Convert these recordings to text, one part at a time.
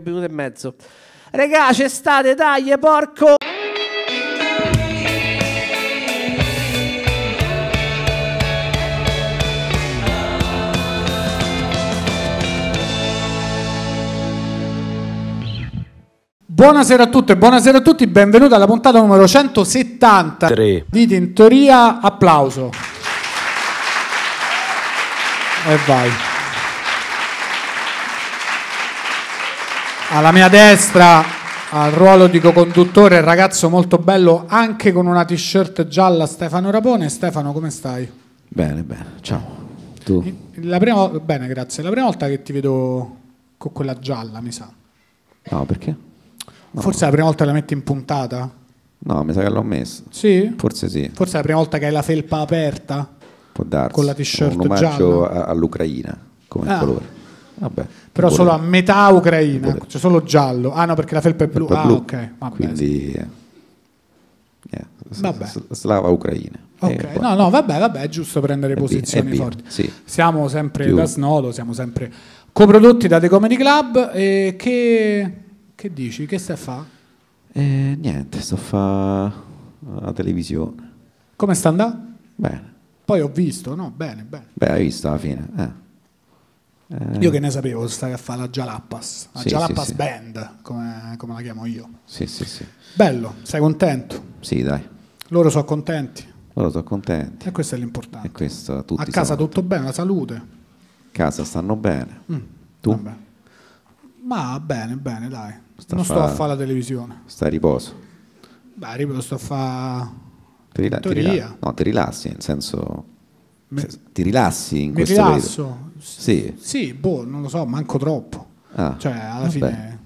per un minuto e mezzo. Regà, c'è state, dai, eh, porco! Buonasera a tutte, buonasera a tutti, benvenuti alla puntata numero 173 di Tintoria, applauso. E vai. alla mia destra al ruolo di co-conduttore, ragazzo molto bello anche con una t-shirt gialla Stefano Rapone. Stefano, come stai? Bene, bene, ciao. Tu? La prima, bene, grazie. La prima volta che ti vedo con quella gialla, mi sa. No, perché? No. Forse è la prima volta che la metti in puntata? No, mi sa che l'ho messa. Sì? Forse sì. Forse è la prima volta che hai la felpa aperta? Può darsi. Con la t-shirt gialla. Un omaggio gialla. all'Ucraina come ah. colore. Vabbè, però solo a metà Ucraina, c'è cioè solo giallo. Ah no, perché la felpa è blu. Felpa ah, blu. ok. Vabbè. Quindi eh, yeah. vabbè. slava Ucraina. Ok, eh, no, no, vabbè, vabbè, è giusto prendere è posizioni bene, forti. sì. Siamo sempre Più. da Snodo, siamo sempre coprodotti da The Comedy Club. E che, che dici? Che stai a fare? Eh, niente, sto a fare la televisione. Come sta andando? Bene. Poi ho visto, no? Bene, bene. Beh, hai visto alla fine. Eh. Eh. io che ne sapevo, stare a fare la Jalappas, la sì, Jalappas sì, Band, come, come, la chiamo io. Sì, sì, sì. Bello, sei contento? Sì, dai. Loro sono contenti. Loro sono contenti. E questo è l'importante. Questo, a casa tutto contenti. bene, la salute. A casa stanno bene. Mm, tu? Vabbè. Ma bene, bene, dai. Sta non fa... sto a fare la televisione. Sta a riposo. Beh, riposo sto a fare... Ti, rila- ti, rila- no, ti rilassi, nel senso cioè, ti rilassi in mi questo rilasso. periodo? Sì. sì, boh, non lo so, manco troppo. Ah, cioè, alla vabbè. fine...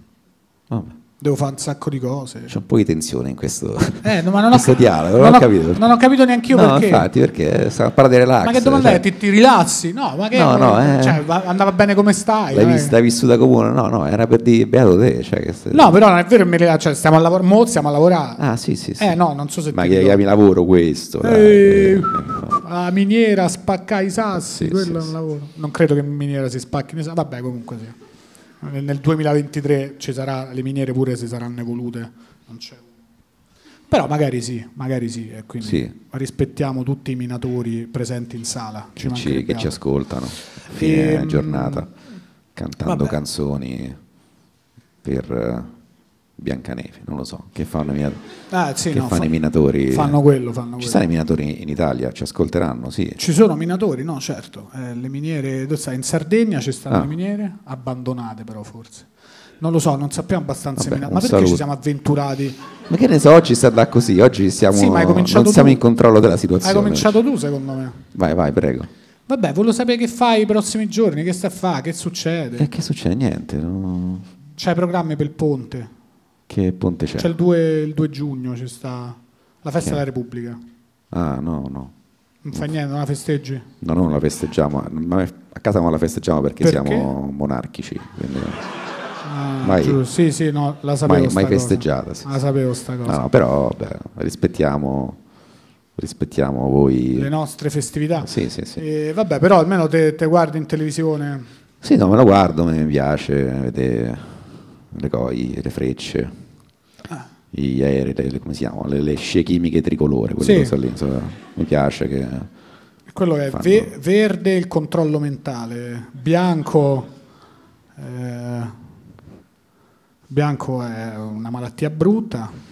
Vabbè. Devo fare un sacco di cose. C'è un po' di tensione in questo, eh, no, ma non ho, dialogo, non, non, ho, capito. Non ho capito neanche io no, perché. infatti, perché stavo a parlare di relax. Ma che domanda cioè... è? Ti, ti, rilassi? No, ma che... No, no, eh... cioè, andava bene come stai. L'hai, vis- l'hai, vissuta comune? No, no, era per dire beato te. Cioè, che... No, però non è vero che cioè, stiamo a lavorare, mo stiamo a lavorare. Ah, sì, sì, sì. Eh, no, non so se Ma che chiami lavoro questo? Eh, eh la miniera, spaccare i sassi, sì, quello sì, è un lavoro. Non credo che in miniera si spacchi, i sassi, vabbè comunque sì. Eh, nel 2023 ci sarà, le miniere pure si saranno evolute, Però magari sì, magari sì, e quindi sì. rispettiamo tutti i minatori presenti in sala. Ci ci, che ci ascoltano fine e, ehm, giornata, cantando vabbè. canzoni per eh, Biancaneve, non lo so, che fanno, i, ah, sì, che no, fanno fa... i minatori. Fanno quello, fanno quello. Ci stanno i minatori in Italia, ci ascolteranno, sì. Ci sono minatori, no, certo. Eh, le miniere, in Sardegna ci stanno ah. le miniere, abbandonate però forse. Non lo so, non sappiamo abbastanza Vabbè, Ma perché saluto. ci siamo avventurati? Ma che ne so, oggi sta là così, oggi siamo, sì, non siamo in controllo della situazione. Hai cominciato tu secondo me. Vai, vai, prego. Vabbè, volevo sapere che fai i prossimi giorni, che sta a fare, che succede. E eh, che succede? Niente. No. C'hai programmi per il ponte? Che ponte c'è? C'è il 2, il 2 giugno, c'è sta la festa della Repubblica. Ah, no, no. Non fa niente, non la festeggi? No, non la festeggiamo, ma a casa non la festeggiamo perché, perché? siamo monarchici. Quindi... Ah, mai, sì, sì, no, la sapevo. Mai, mai festeggiata. Sì. La sapevo sta cosa. No, no però beh, rispettiamo, rispettiamo voi. Le nostre festività. Sì, sì, sì. E, eh, vabbè, però almeno te, te guardi in televisione. Sì, no, me lo guardo, mi piace, vedete le COI, le frecce, ah. gli aerei, le, come si chiama, le, le scie chimiche tricolore, quelle sì. lì, insomma, mi piace che... Quello è fanno... ve- verde il controllo mentale, bianco, eh, bianco è una malattia brutta,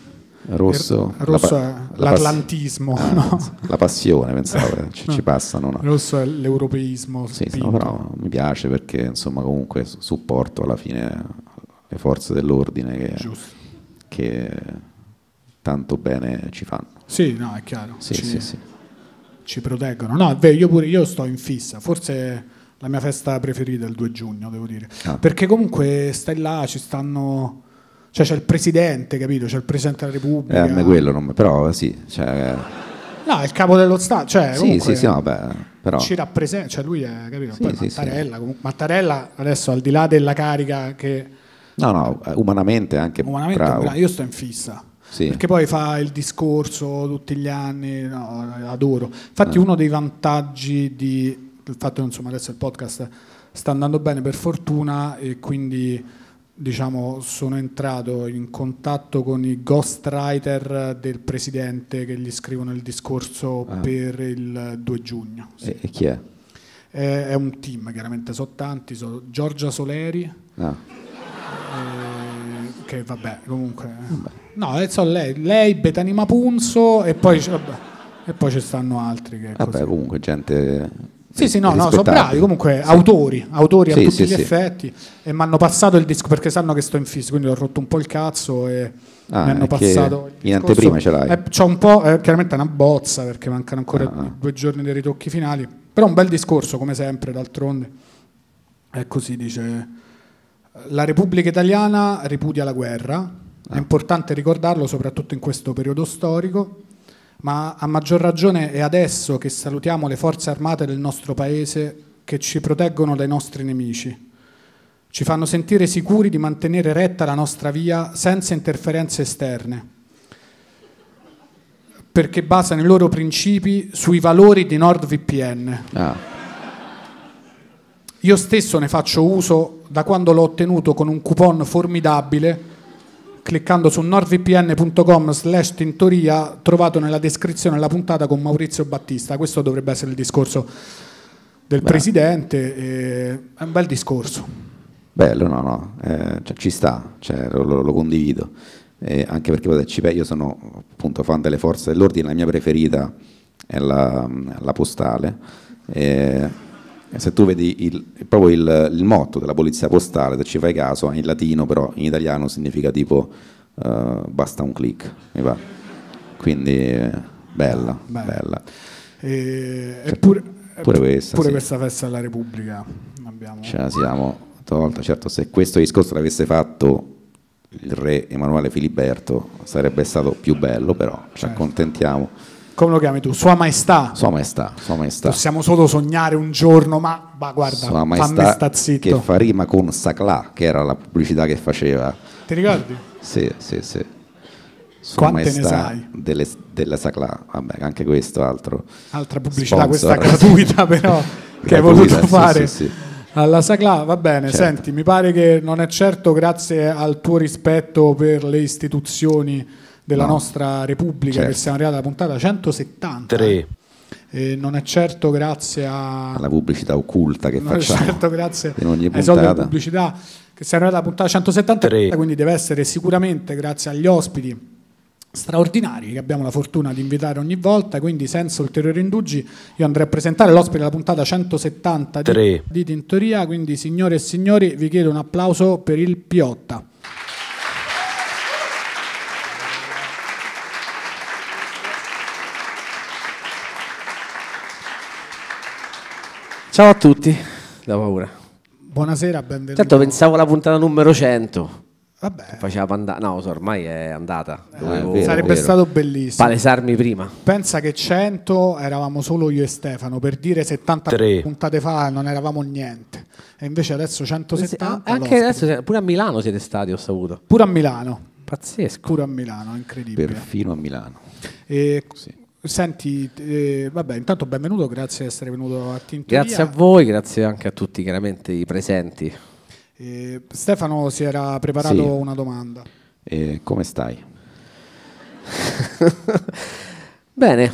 Rosso, il, rosso la, è la l'atlantismo, pass- ah, no? la passione, pensavo, eh, ci, ci ah. passano. No? Rosso è l'europeismo. Sì, no, però mi piace perché insomma comunque supporto alla fine le forze dell'ordine che, che, tanto bene ci fanno. Sì, no, è chiaro. Sì, ci, sì, sì. ci proteggono. No, vero, io pure io sto in fissa, forse la mia festa preferita è il 2 giugno, devo dire. Ah. Perché comunque stai là, ci stanno... Cioè c'è il presidente, capito? C'è il presidente della Repubblica. Eh, a me quello non... Però sì, cioè... No, è il capo dello Stato, cioè sì, sì, sì, no, beh, però... ci rappresenta, cioè lui è, capito? Sì, Poi sì, Mattarella, sì. Comunque, Mattarella adesso al di là della carica che No, no, umanamente anche umanamente bravo. Io sto in fissa. Sì. Perché poi fa il discorso tutti gli anni, no, adoro. Infatti, ah. uno dei vantaggi di, del fatto che insomma, adesso il podcast sta andando bene per fortuna e quindi diciamo, sono entrato in contatto con i ghostwriter del presidente che gli scrivono il discorso ah. per il 2 giugno. Sì. e, chi è? è? Eh, è? un team, chiaramente sono tanti, sono Giorgia Soleri. Ah eh, che vabbè comunque eh. no adesso eh, lei, lei Betanima Punzo e poi, vabbè, e poi ci stanno altri che vabbè così. comunque gente sì, sì, no, no sono bravi, comunque sì. autori, autori sì, a tutti sì, gli effetti e mi hanno passato il disco perché sanno che sto in fissa, quindi ho rotto un po' il cazzo e ah, mi hanno passato... In anteprima ce l'hai. Eh, c'ho un po', eh, chiaramente una bozza perché mancano ancora ah, ah. due giorni dei ritocchi finali, però un bel discorso come sempre, d'altronde. È così, dice... La Repubblica Italiana ripudia la guerra, è ah. importante ricordarlo soprattutto in questo periodo storico, ma a maggior ragione è adesso che salutiamo le forze armate del nostro Paese che ci proteggono dai nostri nemici, ci fanno sentire sicuri di mantenere retta la nostra via senza interferenze esterne, perché basano i loro principi sui valori di NordVPN. Ah. Io stesso ne faccio uso da quando l'ho ottenuto con un coupon formidabile cliccando su nordvpn.com slash tintoria trovato nella descrizione la puntata con Maurizio Battista. Questo dovrebbe essere il discorso del Beh. presidente. Eh, è un bel discorso. Bello, no, no, eh, cioè, ci sta, cioè, lo, lo, condivido. Eh, anche perché poterci, io sono appunto fan delle forze dell'ordine, la mia preferita è la, la postale. Eh, se tu vedi il, proprio il, il, motto della polizia postale, se ci fai caso, è in latino, però in italiano significa tipo uh, basta un click, mi pare. Quindi bella, Beh. bella. E, cioè, pure, questa, pure sì. questa festa della Repubblica abbiamo... ce la siamo tolta. Certo, se questo discorso l'avesse fatto il re Emanuele Filiberto sarebbe stato più bello, però ci certo. accontentiamo come lo chiami tu? Sua Maestà. Sua Maestà, Sua Maestà. Possiamo solo sognare un giorno, ma, ma guarda, Sua Maestà sta zitto. Che fa rima con Sacla, che era la pubblicità che faceva. Ti ricordi? Sì, sì, sì. Sua Quante ne sai? Delle, della Saclà, vabbè, anche questo altro. Altra pubblicità, Sponsor. questa gratuita però, che hai voluto sì, fare. Sì, sì. Alla Sacla, va bene, certo. senti, mi pare che non è certo grazie al tuo rispetto per le istituzioni della no. nostra Repubblica certo. che siamo arrivati alla puntata 170. Tre. Eh. eh, non è certo grazie a... alla pubblicità occulta che non facciamo. Non è certo grazie in ogni puntata. pubblicità che siamo arrivati alla puntata 173, quindi deve essere sicuramente grazie agli ospiti straordinari che abbiamo la fortuna di invitare ogni volta, quindi senza ulteriori indugi io andrei a presentare l'ospite della puntata 173 di, di Tintoria, quindi signore e signori vi chiedo un applauso per il Piotta. Ciao a tutti, da paura. Buonasera, benvenuti. Certo, pensavo alla puntata numero 100. Vabbè. Faceva panda- no, ormai è andata. Eh, Dovevo, vero, sarebbe vero. stato bellissimo. Palesarmi prima. Pensa che 100 eravamo solo io e Stefano, per dire 73 puntate fa non eravamo niente. E invece adesso 170. Anche adesso, cioè, pure a Milano siete stati, ho saputo. Pure a Milano. Pazzesco. Pure a Milano, incredibile. Perfino a Milano. E sì. Senti, eh, vabbè, intanto benvenuto, grazie di essere venuto a Tintoria. Grazie a voi, grazie anche a tutti chiaramente i presenti. Eh, Stefano si era preparato sì. una domanda. Eh, come stai? Bene,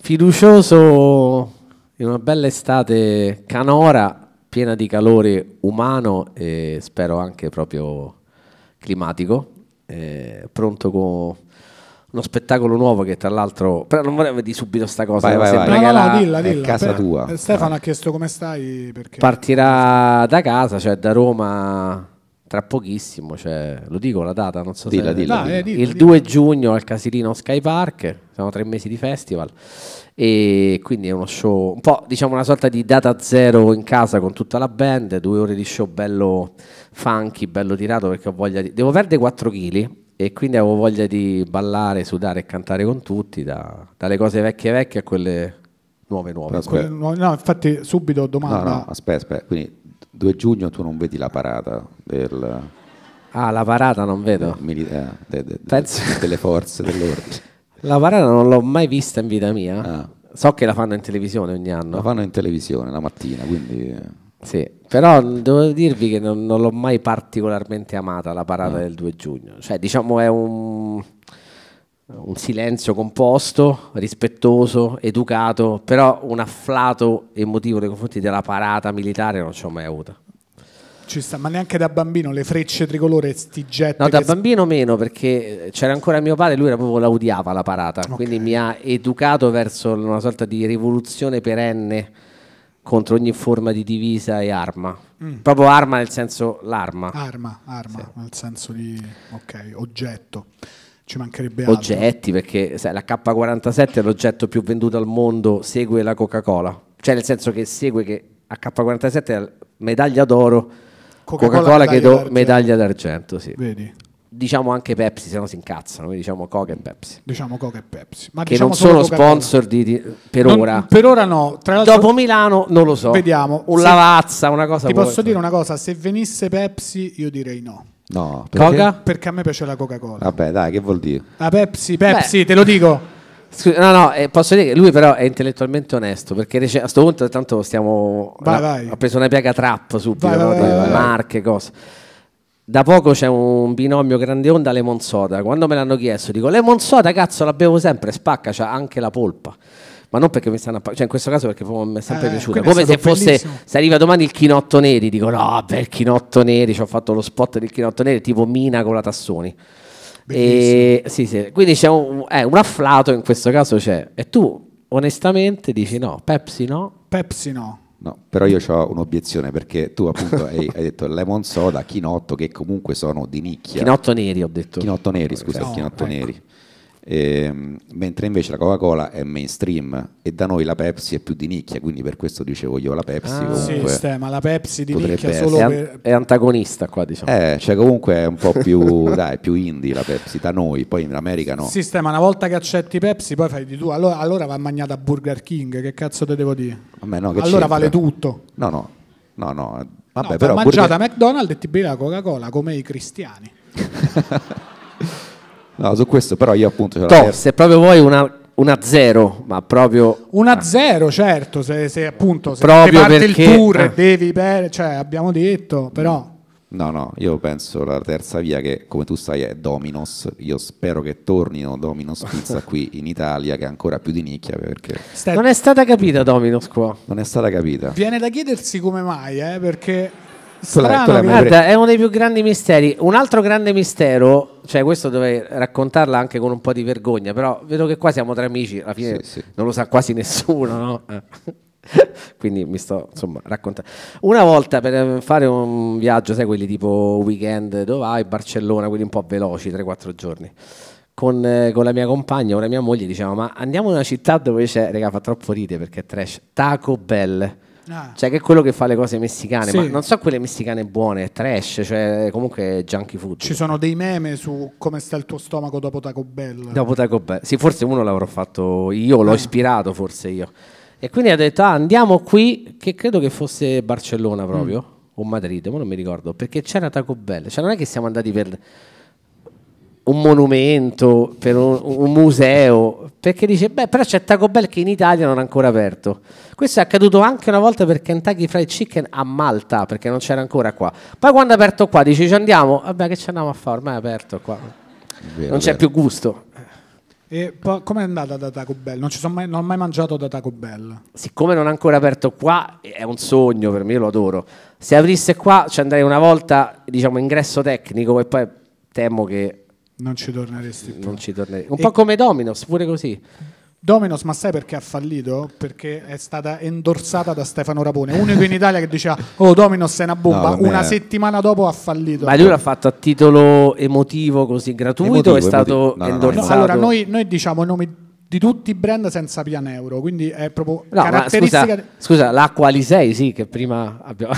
fiducioso in una bella estate canora, piena di calore umano e spero anche proprio climatico, eh, pronto con uno spettacolo nuovo che tra l'altro però non volevo dire subito sta cosa vai, vai, sembra vai. no, no, no, dilla, dilla. casa tua eh, Stefano no. ha chiesto come stai perché... partirà da casa cioè da Roma tra pochissimo cioè, lo dico la data non so dilla, se dilla, dilla. Eh, dilla il 2 giugno al Casilino Sky Park sono tre mesi di festival e quindi è uno show un po' diciamo una sorta di data zero in casa con tutta la band due ore di show bello funky bello tirato perché ho voglia di devo perdere 4 kg e quindi avevo voglia di ballare, sudare e cantare con tutti, da, dalle cose vecchie vecchie a quelle nuove nuove. Quelle no, infatti subito domanda. No, no, aspetta, aspetta, quindi 2 giugno tu non vedi la parata del... Ah, la parata non vedo. Milita- eh, de, de, de, delle forze dell'ordine. la parata non l'ho mai vista in vita mia. Ah. So che la fanno in televisione ogni anno. La fanno in televisione la mattina, quindi... Eh. Sì, però devo dirvi che non, non l'ho mai particolarmente amata la parata mm. del 2 giugno. Cioè, diciamo, è un, un silenzio composto, rispettoso, educato, però un afflato emotivo nei confronti della parata militare non ci ho mai avuto. Ci sta, ma neanche da bambino le frecce tricolore sti getti. No, da bambino meno perché c'era ancora mio padre, lui era proprio la odiava la parata, okay. quindi mi ha educato verso una sorta di rivoluzione perenne contro ogni forma di divisa e arma. Mm. Proprio arma nel senso l'arma. Arma, arma, sì. nel senso di ok, oggetto. Ci mancherebbe Oggetti, perché sai, la K47 è l'oggetto più venduto al mondo, segue la Coca-Cola. Cioè nel senso che segue che a K47 è medaglia d'oro, Coca-Cola, Coca-Cola medaglia che do d'argento. medaglia d'argento, sì. Vedi? diciamo anche Pepsi, se no si incazzano. Noi diciamo Coca e Pepsi. Diciamo Coca e Pepsi. Ma che diciamo non sono sponsor di, di, per non, ora. Per ora no. Tra Dopo Milano non lo so. Vediamo. Un se, lavazza, una cosa. Ti posso essere. dire una cosa, se venisse Pepsi io direi no. No, perché? Coca? Perché a me piace la Coca-Cola. Vabbè, dai, che vuol dire? La Pepsi, Pepsi, Beh. te lo dico. Scusa, no, no, eh, posso dire che lui però è intellettualmente onesto perché a questo punto tanto stiamo... Vai, la, vai. Ha preso una piega trap subito, vai, no? vai, vai, marche, cose da poco c'è un binomio grande onda Le Monsoda. Quando me l'hanno chiesto, dico Le Monsoda, cazzo, la bevo sempre, spacca, c'ha anche la polpa. Ma non perché mi stanno cioè in questo caso perché mi è sempre eh, piaciuta. Come se fosse bellissimo. se arriva domani il chinotto neri, dico no, il chinotto neri, ci ho fatto lo spot del chinotto neri tipo Mina con la Tassoni. E, sì, sì. Quindi c'è un, eh, un afflato in questo caso c'è. E tu onestamente dici no, Pepsi no. Pepsi no No, però io ho un'obiezione perché tu appunto hai, hai, detto lemon soda, chinotto che comunque sono di nicchia. Chinotto neri ho detto. Chinotto neri, scusa, no, chinotto ecco. neri. Ehm, mentre invece la Coca-Cola è mainstream e da noi la Pepsi è più di nicchia, quindi per questo dicevo io la Pepsi ah, comunque sì, stemma, la Pepsi di nicchia solo è, an- per... è antagonista qua, diciamo. Eh, cioè comunque è un po' più dai, più indie la Pepsi da noi, poi in America no. Sistema, una volta che accetti Pepsi poi fai di tu, allora, allora va mangiata Burger King, che cazzo te devo dire? Vabbè, no, allora c'entra? vale tutto. No, no. No, no. Vabbè, no, però mangiata Burger... McDonald's e ti bevi la Coca-Cola come i cristiani. No, su questo però io appunto... Toh, se proprio vuoi una una 0 ma proprio... Una zero, certo, se, se appunto... Se proprio parte perché, il tour ah. devi... Beh, cioè, abbiamo detto, però... No, no, io penso la terza via che, come tu sai, è Dominos. Io spero che tornino Dominos Pizza qui in Italia, che è ancora più di nicchia. Perché... Non è stata capita Dominos qua. Non è stata capita. Viene da chiedersi come mai, eh, perché Strano, tu guarda, è uno dei più grandi misteri. Un altro grande mistero, cioè questo dovrei raccontarla anche con un po' di vergogna, però vedo che qua siamo tre amici, alla fine sì, sì. non lo sa quasi nessuno, no? Eh. Quindi mi sto insomma raccontando. Una volta per fare un viaggio, sai, quelli tipo weekend dove vai, Barcellona, quelli un po' veloci, 3-4 giorni. Con, eh, con, la mia compagna, ora mia moglie, diciamo: Ma andiamo in una città dove c'è, raga, fa troppo ride perché è trash. Taco Bell Ah. Cioè, che è quello che fa le cose messicane, sì. ma non so quelle messicane buone, trash, cioè comunque junky food. Ci sono dei meme su come sta il tuo stomaco dopo Taco Bell. Dopo Taco Bell, sì, forse uno l'avrò fatto io, l'ho ah. ispirato forse io. E quindi ha detto, ah, andiamo qui, che credo che fosse Barcellona proprio, mm. o Madrid, ma non mi ricordo, perché c'era Taco Bell, cioè non è che siamo andati per un monumento, per un, un, museo, perché dice, beh, però c'è Taco Bell che in Italia non è ancora aperto. Questo è accaduto anche una volta per Kentucky Fried Chicken a Malta, perché non c'era ancora qua. Poi quando è aperto qua, dice, ci andiamo? Vabbè, che ci andiamo a fare? Ormai è aperto qua. Vero, non c'è vero. più gusto. E com'è andata da Taco Bell? Non, mai, non ho mai mangiato da Taco Bell. Siccome non è ancora aperto qua, è un sogno per me, io lo adoro. Se aprisse qua ci andrei una volta, diciamo, ingresso tecnico e poi temo che non ci torneresti più. Non ci tornerei. Un e po' come Dominos, pure così. Dominos, ma sai perché ha fallito? Perché è stata endorsata da Stefano Rapone, unico in Italia che diceva Oh, Dominos è una bomba. No, una settimana dopo ha fallito. Ma lui l'ha fatto a titolo emotivo, così gratuito. Emotivo, è emotivo. stato no, endorsato. No, allora, noi, noi diciamo nomi di tutti i brand senza pian euro, quindi è proprio no, caratteristica. Scusa, scusa, l'acqua Alisei, sì, che prima abbiamo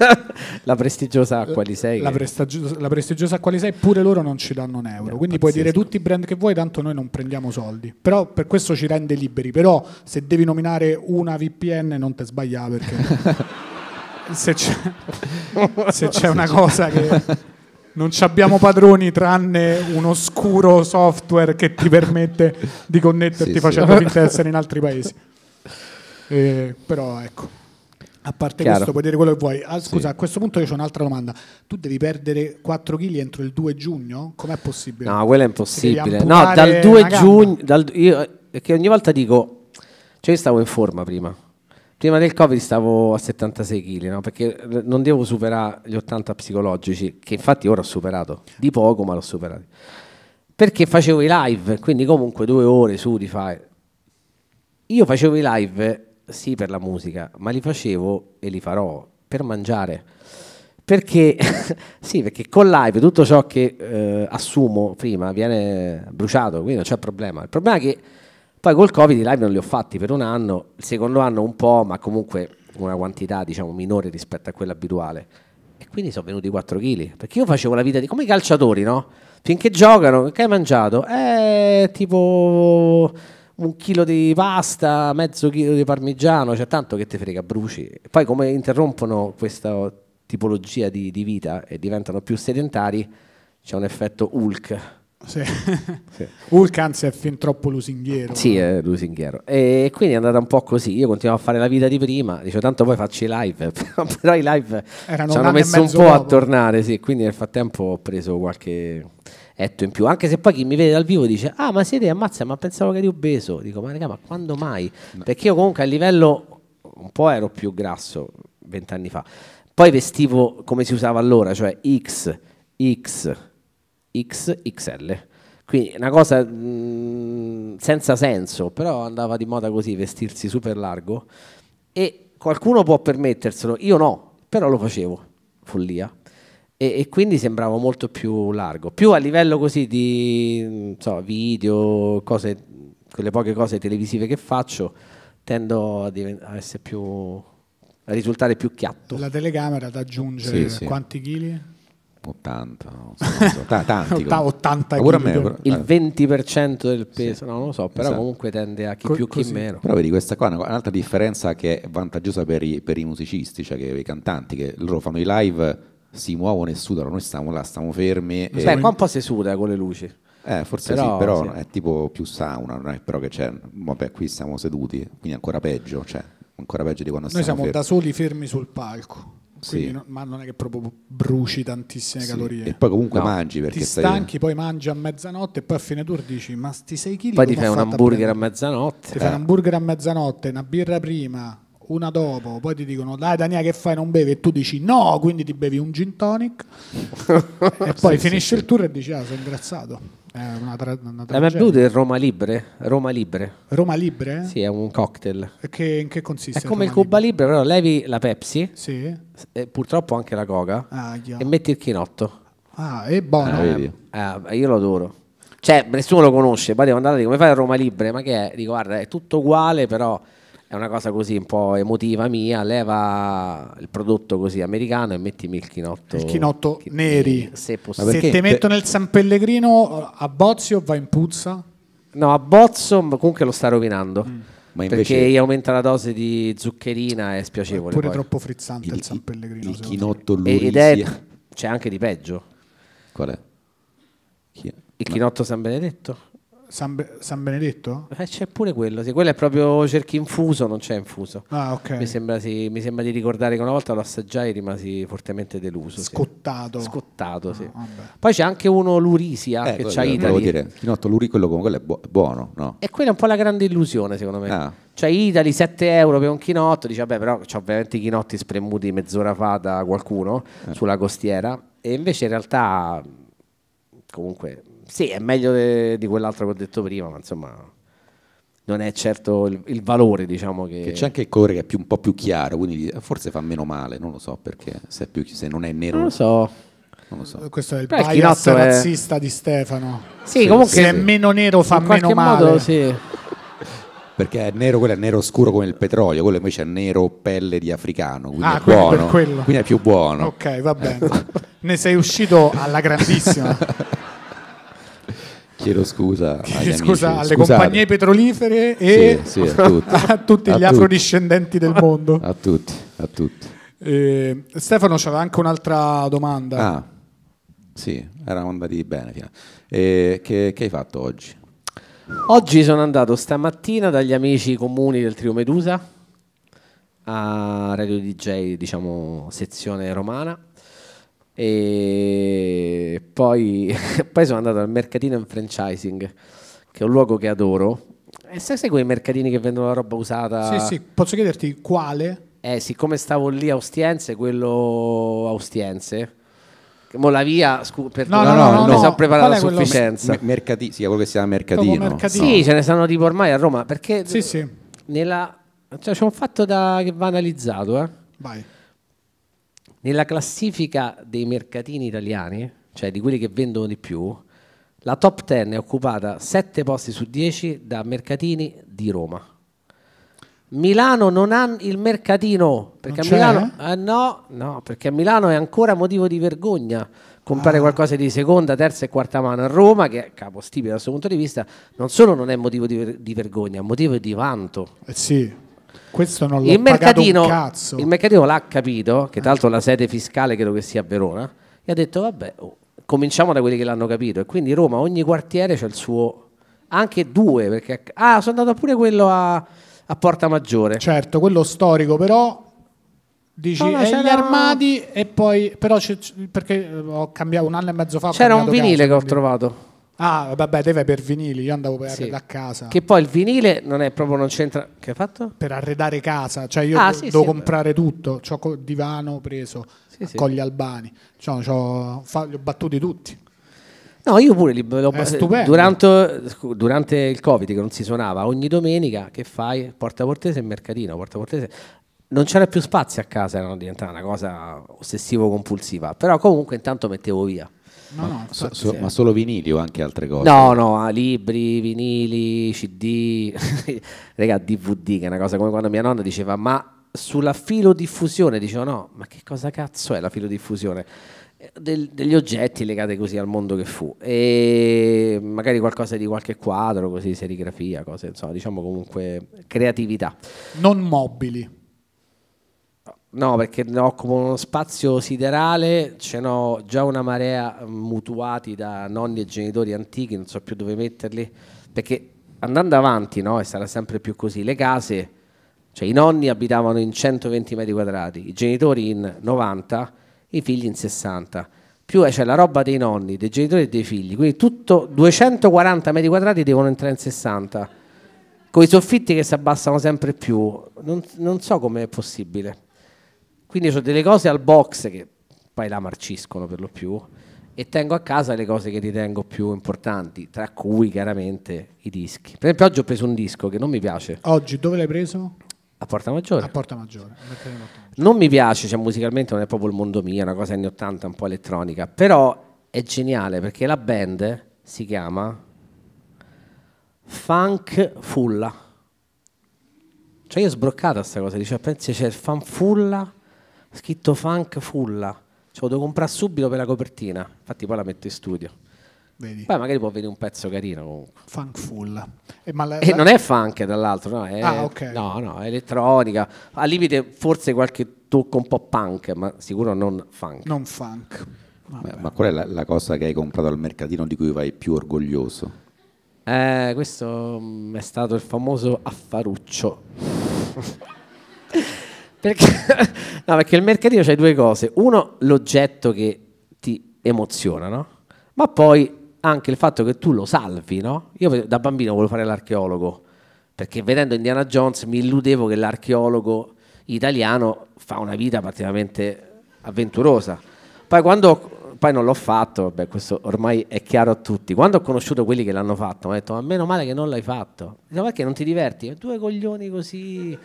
la prestigiosa acqua eh, Alisei. La, che... prestigiosa, la prestigiosa acqua Alisei, pure loro non ci danno un euro, no, eh, quindi pazzesco. puoi dire tutti i brand che vuoi, tanto noi non prendiamo soldi. Però per questo ci rende liberi, però se devi nominare una VPN non te sbaglia perché se c'è, se c'è una cosa che non ci abbiamo padroni tranne un oscuro software che ti permette di connetterti sì, facendo sì. finta di essere in altri paesi. Eh, però ecco. A parte Chiaro. questo, puoi dire quello che vuoi. Ah, scusa, sì. a questo punto io ho un'altra domanda. Tu devi perdere 4 kg entro il 2 giugno? Com'è possibile? No, quello è impossibile. No, dal 2 giugno, dal, io, perché ogni volta dico, cioè io stavo in forma prima, prima del Covid stavo a 76 kg, no? perché eh, non devo superare gli 80 psicologici, che infatti ora ho superato, di poco ma l'ho superato. Perché facevo i live, quindi comunque due ore su di fare. Io facevo i live, sì per la musica, ma li facevo e li farò per mangiare. Perché, sì, perché con live tutto ciò che eh, assumo prima viene bruciato, quindi non c'è problema. Il problema è che poi col Covid i live non li ho fatti per un anno, il secondo anno un po', ma comunque una quantità diciamo minore rispetto a quella abituale. E quindi sono venuti 4 kg, perché io facevo la vita di come i calciatori, no? Finché giocano, che hai mangiato? Eh, tipo un chilo di pasta, mezzo chilo di parmigiano, cioè tanto che te frega, bruci. poi come interrompono questa tipologia di, di vita e diventano più sedentari, c'è un effetto Hulk sì. sì. Hulkans è fin troppo lusinghiero. Sì, è lusinghiero. E quindi è andata un po' così. Io continuavo a fare la vita di prima, dicevo tanto poi faccio i live, però i live Erano ci hanno messo un po' dopo. a tornare, sì. quindi nel frattempo ho preso qualche etto in più, anche se poi chi mi vede dal vivo dice "Ah, ma siete ammazza, ma pensavo che eri obeso". Dico "Ma raga, ma quando mai?". No. Perché io comunque a livello un po' ero più grasso vent'anni fa. Poi vestivo come si usava allora, cioè X X XXL. Quindi una cosa mh, mm, senza senso, però andava di moda così vestirsi super largo e qualcuno può permetterselo, io no, però lo facevo, follia. E, e quindi sembravo molto più largo, più a livello così di so, video, cose, quelle poche cose televisive che faccio, tendo a, a essere più a risultare più chiatto. La telecamera da aggiungere sì, sì. quanti chili? 80, so, tanti, 80, 80 ah, pure me, però, il 20% eh. del peso, sì. no, non lo so, però esatto. comunque tende a chi Co- più chi meno. Però vedi, questa qua un'altra differenza che è vantaggiosa per i, per i musicisti, cioè che, i cantanti, che loro fanno i live, si muovono e sudano, noi stiamo là, stiamo fermi. Beh, e... qua un po' si suda con le luci. Eh, forse però, sì, però sì. è tipo più sauna, non è però che c'è, vabbè qui siamo seduti, quindi ancora peggio, cioè ancora peggio di quando Noi siamo, siamo da soli fermi sul palco sì. Non, ma non è che proprio bruci tantissime sì. calorie. E poi comunque no. mangi perché ti stanchi, stai... poi mangi a mezzanotte e poi a fine tour dici ma sti 6 kg. Poi ti fai un hamburger a, a mezzanotte. Ti eh. fai un hamburger a mezzanotte, una birra prima, una dopo, poi ti dicono dai Daniele che fai non bevi e tu dici no, quindi ti bevi un gin tonic e poi sì, finisce il tour e dici ah sono ingrassato. Eh, una tra- una L'hai mai bevuto il Roma Libre? Roma Libre? Roma Libre? Sì, è un cocktail. che, in che consiste? È il come il Roma Cuba Libre, però levi la Pepsi, Sì. e purtroppo anche la Coca, Ah, e metti il chinotto. Ah, è buono. Ah, vedi. Eh, io lo adoro. Cioè, nessuno lo conosce, poi devo andare a dire come fai a Roma Libre? Ma che è? Dico, guarda, è tutto uguale, però è una cosa così un po' emotiva mia, leva il prodotto così americano e mettimi il chinotto. Il chinotto chi... neri. Eh, se, se te metto nel San Pellegrino a Bozio va in puzza? No, a Bozzo comunque lo sta rovinando. Mm. Invece... Perché gli aumenta la dose di zuccherina è spiacevole. Oppure troppo frizzante il, il San Pellegrino. Il chinotto Lurisia. C'è anche di peggio. Qual è? Chi è? Il no. chinotto San Benedetto. San, Be- San, Benedetto? Eh, c'è pure quello, sì, quello è proprio cerchi infuso, non c'è infuso. Ah, okay. mi, sembra, sì, mi sembra, di ricordare che una volta lo assaggiai e rimasi fortemente deluso. Scottato. Sì. Scottato, sì. Ah, Poi c'è anche uno Lurisia eh, che c'ha Italy. dire, chinotto Luri, quello, quello è bu- buono, no? E quella è un po' la grande illusione, secondo me. Ah. Cioè Italy 7 euro per un chinotto, dice vabbè però c'ho ovviamente i chinotti spremuti mezz'ora fa da qualcuno eh. sulla costiera e invece in realtà comunque sì, è meglio de, di quell'altro che ho detto prima, ma insomma non è certo il, il valore, diciamo che... che... c'è anche il colore che è più, un po' più chiaro, quindi forse fa meno male, non lo so, perché se, più, se non è nero... Non lo so. Non lo so. Eh, questo è il Beh, bias è... razzista di Stefano. Sì, sì comunque... Se è meno nero fa meno male. Modo, sì. perché è nero, quello è nero scuro come il petrolio, quello invece è nero pelle di africano, quindi ah, è buono. Quindi è più buono. Ok, va bene. ne sei uscito alla grandissima. Chiedo scusa, Chiedo scusa amici. alle Scusate. compagnie petrolifere e sì, sì, a, tutti. a, tutti. gli a afrodiscendenti del mondo. A tutti, a tutti. Eh, Stefano c'aveva anche un'altra domanda. Ah, sì, eravamo andati bene. Eh, che, che hai fatto oggi? Oggi sono andato stamattina dagli amici comuni del Trio Medusa a Radio DJ, diciamo, sezione romana e poi, poi sono andato al mercatino in franchising, che è un luogo che adoro. E sai, sai quei mercatini che vendono la roba usata? Sì, sì, posso chiederti quale? Eh, siccome stavo lì a Ostiense, quello a Ostiense. Mo la via, scu- per no, no, no, no, mi sono preparato a sufficienza. Me- mercati- sì, quello che si chiama mercatino. mercatino. Sì, ce ne stanno tipo ormai a Roma, perché sì, sì. nella... Cioè, c'è un fatto da... che va analizzato, eh. Vai. Nella classifica dei mercatini italiani, cioè di quelli che vendono di più, la top 10 è occupata 7 posti su 10 da mercatini di Roma. Milano non ha il mercatino perché a Milano, eh, no, no, perché a Milano è ancora motivo di vergogna comprare ah. qualcosa di seconda, terza e quarta mano a Roma, che è capostipite dal suo punto di vista, non solo non è motivo di, ver di vergogna, è motivo di vanto. Eh sì. Questo non l'ho il mercatino, cazzo. Il mercatino l'ha capito, che tra l'altro la sede fiscale credo che sia a Verona, e ha detto vabbè, oh, cominciamo da quelli che l'hanno capito. E quindi Roma, ogni quartiere c'è il suo... Anche due, perché... Ah, sono andato pure quello a, a Porta Maggiore. Certo, quello storico, però Dici, no, no, eh, gli armati e poi... Però perché eh, ho cambiato un anno e mezzo fa... C'era un vinile che ho trovato. Ah, vabbè, deve per vinili, io andavo per sì. da casa. Che poi il vinile non è proprio, non c'entra. Che hai fatto? Per arredare casa, cioè io ah, do, sì, devo sì, comprare beh. tutto. C'ho divano preso con gli albani, cioè, c'ho, fa, li ho battuti tutti. No, io pure li ho battuti. Durante, durante, il Covid, che non si suonava, ogni domenica che fai? Porta Portese e Mercatino, Porta Portese. Non c'era più spazio a casa, era diventata una cosa ossessivo-compulsiva. Però comunque intanto mettevo via No, no, so, so, Ma solo vinili o anche altre cose? No, no, ah, libri, vinili, CD, Raga, DVD, che è una cosa come quando mia nonna diceva ma sulla filodiffusione, dicevo no, ma che cosa cazzo è la filodiffusione? Eh, del, degli oggetti legati così al mondo che fu e magari qualcosa di qualche quadro, così serigrafia, cose insomma, diciamo comunque creatività. Non mobili. No, perché ne occupo uno spazio siderale, ce n'ho già una marea mutuati da nonni e genitori antichi, non so più dove metterli, perché andando avanti, no, e sarà sempre più così, le case, cioè i nonni abitavano in 120 metri quadrati, i genitori in 90, i figli in 60, più c'è cioè, la roba dei nonni, dei genitori e dei figli, quindi tutto 240 metri quadrati devono entrare in 60, con i soffitti che si abbassano sempre più, non, non so come è possibile. Quindi ho delle cose al box che poi la marciscono per lo più e tengo a casa le cose che ritengo più importanti, tra cui chiaramente i dischi. Per esempio oggi ho preso un disco che non mi piace. Oggi dove l'hai preso? A Porta Maggiore. A Porta Maggiore. Non mi piace, cioè musicalmente non è proprio il mondo mio, è una cosa anni 80 un po' elettronica, però è geniale perché la band si chiama Funk Fulla. Cioè io ho sbroccato questa cosa, dice, pensi c'è il Fanfulla scritto funk fulla. Ce lo devo comprare subito per la copertina. Infatti poi la metto in studio. Vedi. Poi magari può venire un pezzo carino comunque. Funk full. E, eh, la... e eh, non è funk dall'altro, no, è, ah, okay. no, no, è elettronica. Al limite forse qualche tocco un po' punk, ma sicuro non funk. Non funk. Vabbè. Ma qual è la, la, cosa che hai comprato al mercatino di cui vai più orgoglioso? Eh, questo mm, è stato il famoso affaruccio. Perché, no, perché il mercatino c'è due cose. Uno, l'oggetto che ti emoziona, no? Ma poi anche il fatto che tu lo salvi, no? Io da bambino volevo fare l'archeologo, perché vedendo Indiana Jones mi illudevo che l'archeologo italiano fa una vita praticamente avventurosa. Poi quando poi non l'ho fatto, beh, questo ormai è chiaro a tutti. Quando ho conosciuto quelli che l'hanno fatto, mi hanno detto: Ma meno male che non l'hai fatto. Dico, perché non ti diverti? Due coglioni così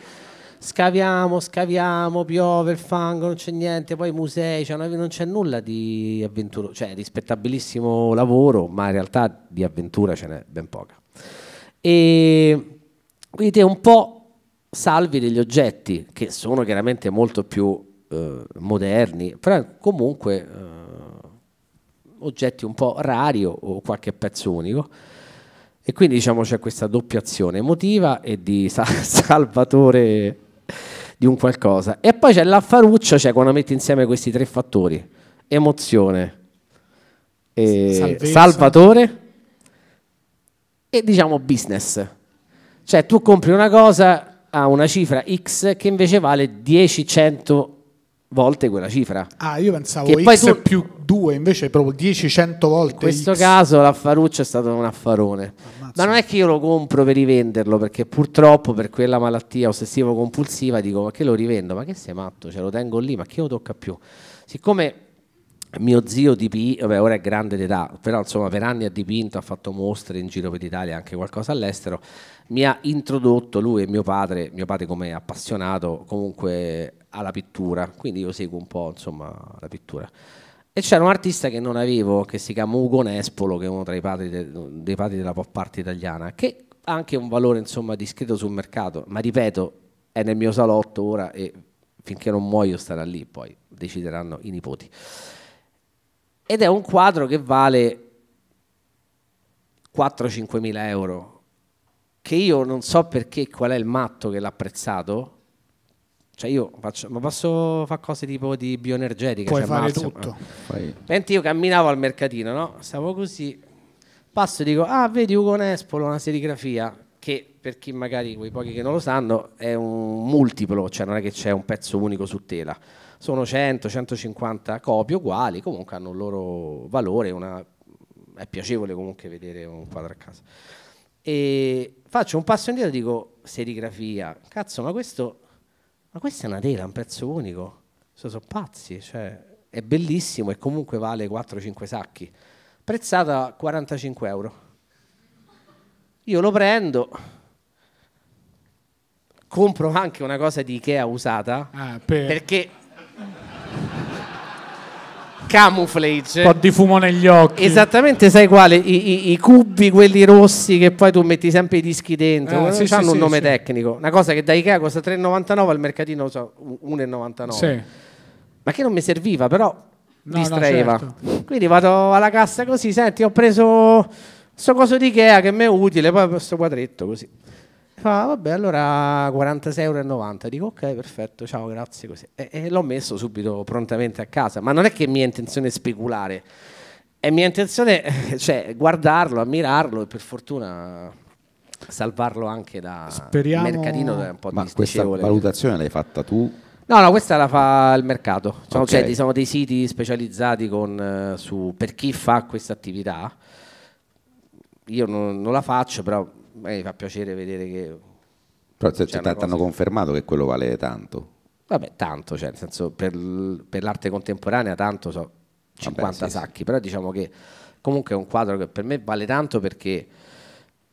scaviamo, scaviamo, piove, il fango, non c'è niente, poi musei, cioè non c'è nulla di avventura, cioè rispettabilissimo lavoro, ma in realtà di avventura ce n'è ben poca. E quindi te un po' salvi degli oggetti che sono chiaramente molto più eh, moderni, però comunque eh, oggetti un po' rari o, qualche pezzo unico. E quindi diciamo c'è questa doppia azione emotiva e di sa- salvatore di un qualcosa. E poi c'è l'affaruccio, cioè quando metti insieme questi tre fattori, emozione, eh, salvatore e diciamo business. Cioè tu compri una cosa a una cifra X che invece vale 10, 100 volte quella cifra. Ah, io pensavo che poi tu... più 2, invece proprio 10-100 volte. In questo X. caso l'affaruccio è stato un affarone. Ammazza. Ma non è che io lo compro per rivenderlo, perché purtroppo per quella malattia ossessivo-compulsiva dico ma che lo rivendo? Ma che sei matto? Cioè lo tengo lì, ma che lo tocca più? Siccome mio zio dipinge, vabbè ora è grande d'età, però insomma per anni ha dipinto, ha fatto mostre in giro per l'Italia, anche qualcosa all'estero, mi ha introdotto lui e mio padre, mio padre come appassionato comunque alla pittura, quindi io seguo un po' insomma, la pittura. E c'era un artista che non avevo, che si chiama Ugo Nespolo, che è uno dei padri, de, dei padri della pop art italiana, che ha anche un valore insomma, discreto sul mercato, ma ripeto, è nel mio salotto ora e finché non muoio starà lì, poi decideranno i nipoti. Ed è un quadro che vale 4-5 mila euro, che io non so perché qual è il matto che l'ha apprezzato, cioè io faccio, ma posso fare cose tipo di bioenergetica? Puoi cioè fare Marzio, tutto. Ma... io camminavo al mercatino, no? Stavo così, passo e dico, ah vedi Ugo Nespolo, una serigrafia, che per chi magari, quei pochi che non lo sanno, è un multiplo, cioè non è che c'è un pezzo unico su tela. Sono 100-150 copie uguali, comunque hanno un loro valore, una... è piacevole comunque vedere un quadro a casa. E faccio un passo indietro e dico, serigrafia, cazzo, ma questo ma questa è una tela, un pezzo unico, sono, sono pazzi, cioè, è bellissimo e comunque vale 4-5 sacchi, prezzata 45 euro. Io lo prendo, compro anche una cosa di Ikea usata, ah, per... perché camouflage. Un po' di fumo negli occhi. Esattamente, sai quale? I, i, i cubi, quelli rossi che poi tu metti sempre i dischi dentro. Eh, sì, hanno sì, un nome tecnico. Una cosa che da Ikea costa 3,99 al mercatino so, 1,99. Ma che non mi serviva, però no, distraeva. No, certo. Quindi vado alla cassa così, senti, ho preso questo coso di Ikea che mi è utile, poi questo quadretto così. Fa, vabbè, allora 46,90 euro. Dico, ok, perfetto, ciao, grazie, così. E, e l'ho messo subito prontamente a casa. Ma non è che mia intenzione speculare, è mia intenzione, cioè, guardarlo, ammirarlo e per fortuna salvarlo anche da Speriamo... mercatino che è un po' Ma questa valutazione l'hai fatta tu? No, no, questa la fa il mercato. Diciamo, okay. Cioè, ci sono diciamo, dei siti specializzati con, eh, su, per chi fa questa attività. Io non, non la faccio, però eh, mi fa piacere vedere che... Però se ti hanno confermato che quello vale tanto. Vabbè, tanto, cioè, nel senso, per, per l'arte contemporanea tanto so 50 Vabbè, sì, sacchi, sì. però diciamo che comunque è un quadro che per me vale tanto perché,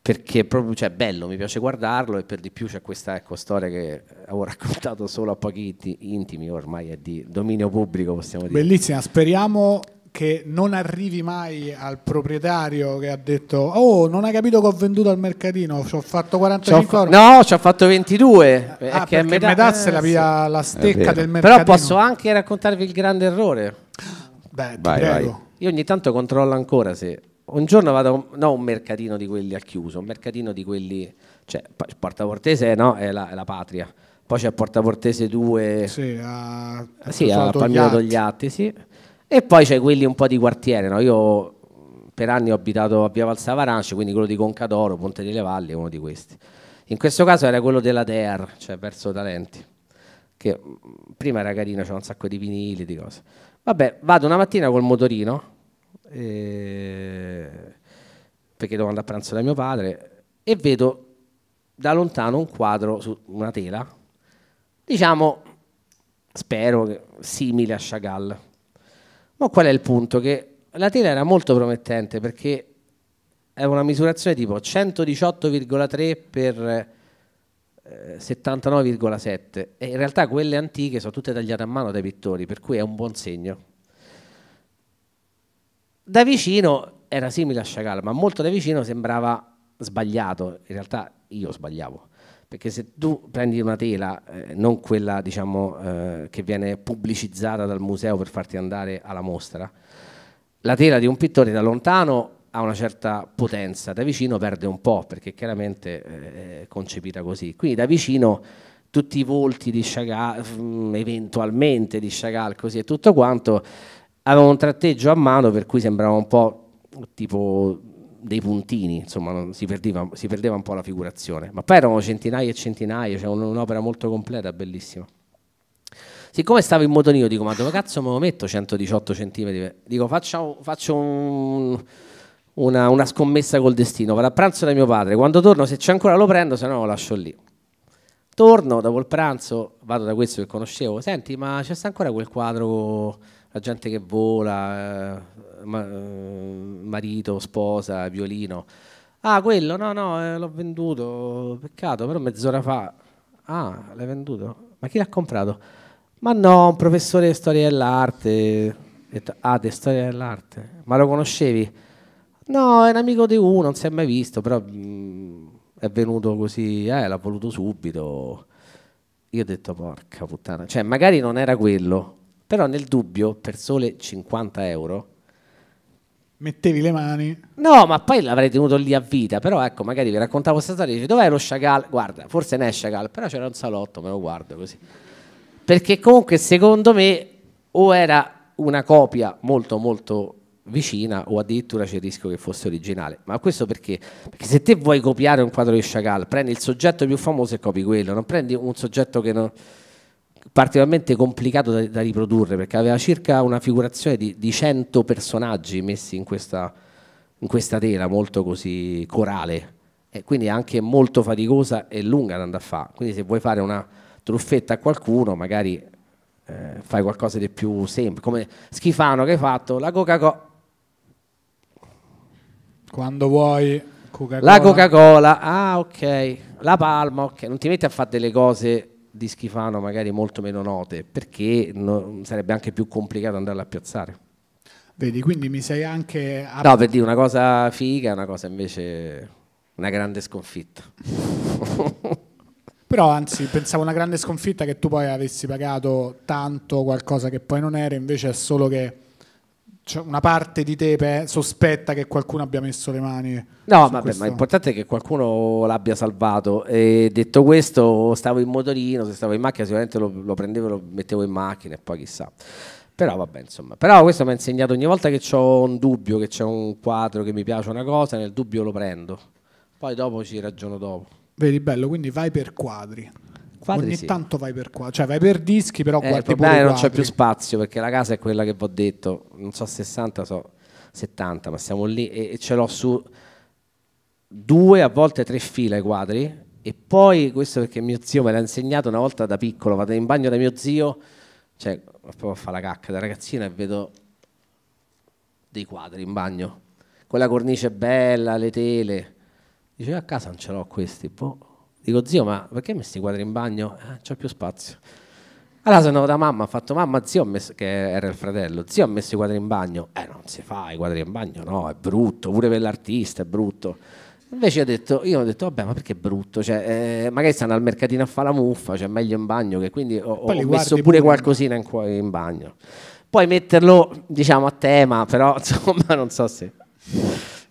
perché è proprio, cioè, bello, mi piace guardarlo e per di più c'è questa ecco, storia che avevo eh, raccontato solo a pochi intimi, ormai è di dominio pubblico, possiamo dire. Bellissima, speriamo che non arrivi mai al proprietario che ha detto oh non hai capito che ho venduto al mercatino ci ho fatto 45 euro no ci ho fatto 22 ah, eh, ah, che metà, metà eh, se la via la stecca del mercatino però posso anche raccontarvi il grande errore beh vai, vai. io ogni tanto controllo ancora se un giorno vado no, un mercatino di quelli al chiuso un mercatino di quelli cioè Porta Portese no, è la, è la patria poi c'è Porta Portese 2 sì a, sì, a Palmiro Togliatti sì e poi c'è quelli un po' di quartiere, no? Io per anni ho abitato a Via Valsavaranci, quindi quello di Concadoro, Ponte delle Valli, uno di questi. In questo caso era quello della Ter, cioè verso Talenti, che mm, prima era carino, c'era un sacco di vinili, di cose. Vabbè, vado una mattina col motorino, eh, perché devo andare a pranzo da mio padre, e vedo da lontano un quadro su una tela, diciamo, spero, simile a Chagall ma qual è il punto? Che la tela era molto promettente perché è una misurazione tipo 118,3 per 79,7 eh, e in realtà quelle antiche sono tutte tagliate a mano dai pittori, per cui è un buon segno. Da vicino era simile a Chagall, ma molto da vicino sembrava sbagliato, in realtà io sbagliavo. Perché se tu prendi una tela, eh, non quella diciamo, eh, che viene pubblicizzata dal museo per farti andare alla mostra, la tela di un pittore da lontano ha una certa potenza, da vicino perde un po', perché chiaramente eh, è concepita così. Quindi da vicino tutti i volti di Chagall, mm, eventualmente di Chagall, così e tutto quanto, avevano un tratteggio a mano per cui sembrava un po' tipo dei puntini, insomma non, si, perdeva, si, perdeva, un po' la figurazione, ma poi erano centinaia e centinaia, c'è cioè un'opera molto completa, bellissima. Siccome stavo in motonino, dico ma dove cazzo me lo metto 118 cm? Dico faccio, faccio un, una, una, scommessa col destino, vado a pranzo da mio padre, quando torno se c'è ancora lo prendo, se no lo lascio lì. Torno dopo il pranzo, vado da questo che conoscevo, senti ma c'è ancora quel quadro la gente che vola, eh, ma, eh, marito, sposa, violino. Ah, quello, no, no, eh, l'ho venduto, peccato, però mezz'ora fa. Ah, l'hai venduto? Ma chi l'ha comprato? Ma no, un professore di storia dell'arte. ah, di storia dell'arte. Ma lo conoscevi? No, è un amico di uno, non si è mai visto, però mh, mm, è venuto così, eh, l'ha voluto subito. Io ho detto, porca puttana. Cioè, magari non era quello, però nel dubbio, per sole 50 euro, mettevi le mani. No, ma poi l'avrei tenuto lì a vita. Però ecco, magari vi raccontavo questa storia. Dici, dov'è lo Chagall? Guarda, forse non è Chagall, però c'era un salotto, me lo guardo così. Perché comunque, secondo me, o era una copia molto, molto vicina, o addirittura c'è il rischio che fosse originale. Ma questo perché? Perché se te vuoi copiare un quadro di Chagall, prendi il soggetto più famoso e copi quello, non prendi un soggetto che non particolarmente complicato da, da, riprodurre perché aveva circa una figurazione di, di 100 personaggi messi in questa, in questa tela molto così corale e quindi anche molto faticosa e lunga da andare a fare quindi se vuoi fare una truffetta a qualcuno magari eh, fai qualcosa di più semplice come Schifano che hai fatto la Coca-Cola quando vuoi Coca la Coca-Cola ah ok la Palma ok non ti metti a fare delle cose di Schifano magari molto meno note, perché no, sarebbe anche più complicato andarla a piazzare. Vedi, quindi mi sei anche... A... No, per dire una cosa figa, una cosa invece... una grande sconfitta. Però anzi, pensavo una grande sconfitta che tu poi avessi pagato tanto qualcosa che poi non era, invece è solo che cioè una parte di te beh, sospetta che qualcuno abbia messo le mani. No, vabbè, ma l'importante è che qualcuno l'abbia salvato. E detto questo, stavo in motorino, se stavo in macchina sicuramente lo, lo prendevo e lo mettevo in macchina e poi chissà. Però vabbè, insomma. Però questo mi ha insegnato ogni volta che ho un dubbio, che c'è un quadro che mi piace una cosa, nel dubbio lo prendo. Poi dopo ci ragiono dopo. Vedi, bello, quindi vai per quadri. Quadri, Ogni sì. tanto vai per qua, cioè vai per dischi, però eh, guardi pure non c'è più spazio perché la casa è quella che vi ho detto, non so 60, so 70, ma siamo lì e, ce l'ho su due, a volte tre file i quadri e poi questo perché mio zio me l'ha insegnato una volta da piccolo, vado in bagno da mio zio, cioè proprio a fare la cacca da ragazzina e vedo dei quadri in bagno, con la cornice bella, le tele. Dice, a casa non ce l'ho questi, boh Dico, zio, ma perché hai messo i quadri in bagno? Ah, c'è più spazio. Allora sono andato da mamma, ho fatto mamma, zio, messo, che era il fratello, zio ha messo i quadri in bagno. Eh, non si fa i quadri in bagno, no, è brutto, pure per l'artista è brutto. Invece ho detto, io ho detto, vabbè, ma perché è brutto? Cioè, eh, magari stanno al mercatino a fare la muffa, cioè meglio in bagno, che quindi ho, ho messo pure, pure qualcosina in, in, bagno. puoi metterlo, diciamo, a tema, però insomma non so se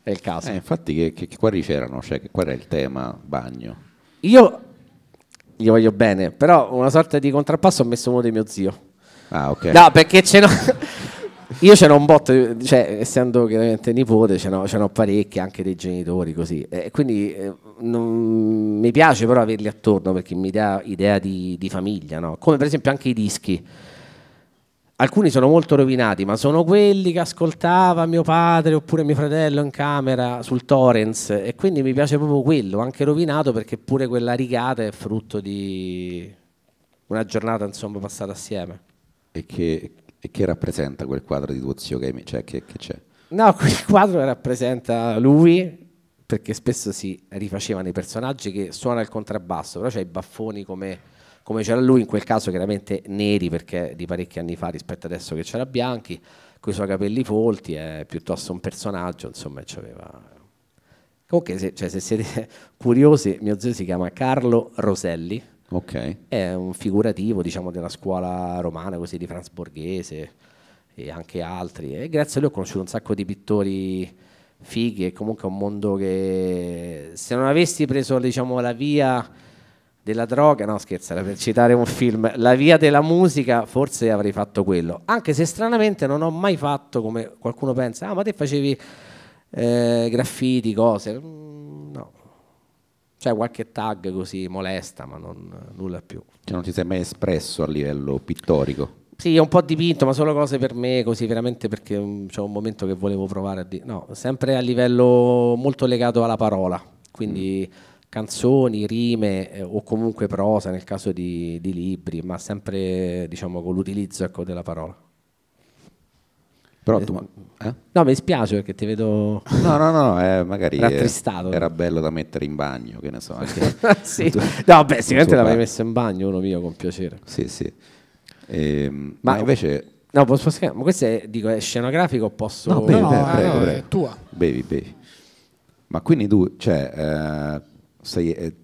è il caso. Eh, infatti che, che, che quali c'erano? Cioè, qual è il tema bagno? Io gli voglio bene, però una sorta di contrappasso ho messo uno di mio zio. Ah, ok. No, perché ce n'ho... Io ce n'ho un botto, cioè, essendo chiaramente nipote, ce n'ho, ce n'ho parecchi anche dei genitori così. E quindi eh, non, mi piace però averli attorno perché mi dà idea di, di famiglia, no? Come per esempio anche i dischi alcuni sono molto rovinati, ma sono quelli che ascoltava mio padre oppure mio fratello in camera sul Torrens e quindi mi piace proprio quello, anche rovinato perché pure quella rigata è frutto di una giornata insomma passata assieme. E che, e che rappresenta quel quadro di tuo zio che, cioè, che, che c'è? No, quel quadro rappresenta lui perché spesso si rifacevano i personaggi che suona il contrabbasso, però c'è i baffoni come come c'era lui, in quel caso chiaramente neri perché di parecchi anni fa rispetto adesso che c'era Bianchi, con i suoi capelli folti, è eh, piuttosto un personaggio, insomma, ci aveva Comunque, se, cioè, se siete curiosi, mio zio si chiama Carlo Roselli, okay. è un figurativo, diciamo, della scuola romana, così di Franz Borghese e anche altri, e grazie a lui ho conosciuto un sacco di pittori fighi e comunque un mondo che se non avessi preso diciamo, la via della droga, no scherzo, era per citare un film, La via della musica, forse avrei fatto quello, anche se stranamente non ho mai fatto come qualcuno pensa, ah ma te facevi eh, graffiti, cose, mm, no, cioè qualche tag così molesta, ma non, nulla più. Cioè non ti sei mai espresso a livello pittorico? Sì, un po' dipinto, ma solo cose per me, così veramente perché mm, c'è un momento che volevo provare a dire, no, sempre a livello molto legato alla parola, quindi... Mm canzoni, rime eh, o comunque prosa nel caso di, di libri, ma sempre diciamo, con l'utilizzo ecco, della parola. Però tu, eh? eh? No, mi spiace perché ti vedo. No, no, no, eh, magari eh, rattristato. era bello da mettere in bagno, che ne so. sì. tu, no, beh, sicuramente l'avrei messo in bagno uno mio con piacere. Sì, sì. Eh, ma, ma, invece. No, posso, posso ma questo è, dico, è scenografico posso. No, bevi, no, no, prego, eh, prego. è tua. Bevi, bevi. Ma quindi tu, cioè, sei, eh,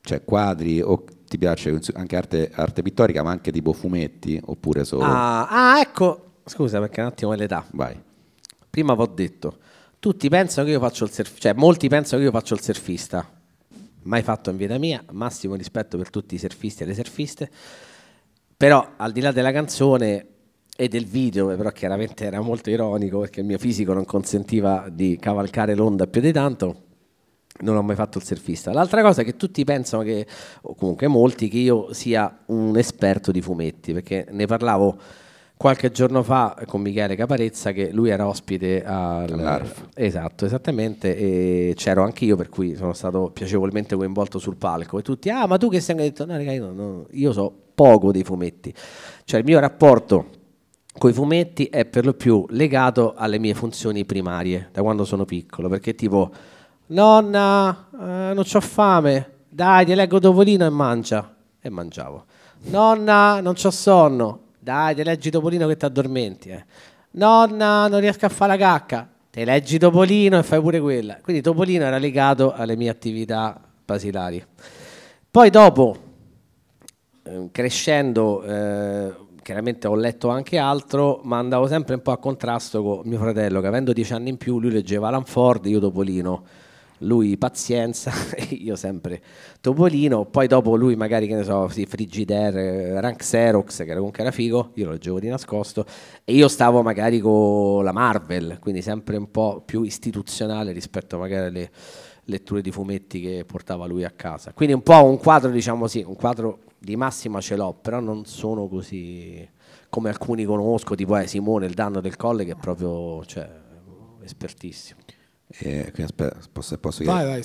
cioè quadri o ti piace anche arte, arte, pittorica, ma anche tipo fumetti oppure solo. Ah, ah ecco, scusa perché un attimo è l'età. Vai. Prima vi ho detto, tutti pensano che io faccio il surf, cioè molti pensano che io faccio il surfista. Mai fatto in vita mia, massimo rispetto per tutti i surfisti e le surfiste. Però al di là della canzone e del video, però chiaramente era molto ironico perché il mio fisico non consentiva di cavalcare l'onda più di tanto non ho mai fatto il surfista. L'altra cosa è che tutti pensano che, o comunque molti, che io sia un esperto di fumetti, perché ne parlavo qualche giorno fa con Michele Caparezza che lui era ospite al, all'ARF. Esatto, esattamente, e c'ero anche io per cui sono stato piacevolmente coinvolto sul palco e tutti, ah ma tu che stai Ho detto, no raga, io, no, io so poco dei fumetti, cioè il mio rapporto con i fumetti è per lo più legato alle mie funzioni primarie, da quando sono piccolo, perché tipo Nonna, eh, non ho fame. Dai, ti leggo Topolino e mangia. E mangiavo. Nonna, non ho sonno. Dai, ti leggi Topolino che ti addormenti. Eh. Nonna, non riesco a fare la cacca. Ti leggi Topolino e fai pure quella. Quindi Topolino era legato alle mie attività basilari. Poi dopo, eh, crescendo, eh, chiaramente ho letto anche altro, ma andavo sempre un po' a contrasto con mio fratello, che avendo dieci anni in più, lui leggeva Alan Ford e io Topolino lui pazienza, io sempre Topolino, poi dopo lui magari che ne so, sì, Frigidaire, eh, Rank Xerox, che era comunque era figo, io lo leggevo di nascosto, e io stavo magari con la Marvel, quindi sempre un po' più istituzionale rispetto magari alle letture di fumetti che portava lui a casa. Quindi un po' un quadro, diciamo sì, un quadro di massima ce l'ho, però non sono così come alcuni conosco, tipo eh, Simone, il danno del colle, che è proprio cioè, espertissimo. Eh, aspetta, posso, posso vai, vai,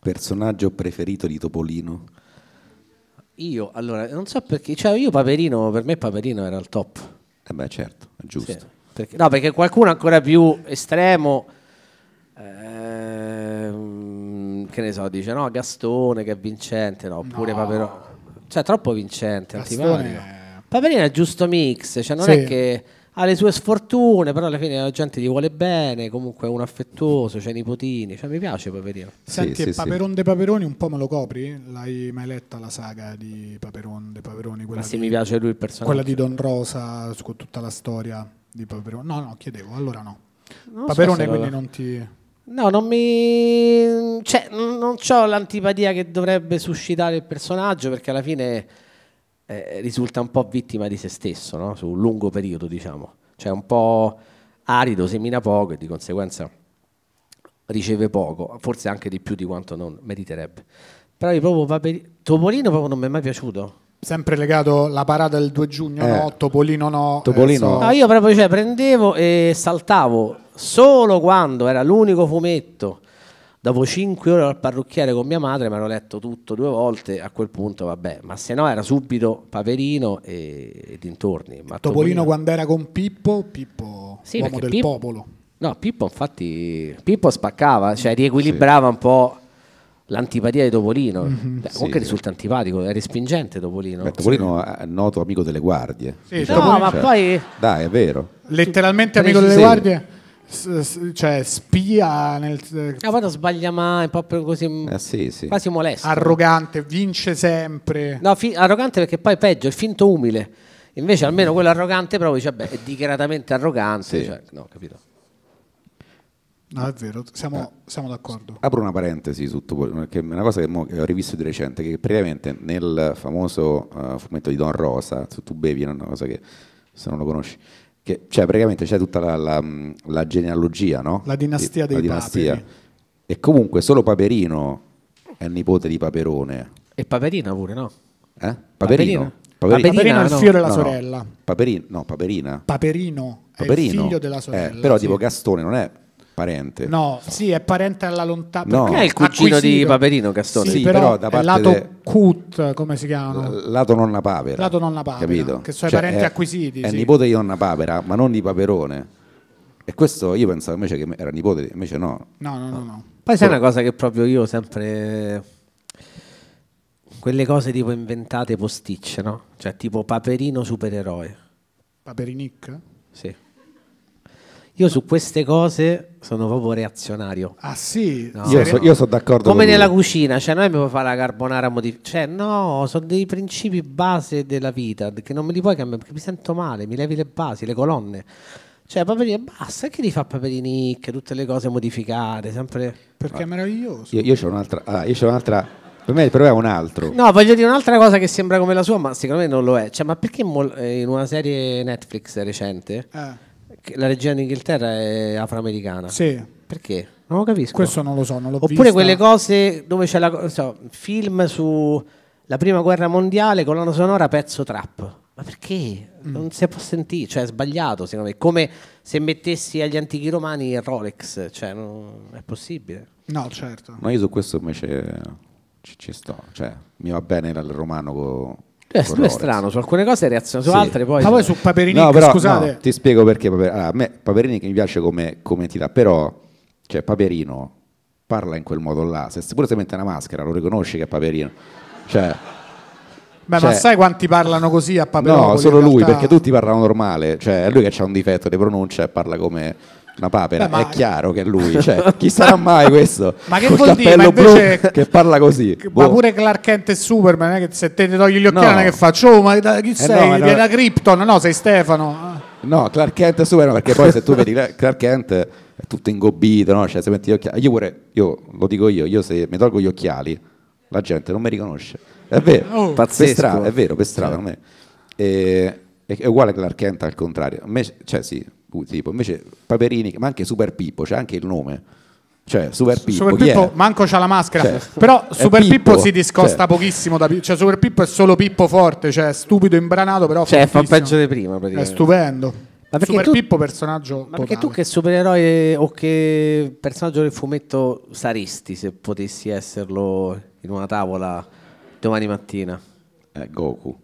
Personaggio preferito di Topolino? Io, allora, non so perché, cioè io Paperino, per me Paperino era il top. Eh beh, certo, è giusto. Sì, perché, no, perché qualcuno ancora più estremo, ehm, che ne so, dice no, Gastone che è vincente, no, oppure no. Paperino. Cioè, troppo vincente, Gastone... Paperino è giusto mix, cioè non sì. è che ha le sue sfortune, però alla fine la gente gli vuole bene, comunque è un affettuoso, c'è cioè nipotini, cioè, mi piace Paperino. Senti, sì, sì, Paperon de Paperoni un po' me lo copri? L'hai mai letta la saga di Paperon de Paperoni? Quella Ma sì, di, mi piace lui il personaggio. Quella di Don Rosa, con tutta la storia di Paperone. No, no, chiedevo, allora no. Non Paperone so quindi lo... non ti... No, non mi... Cioè, non ho l'antipatia che dovrebbe suscitare il personaggio, perché alla fine eh, risulta un po' vittima di se stesso, no? su un lungo periodo diciamo, cioè un po' arido, semina poco e di conseguenza riceve poco, forse anche di più di quanto non meriterebbe. Però io proprio paperi... Topolino proprio non mi è mai piaciuto. Sempre legato alla parata del 2 giugno, eh. no, Topolino no. Eh, Topolino. Eh, so. no, ah, io proprio cioè, prendevo e saltavo solo quando era l'unico fumetto Dopo cinque ore al parrucchiere con mia madre mi ero letto tutto due volte, a quel punto vabbè, ma se no era subito Paperino e, e dintorni. Ma Topolino, Topolino quando era con Pippo, Pippo sì, uomo del Pippo, popolo. No, Pippo infatti, Pippo spaccava, cioè riequilibrava sì. un po' l'antipatia di Topolino. Mm-hmm. comunque sì, risulta sì. antipatico, è respingente Topolino. Beh, Topolino è noto amico delle guardie. Sì, diciamo. No, cioè, ma poi... Dai, è vero. Letteralmente amico delle guardie? cioè spia nel no, poi non sbaglia mai proprio così mm, eh sì, sì. quasi molesto arrogante vince sempre no fi- arrogante perché poi peggio è finto umile invece almeno quello arrogante proprio dice beh è dichiaratamente arrogante sì. cioè, no capito No, è vero, siamo, siamo d'accordo. Apro una parentesi su tutto perché è una cosa che ho rivisto di recente, che praticamente nel famoso uh, fumetto di Don Rosa, tu bevi, è una cosa che se non lo conosci, che, cioè praticamente c'è tutta la, la, la genealogia, no? La dinastia dei la dinastia. Paperi. E comunque solo Paperino è il nipote di Paperone. E Paperina pure, no? Eh? Paperino. Paperino. Paperina, Paperina è il figlio no. della no, sorella. No. Paperino, no, Paperina. Paperino, Paperino. è il figlio della eh, sorella. Eh, però sì. tipo Gastone non è parente. No, sì, è parente alla lontana. No, è il cugino acquisito. di Paperino Castone. Sì, però, però da parte lato de... cut, come si chiamano? lato nonna papera. Lato nonna papera, capito? Che sono cioè, i parenti è, acquisiti. È sì. nipote di nonna papera, ma non di Paperone. E questo io pensavo invece che era nipote, invece no. No, no, no. no. no. Poi sai una cosa che proprio io sempre quelle cose tipo inventate posticce, no? Cioè tipo Paperino supereroe. Paperinic? Sì. Io su queste cose sono proprio reazionario. Ah sì? No, io, sono d'accordo. Come nella lui. cucina, cioè non è che fare la carbonara modificata. Cioè no, sono dei principi base della vita che non me li puoi cambiare perché mi sento male, mi levi le basi, le colonne. Cioè Paperini basta, che li fa Paperini che tutte le cose modificate, sempre... Perché è ah, meraviglioso. Io, io c'ho un'altra... Ah, io c'ho un'altra per me il problema è un altro. No, voglio dire un'altra cosa che sembra come la sua, ma secondo me non lo è. Cioè, ma perché eh, in una serie Netflix recente... Ah la regina d'Inghilterra è afroamericana. Sì. Perché? Non lo capisco. Questo non lo so, non l'ho Oppure vista. quelle cose dove c'è la so, film la prima guerra mondiale, colonna sonora, pezzo trap. Ma perché? Mm. Non si può sentire, cioè è sbagliato secondo me. Come se mettessi agli antichi romani il Rolex, cioè non è possibile. No, certo. Ma io su questo invece ci, ci sto, cioè mi va bene il romano con cioè, lui è strano, su alcune cose reaziona, su sì. altre poi... Ma poi su Paperini, no, però, scusate... No, ti spiego perché allora, a me Paperini mi piace come, come entità, però cioè, Paperino parla in quel modo là, se pure se mette una maschera lo riconosci che è Paperino. Cioè, Beh, cioè, ma sai quanti parlano così a Paperino? No, solo lui, perché tutti parlano normale, cioè è lui che ha un difetto di pronuncia e parla come una papera, Beh, ma... è chiaro che è lui, cioè, chi sarà mai questo? ma che vuol dire? Ma invece... che parla così. Boh. Ma pure Clark Kent e Superman, eh, che se te ne togli gli occhiali, no. che faccio? Oh, ma da, chi eh sei? No, Vieni no. da Krypton? No, sei Stefano. No, Clark Kent e Superman, perché poi se tu vedi Clark Kent è tutto ingobbito, no? Cioè, se metti gli occhiali... Io pure, io, lo dico io, io se mi tolgo gli occhiali, la gente non mi riconosce. È vero, oh, pazzesco. Per strada, è vero, per strada. Sì. È. E, è uguale Clark Kent al contrario. A me, cioè sì, tipo. Invece Paperini, ma anche Super Pippo, c'è anche il nome. Cioè, Super Pippo, Super Pippo manco c'ha la maschera. Cioè, però Super Pippo, Pippo, si discosta cioè. pochissimo da Pippo. Cioè, Super Pippo è solo Pippo forte, cioè stupido imbranato, però. Cioè, fa peggio di prima. È stupendo. Ma perché Super tu, Pippo personaggio. Ma totale. perché tu che supereroe o che personaggio del fumetto saresti se potessi esserlo in una tavola domani mattina? Eh, Goku.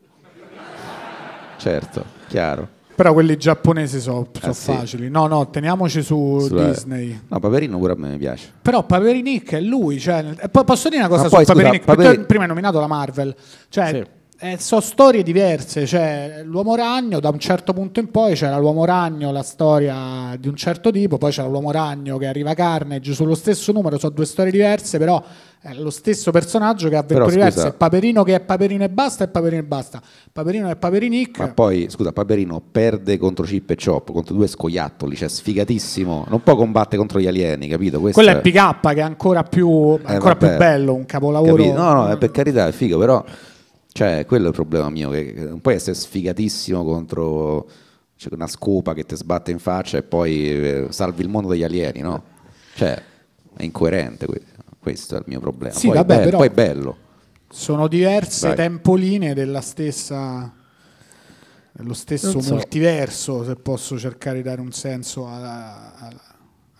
certo, chiaro. Però quelli giapponesi sono so eh sì. facili. No, no, teniamoci su Sulla... Disney. No, Paperino pure a me piace. Però Paperinic è lui. Cioè... Eh, posso dire una cosa ma su poi, Paperinik? Paperi... Prima hai nominato la Marvel. Cioè, sì eh, sono storie diverse, cioè l'uomo ragno da un certo punto in poi c'era l'uomo ragno, la storia di un certo tipo, poi c'era l'uomo ragno che arriva a Carnage sullo stesso numero, sono due storie diverse, però è lo stesso personaggio che ha avventure diverse, Paperino che è Paperino e basta e Paperino e basta, Paperino e Paperinic. Ma poi, scusa, Paperino perde contro Chip e Chop, contro due scoiattoli, cioè sfigatissimo, non può combattere contro gli alieni, capito? Questo Quello è... è PK che è ancora più, eh, ancora eh, più bello, un capolavoro. Capito? No, no, eh, per carità è figo, però... Cioè, quello è il problema mio, che non puoi essere sfigatissimo contro cioè, una scopa che ti sbatte in faccia e poi eh, salvi il mondo degli alieni, no? Cioè, è incoerente questo, è il mio problema. Sì, poi, vabbè, è bello, poi è bello. Sono diverse Vai. tempoline della stessa lo stesso so. multiverso, se posso cercare di dare un senso alla, alla,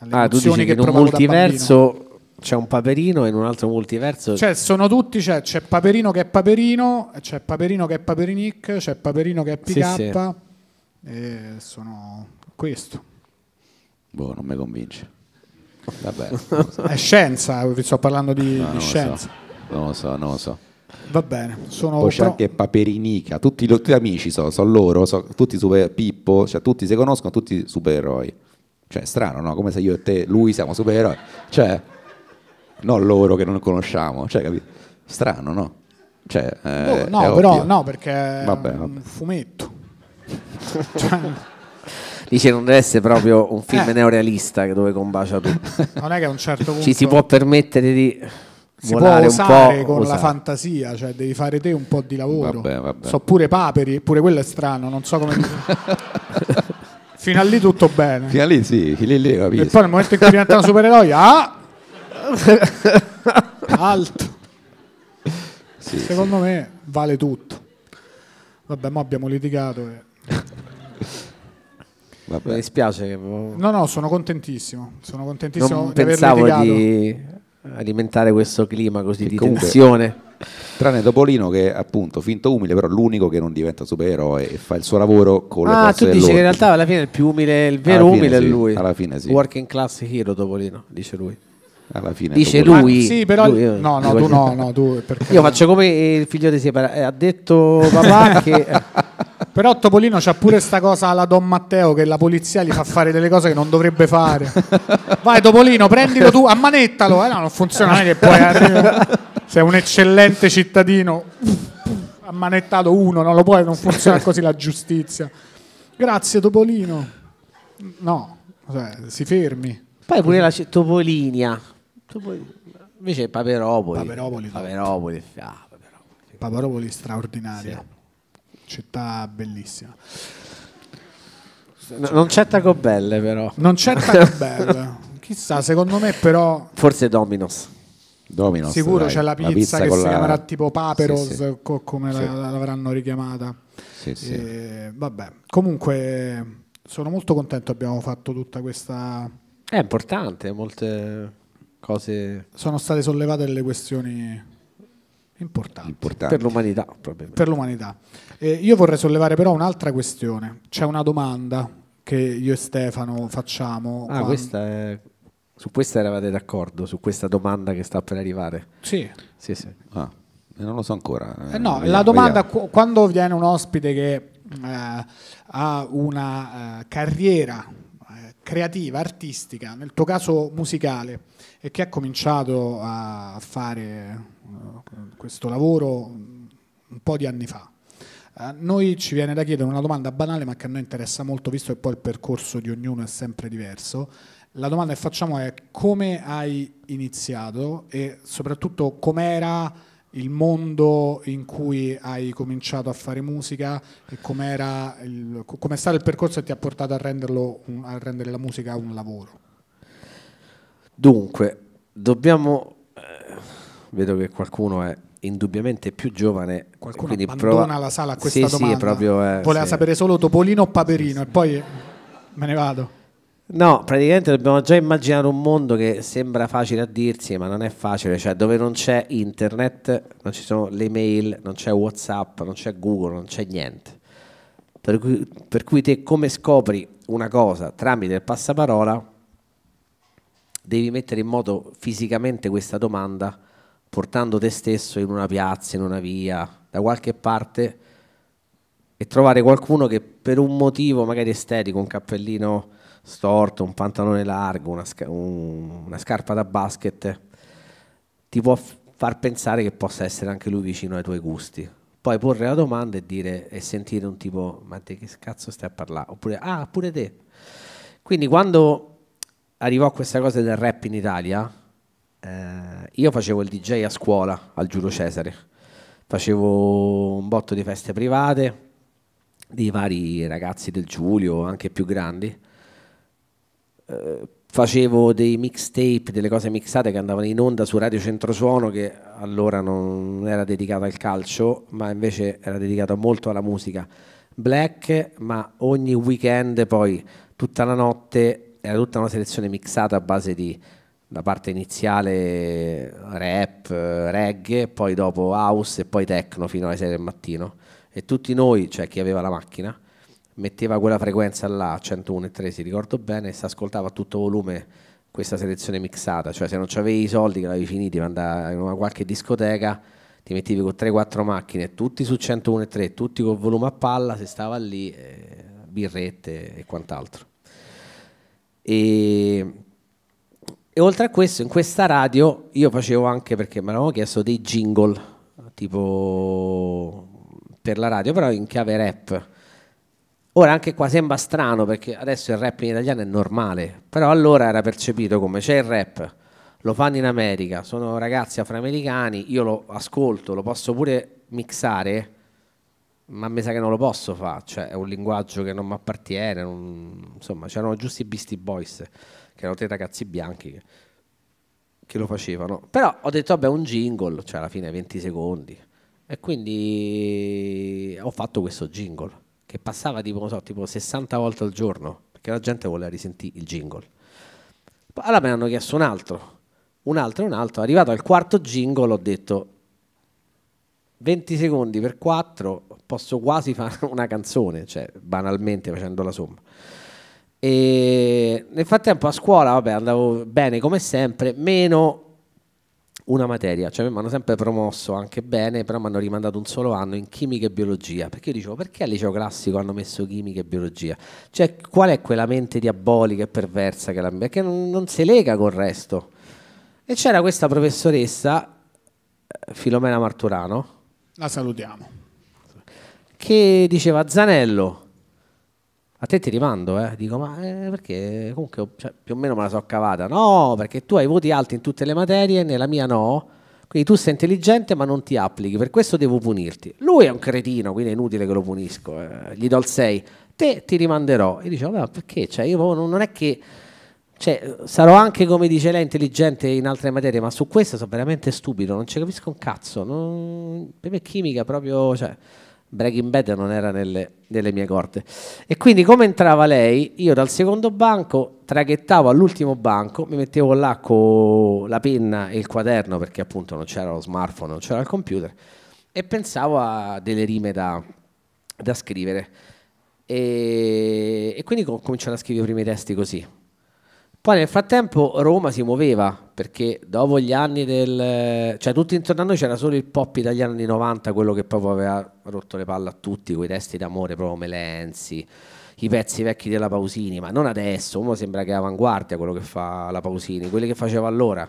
alle ah, tu dici che, che in un multiverso c'è un Paperino in un altro multiverso. Cioè, sono tutti, c'è, cioè, c'è Paperino che è Paperino, c'è Paperino che è Paperinic, c'è Paperino che è PK. Sì, sì. sono questo. Boh, non mi convince. Vabbè. So. è scienza, vi sto parlando di, no, di scienza. So. Non lo so, non lo so. Va bene, sono Poi c'è però... anche Paperinica, tutti, tutti amici sono, sono loro, sono tutti super Pippo, cioè tutti si conoscono, tutti supereroi. Cioè, strano, no? Come se io e te, lui siamo supereroi. Cioè, non loro che non conosciamo. Cioè, capito? Strano, no? Cioè, eh, boh, no, no però ovvio. no, perché vabbè, è un fumetto. cioè, Dice non deve essere proprio un film eh. neorealista dove combacia tutto. Non è che a un certo punto... Ci si può permettere di si può usare con usare. la fantasia, cioè devi fare te un po' di lavoro. Vabbè, vabbè. So pure paperi, pure quello è strano, non so come. fino a lì tutto bene. Fino a lì sì, lì, lì, E poi nel momento in cui diventano supereroi, ah! alto. Sì, Secondo sì. me vale tutto. Vabbè, ma abbiamo litigato. E... Vabbè. Mi dispiace che... No, no, sono contentissimo. Sono contentissimo non di pensavo di alimentare questo clima così che di comunque, tensione. Tranne Topolino che appunto finto umile, però l'unico che non diventa supereroe e fa il suo lavoro con ah, le forze Ah, tu dici che in realtà alla fine il più umile, il vero alla umile fine, è lui. Alla fine sì. Working class hero Topolino, dice lui alla fine. Dice lui. Ah, sì, però lui, io, eh, no, no, tu no, no, tu Io faccio come il figlio di Separa, eh, ha detto papà che eh. Però Topolino c'ha pure sta cosa alla Don Matteo che la polizia gli fa fare delle cose che non dovrebbe fare. Vai Topolino, prendilo tu, ammanettalo. Eh no, non funziona, che poi arriva. Sei un eccellente cittadino. Ammanettato uno, non lo puoi, non funziona così la giustizia. Grazie Topolino. No, cioè, si fermi. Poi pure la Topolinia, Puoi... Invece Paperopoli. Paperopoli. Paperopoli. Ah, Paperopoli. Paperopoli straordinaria. Sì. Città bellissima. No, non c'è Taco belle però. Non c'è Taco belle Chissà, secondo me però... Forse Dominos. Dominos Sicuro dai. c'è la pizza, la pizza che si la... chiamerà tipo Paperos, sì, sì. Co- come la, l'avranno richiamata. E, vabbè, comunque sono molto contento abbiamo fatto tutta questa... È importante, molte cose... Sono state sollevate delle questioni importanti. importanti. Per l'umanità, Per l'umanità. Eh, io vorrei sollevare però un'altra questione. C'è una domanda che io e Stefano facciamo. Ah, quando... questa è... Su questa eravate d'accordo, su questa domanda che sta per arrivare? Sì. Sì, sì. Ah, non lo so ancora. Eh, no, vediamo, la domanda, qu- quando viene un ospite che eh, ha una eh, carriera eh, creativa, artistica, nel tuo caso musicale, e che ha cominciato a fare eh, questo lavoro un po' di anni fa. A eh, noi ci viene da chiedere una domanda banale ma che a noi interessa molto visto che poi il percorso di ognuno è sempre diverso. La domanda che facciamo è come hai iniziato e soprattutto com'era il mondo in cui hai cominciato a fare musica e com'è stato il percorso che ti ha portato a, renderlo, a rendere la musica un lavoro. Dunque, dobbiamo... Eh, vedo che qualcuno è indubbiamente più giovane. Qualcuno quindi abbandona prova... la sala a questa sì, domanda. Sì, proprio, eh, Voleva sì. sapere solo Topolino o Paperino e poi me ne vado. No, praticamente dobbiamo già immaginare un mondo che sembra facile a dirsi, ma non è facile, cioè dove non c'è internet, non ci sono le mail, non c'è Whatsapp, non c'è Google, non c'è niente. Per cui, per cui te come scopri una cosa tramite il passaparola devi mettere in moto fisicamente questa domanda portando te stesso in una piazza, in una via, da qualche parte e trovare qualcuno che per un motivo magari estetico, un cappellino storto, un pantalone largo, una, sca un, una scarpa da basket, ti può far pensare che possa essere anche lui vicino ai tuoi gusti. Poi porre la domanda e dire e sentire un tipo, ma di che cazzo stai a parlare? Oppure, ah, pure te. Quindi quando arrivò questa cosa del rap in Italia, eh, io facevo il DJ a scuola al Giulio Cesare, facevo un botto di feste private di vari ragazzi del Giulio, anche più grandi. Eh, facevo dei mixtape, delle cose mixate che andavano in onda su Radio Centrosuono, che allora non era dedicata al calcio, ma invece era dedicata molto alla musica black, ma ogni weekend poi tutta la notte era tutta una selezione mixata a base di la parte iniziale rap, reggae, poi dopo house e poi techno fino alle 6 del mattino. E tutti noi, cioè chi aveva la macchina, metteva quella frequenza là, 101 e 3 si ricordo bene, e si ascoltava a tutto volume questa selezione mixata, cioè se non avevi i soldi che l'avevi finiti andavi in una qualche discoteca, ti mettivi con 3-4 macchine, tutti su 101 e 3, tutti col volume a palla, se stava lì, eh, birrette e quant'altro. E, e oltre a questo, in questa radio io facevo anche perché mi avevano chiesto dei jingle tipo per la radio, però in chiave rap. Ora anche qua sembra strano perché adesso il rap in italiano è normale, però allora era percepito come c'è il rap, lo fanno in America, sono ragazzi afroamericani, io lo ascolto, lo posso pure mixare, ma mi sa che non lo posso fare, cioè è un linguaggio che non mi appartiene, non... insomma c'erano giusti i Beastie Boys, che erano tre ragazzi bianchi che, che lo facevano, però ho detto vabbè un jingle, cioè alla fine 20 secondi, e quindi ho fatto questo jingle, che passava tipo, non so, tipo 60 volte al giorno, perché la gente voleva risentire il jingle. Allora me ne hanno chiesto un altro, un altro, un altro, arrivato al quarto jingle ho detto 20 secondi per 4, posso quasi fare una canzone, cioè banalmente facendo la somma. E nel frattempo a scuola, vabbè, andavo bene come sempre, meno una materia, cioè mi hanno sempre promosso anche bene, però mi hanno rimandato un solo anno in chimica e biologia, perché io dicevo perché al liceo classico hanno messo chimica e biologia? Cioè qual è quella mente diabolica e perversa che, la, che non, non si lega col resto? E c'era questa professoressa, eh, Filomena Marturano, la salutiamo che diceva Zanello. A te ti rimando, eh. Dico, ma eh, perché comunque cioè, più o meno me la so cavata. No, perché tu hai voti alti in tutte le materie, nella mia no. Quindi tu sei intelligente ma non ti applichi, per questo devo punirti. Lui è un cretino, quindi è inutile che lo punisco. Eh, gli do il 6. Te ti rimanderò. E dicevo, ma perché? Cioè, io boh, non è che... Cioè, sarò anche come dice lei intelligente in altre materie, ma su questo sono veramente stupido, non ci capisco un cazzo. Non... Per me chimica proprio... Cioè... Breaking Bad non era nelle, nelle, mie corte. E quindi come entrava lei, io dal secondo banco traghettavo all'ultimo banco, mi mettevo là con la penna e il quaderno, perché appunto non c'era lo smartphone, non c'era il computer, e pensavo a delle rime da, da scrivere. E, e quindi ho cominciato a scrivere i primi testi così. Poi nel frattempo Roma si muoveva perché dopo gli anni del... cioè tutti intorno a noi c'era solo il pop italiano anni 90, quello che proprio aveva rotto le palle a tutti, quei testi d'amore proprio Melenzi, i pezzi vecchi della Pausini, ma non adesso, uno sembra che è avanguardia quello che fa la Pausini, quelli che faceva allora.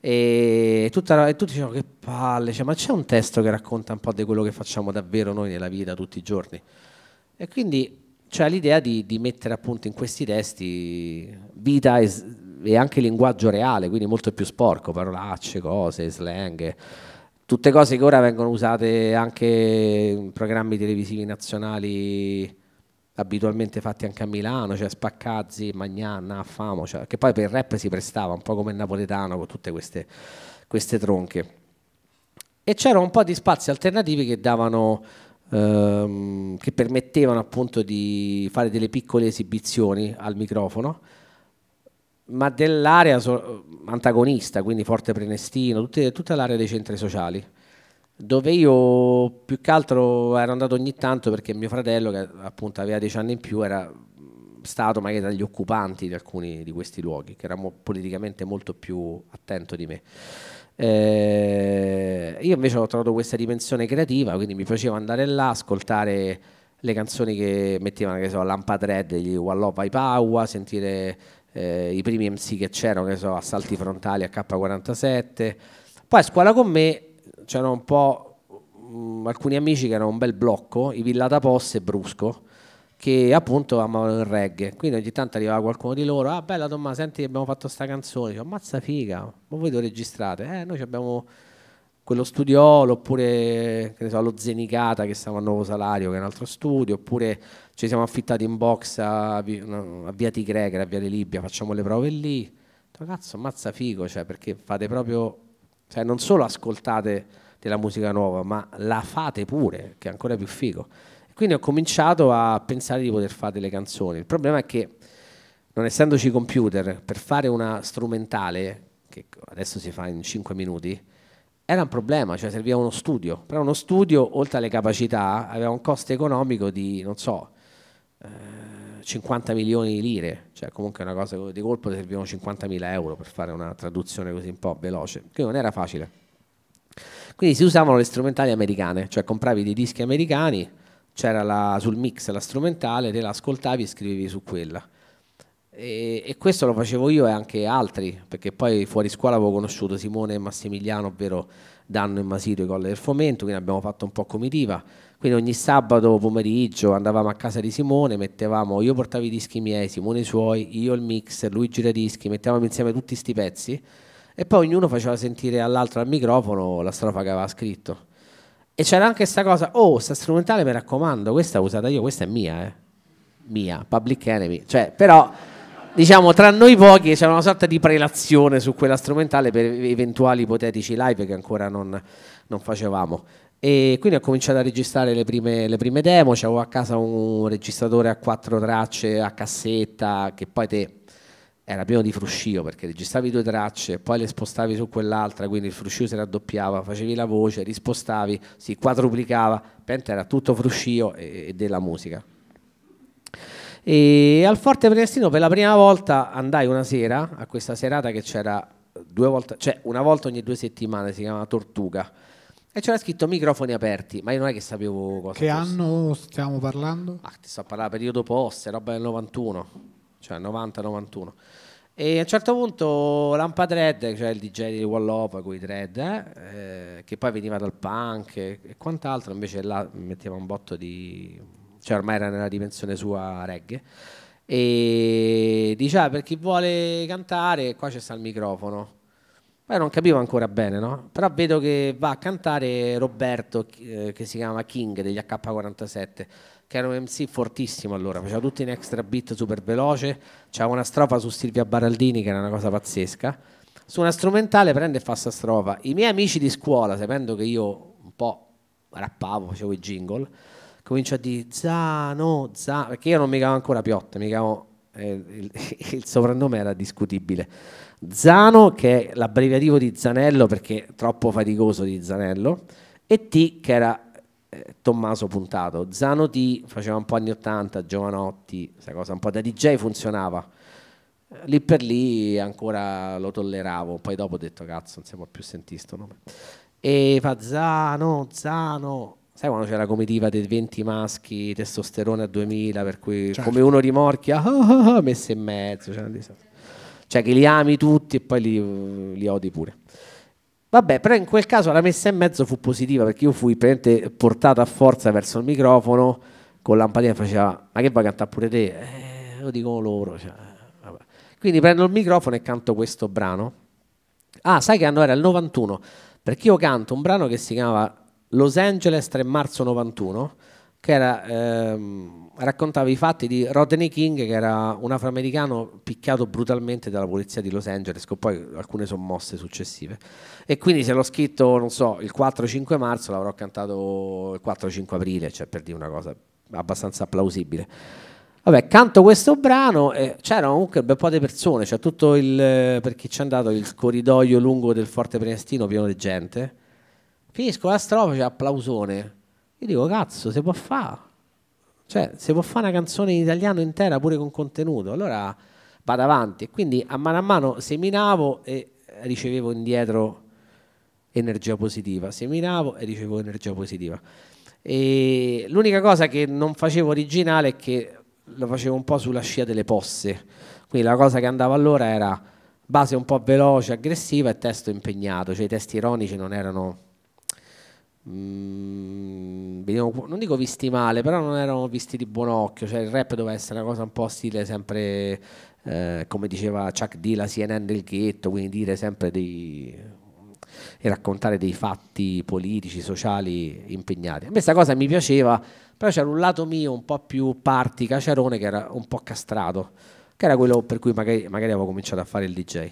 E, tutta, e tutti dicevano che palle, cioè, ma c'è un testo che racconta un po' di quello che facciamo davvero noi nella vita tutti i giorni. E quindi c'è l'idea di, di, mettere appunto in questi testi vita e, e, anche linguaggio reale, quindi molto più sporco, parolacce, cose, slang, tutte cose che ora vengono usate anche in programmi televisivi nazionali abitualmente fatti anche a Milano, cioè Spaccazzi, Magnanna, Affamo, cioè, che poi per il rap si prestava un po' come il napoletano con tutte queste, queste tronche. E c'erano un po' di spazi alternativi che davano ehm, che permettevano appunto di fare delle piccole esibizioni al microfono, ma dell'area so antagonista, quindi Forte Prenestino, tutte, tutta l'area dei centri sociali, dove io più che altro ero andato ogni tanto perché mio fratello, che appunto aveva 10 anni in più, era stato magari dagli occupanti di alcuni di questi luoghi, che era mo politicamente molto più attento di me. Eh, io invece ho trovato questa dimensione creativa, quindi mi piaceva andare là, ascoltare le canzoni che mettevano, che so, Lampa Red, gli Wallop Vai Paua, sentire eh, i primi MC che c'erano, che so, Assalti Frontali a K47. Poi a scuola con me c'erano un po' mh, mm, alcuni amici che erano un bel blocco, i Villata Posse e Brusco che appunto amavano il reggae. Quindi ogni tanto arrivava qualcuno di loro, ah bella Tommaso, senti abbiamo fatto sta canzone, dico, ammazza figa, ma voi lo registrate? Eh, noi abbiamo quello studiolo, oppure che ne so, lo Zenicata che stava a Nuovo Salario, che è un altro studio, oppure ci siamo affittati in box a, no, a Via Tigre, a Via di Libia, facciamo le prove lì. Dico, cazzo, ammazza figo, cioè, perché fate proprio, cioè, non solo ascoltate della musica nuova, ma la fate pure, che è ancora più figo. Quindi ho cominciato a pensare di poter fare delle canzoni. Il problema è che non essendoci computer, per fare una strumentale, che adesso si fa in 5 minuti, era un problema, cioè serviva uno studio. Però uno studio, oltre alle capacità, aveva un costo economico di, non so, 50 eh, milioni di lire. Cioè comunque una cosa di colpo servivano 50 mila euro per fare una traduzione così un po' veloce. Quindi non era facile. Quindi si usavano le strumentali americane, cioè compravi dei dischi americani, c'era sul mix la strumentale, te la ascoltavi e scrivevi su quella. E, e, questo lo facevo io e anche altri, perché poi fuori scuola avevo conosciuto Simone e Massimiliano, ovvero Danno e Masito i Colle del Fomento, quindi abbiamo fatto un po' comitiva. Quindi ogni sabato pomeriggio andavamo a casa di Simone, mettevamo, io portavo i dischi miei, Simone i suoi, io il mixer, lui gira dischi, mettevamo insieme tutti questi pezzi e poi ognuno faceva sentire all'altro al microfono la strofa che aveva scritto e c'era anche questa cosa, oh, sta strumentale mi raccomando, questa usata io, questa è mia, eh. Mia, Public Enemy. Cioè, però, diciamo, tra noi pochi c'era una sorta di prelazione su quella strumentale per eventuali ipotetici live che ancora non, non facevamo. E quindi ho cominciato a registrare le prime, le prime demo, c'avevo a casa un registratore a quattro tracce a cassetta che poi te era pieno di fruscio perché registravi due tracce, poi le spostavi su quell'altra, quindi il fruscio si raddoppiava, facevi la voce, rispostavi, si quadruplicava, Penta era tutto fruscio e, e, della musica. E al Forte Prenestino per la prima volta andai una sera a questa serata che c'era due volte, cioè una volta ogni due settimane, si chiamava Tortuga. E c'era scritto microfoni aperti, ma io non è che sapevo cosa. Che fosse. anno stiamo parlando? Ah, ti sto a parlare periodo post, roba del 91, cioè 90-91. E a un certo punto Lampa Dread, cioè il DJ di Wallopa con i Dread, eh, che poi veniva dal punk e, e quant'altro, invece là metteva un botto di... cioè ormai era nella dimensione sua reggae, e diceva ah, per chi vuole cantare, qua c'è sta il microfono. Poi non capivo ancora bene, no? Però vedo che va a cantare Roberto, eh, che si chiama King degli AK-47 che era un MC fortissimo allora, faceva tutto in extra beat super veloce, c'era una strofa su Silvia Baraldini che era una cosa pazzesca, su una strumentale prende e fa questa strofa. I miei amici di scuola, sapendo che io un po' rappavo, facevo i jingle, comincio a dire Zano, Zano, perché io non mi chiamo ancora Piotta, mi chiamo, eh, il, il, soprannome era discutibile. Zano, che è l'abbreviativo di Zanello perché è troppo faticoso di Zanello, e T, che era Tommaso Puntato. Zano T faceva un po' anni 80, Giovanotti, questa cosa un po' da DJ funzionava. Lì per lì ancora lo tolleravo, poi dopo ho detto cazzo, non si può più sentire sto nome. E fa Zano, Zano, Sai quando c'era la comitiva dei 20 maschi, testosterone a 2000, per cui certo. come uno rimorchia, ah, ah, ah, ah messe in mezzo. Cioè, cioè, che li ami tutti e poi li, li odi pure. Vabbè, però in quel caso la messa in mezzo fu positiva perché io fui praticamente portato a forza verso il microfono con lampadina e faceva ma che va a cantare pure te? Eh, lo dicono loro. Cioè, Quindi prendo il microfono e canto questo brano. Ah, sai che anno era il 91? Perché io canto un brano che si chiamava Los Angeles 3 marzo 91 che era, ehm, raccontava i fatti di Rodney King, che era un afroamericano picchiato brutalmente dalla polizia di Los Angeles, con poi alcune sommosse successive. E quindi se l'ho scritto, non so, il 4-5 marzo, l'avrò cantato il 4-5 aprile, cioè per dire una cosa abbastanza plausibile. Vabbè, canto questo brano e c'erano comunque un bel po' di persone, cioè tutto il, per chi ci è andato, il corridoio lungo del Forte Prenestino pieno di gente. Finisco la strofa, c'è cioè, applausone. Io dico, cazzo, si può fare. Cioè, si può fare una canzone in italiano intera pure con contenuto. Allora vado avanti. E quindi a mano a mano seminavo e ricevevo indietro energia positiva. Seminavo e ricevevo energia positiva. E l'unica cosa che non facevo originale è che lo facevo un po' sulla scia delle posse. Quindi la cosa che andava allora era base un po' veloce, aggressiva e testo impegnato, cioè i testi ironici non erano Mm, non dico visti male, però non erano visti di buon occhio, cioè il rap doveva essere una cosa un po' stile sempre, eh, come diceva Chuck D, la CNN del ghetto, quindi dire sempre dei e raccontare dei fatti politici, sociali impegnati. A me questa cosa mi piaceva, però c'era un lato mio un po' più party, cacerone, che era un po' castrato, che era quello per cui magari, magari avevo cominciato a fare il DJ.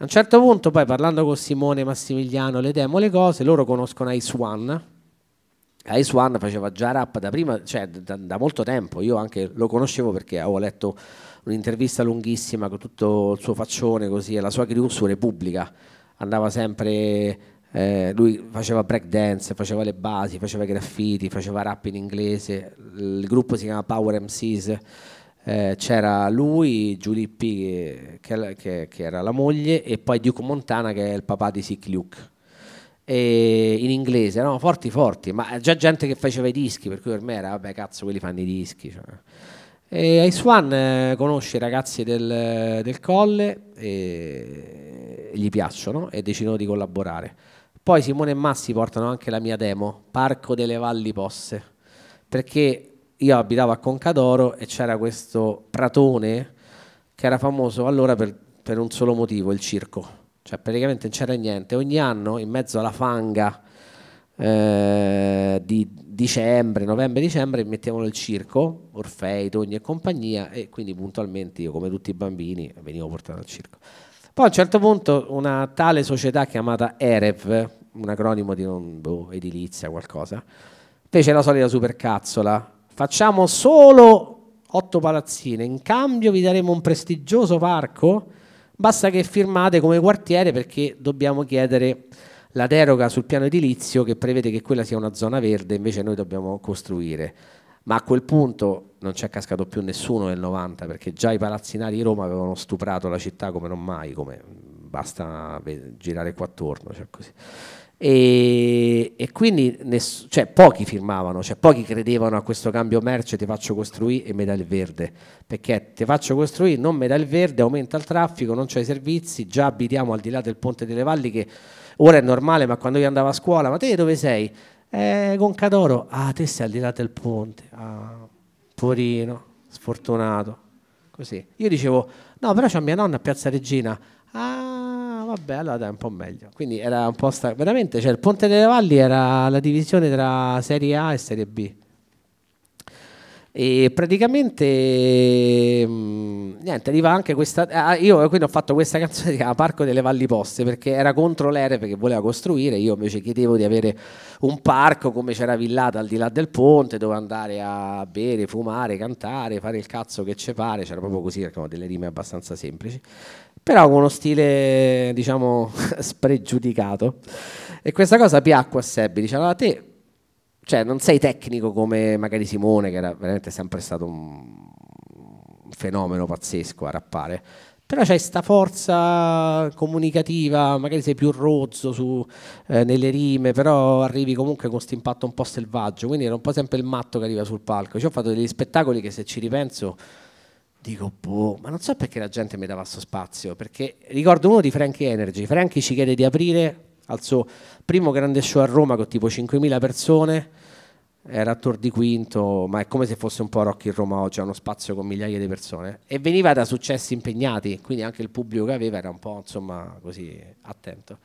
A un certo punto, poi parlando con Simone, Massimiliano, le demo, le cose, loro conoscono Ice One. Ice One faceva già rap da prima, cioè da, da molto tempo. Io anche lo conoscevo perché avevo letto un'intervista lunghissima con tutto il suo faccione così e la sua crew su Repubblica. Andava sempre eh, lui faceva break dance, faceva le basi, faceva graffiti, faceva rap in inglese, il gruppo si chiama Power MCs eh, c'era lui, Judy P, che, che, che, era la moglie, e poi Duke Montana, che è il papà di Sick Luke. E in inglese, erano forti, forti, ma già gente che faceva i dischi, per cui per me era, vabbè, cazzo, quelli fanno i dischi. Cioè. E Ice One eh, conosce i ragazzi del, del colle e gli piacciono e decidono di collaborare. Poi Simone e Massi portano anche la mia demo, Parco delle Valli Posse, perché io abitavo a Concadoro e c'era questo pratone che era famoso allora per, per un solo motivo, il circo. Cioè praticamente non c'era niente. Ogni anno in mezzo alla fanga eh, di dicembre, novembre-dicembre mettevano il circo, Orfei, Togni e compagnia e quindi puntualmente io come tutti i bambini venivo portato al circo. Poi a un certo punto una tale società chiamata EREV, un acronimo di non, boh, edilizia qualcosa, fece la solita supercazzola facciamo solo otto palazzine, in cambio vi daremo un prestigioso parco, basta che firmate come quartiere perché dobbiamo chiedere la deroga sul piano edilizio che prevede che quella sia una zona verde, invece noi dobbiamo costruire. Ma a quel punto non c'è cascato più nessuno nel 90 perché già i palazzinari di Roma avevano stuprato la città come non mai, come basta girare qua attorno. Cioè e, e quindi cioè, pochi firmavano, cioè, pochi credevano a questo cambio merce, ti faccio costruire e me dai il verde, perché ti faccio costruire, non me dai il verde, aumenta il traffico, non c'è i servizi, già abitiamo al di là del ponte delle valli che ora è normale, ma quando io andavo a scuola, ma te dove sei? Eh, con Cadoro, ah te sei al di là del ponte, ah, porino, sfortunato, così. Io dicevo, no però c'è mia nonna a Piazza Regina, ah vabbè, allora dai un po' meglio. Quindi era un po' sta... veramente, cioè il Ponte delle Valli era la divisione tra Serie A e Serie B. E praticamente mh, mm, niente, arriva anche questa. Eh, io quindi ho fatto questa canzone che chiama Parco delle Valli Poste perché era contro l'ere perché voleva costruire. Io invece chiedevo di avere un parco come c'era Villata al di là del ponte dove andare a bere, fumare, cantare, fare il cazzo che ci pare. C'era proprio così, erano delle rime abbastanza semplici però con uno stile, diciamo, spregiudicato. E questa cosa piacque a Sebbi, diceva, allora, te cioè, non sei tecnico come magari Simone, che era veramente sempre stato un fenomeno pazzesco a rappare, però c'hai sta forza comunicativa, magari sei più rozzo su, eh, nelle rime, però arrivi comunque con questo impatto un po' selvaggio, quindi era un po' sempre il matto che arriva sul palco. Cioè, ho fatto degli spettacoli che se ci ripenso Dico, boh, ma non so perché la gente mi dava questo spazio, perché ricordo uno di Frankie Energy, Frankie ci chiede di aprire al suo primo grande show a Roma con tipo 5.000 persone, era a Tor di Quinto, ma è come se fosse un po' Rock in Roma oggi, cioè uno spazio con migliaia di persone, e veniva da successi impegnati, quindi anche il pubblico che aveva era un po' insomma così attento.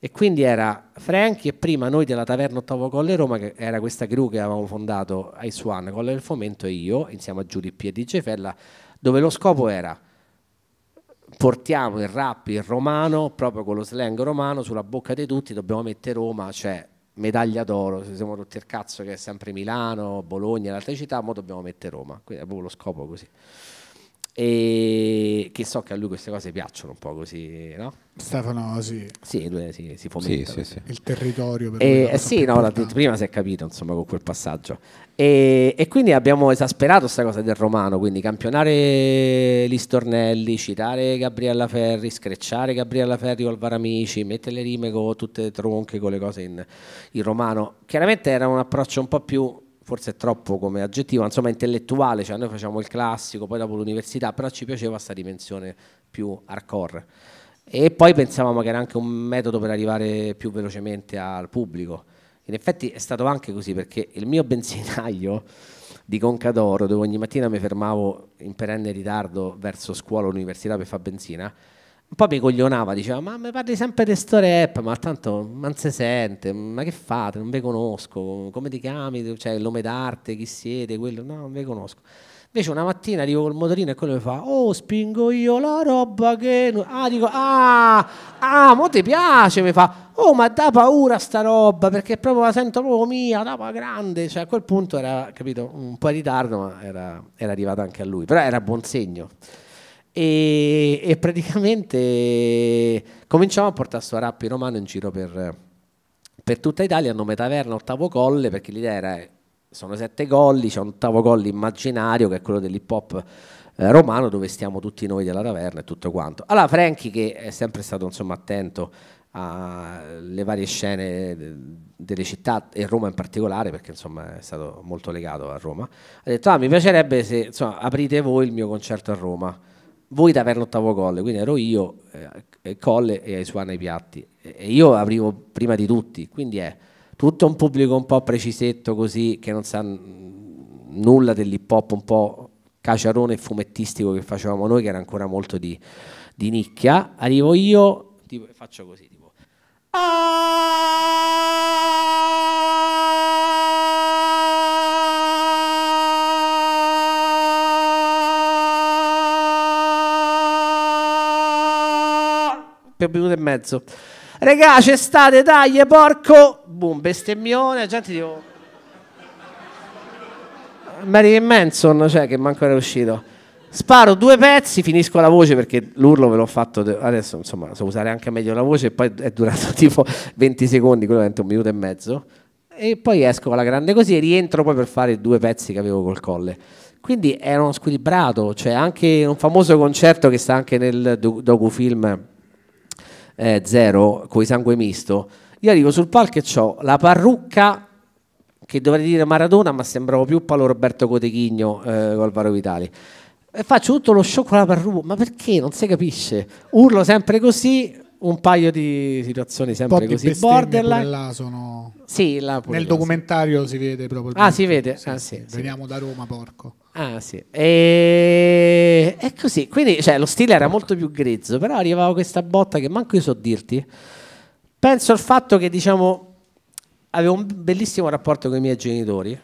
E quindi era Franchi e prima noi della Taverna Ottavo Colle Roma, che era questa crew che avevamo fondato ai Swan, Colle del Fomento e io, insieme a Giudice e di Cefella, dove lo scopo era portiamo il rap il romano, proprio con lo slang romano, sulla bocca di tutti, dobbiamo mettere Roma, cioè medaglia d'oro, se siamo tutti il cazzo che è sempre Milano, Bologna, le altre città, ma dobbiamo mettere Roma, quindi è proprio lo scopo così. E che so che a lui queste cose piacciono un po' così, no? Stefano, sì. Sì, lui si, si fomenta. Sì, sì, sì. Il territorio. Per e, eh, eh sì, no, la, prima si è capito, insomma, con quel passaggio. E, e quindi abbiamo esasperato questa cosa del romano, quindi campionare gli stornelli, citare Gabriella Ferri, screcciare Gabriella Ferri o Alvaro mettere le rime con tutte le tronche, con le cose in, in romano. Chiaramente era un approccio un po' più forse è troppo come aggettivo, insomma intellettuale, cioè noi facciamo il classico, poi dopo l'università, però ci piaceva questa dimensione più hardcore. E poi pensavamo che era anche un metodo per arrivare più velocemente al pubblico. In effetti è stato anche così perché il mio benzinaio di Concadoro, dove ogni mattina mi fermavo in perenne ritardo verso scuola o università per fare benzina, un po' mi coglionava, diceva ma mi parli sempre di sto rap, ma tanto non si sente, ma che fate, non vi conosco, come ti chiami, cioè il nome d'arte, chi siete, quello, no, non vi conosco. Invece una mattina arrivo col motorino e quello mi fa, oh spingo io la roba che... Ah, dico, ah, ah, mo ti piace, mi fa, oh ma da paura sta roba, perché proprio la sento proprio mia, da roba grande. Cioè a quel punto era, capito, un po' in ritardo, ma era, era arrivato anche a lui, però era buon segno e, e praticamente cominciamo a portare sto rap in romano in giro per, per tutta Italia, nome Taverna, ottavo colle, perché l'idea era, eh, sono sette colli, c'è un ottavo colle immaginario che è quello dell'hip hop eh, romano dove stiamo tutti noi della taverna e tutto quanto. Allora Franky che è sempre stato insomma attento alle varie scene delle città e Roma in particolare perché insomma è stato molto legato a Roma ha detto ah mi piacerebbe se insomma, aprite voi il mio concerto a Roma voi da avere l'ottavo colle, quindi ero io, eh, Colle e Suana i piatti. E io aprivo prima di tutti, quindi è tutto un pubblico un po' precisetto così, che non sa nulla dell'hip hop un po' caciarone e fumettistico che facevamo noi, che era ancora molto di, di nicchia. Arrivo io tipo, faccio così, tipo... Ah! per un minuto e mezzo. Regà, c'è state, dai, porco! Boom, bestemmione, gente tipo... Marilyn Manson, cioè, che manco era uscito. Sparo due pezzi, finisco la voce perché l'urlo ve l'ho fatto adesso, insomma, so usare anche meglio la voce e poi è durato tipo 20 secondi, quello è un minuto e mezzo. E poi esco alla grande così e rientro poi per fare i due pezzi che avevo col colle. Quindi era uno squilibrato, cioè anche un famoso concerto che sta anche nel do- docufilm eh, zero con i sangue misto, io arrivo sul palco e ho la parrucca che dovrei dire Maradona, ma sembravo più Paolo Roberto Cotechigno eh, con Alvaro Vitali. E faccio tutto lo show con la parrucca, ma perché? Non si capisce. Urlo sempre così, un paio di situazioni sempre di così borderline là sono... sì, là nel documentario si vede proprio ah si vede sì, ah, sì, sì. veniamo da Roma porco Ah, sì. E... È così. Quindi cioè, lo stile era molto più grezzo, però arrivava questa botta che manco io so dirti. Penso al fatto che, diciamo, avevo un bellissimo rapporto con i miei genitori.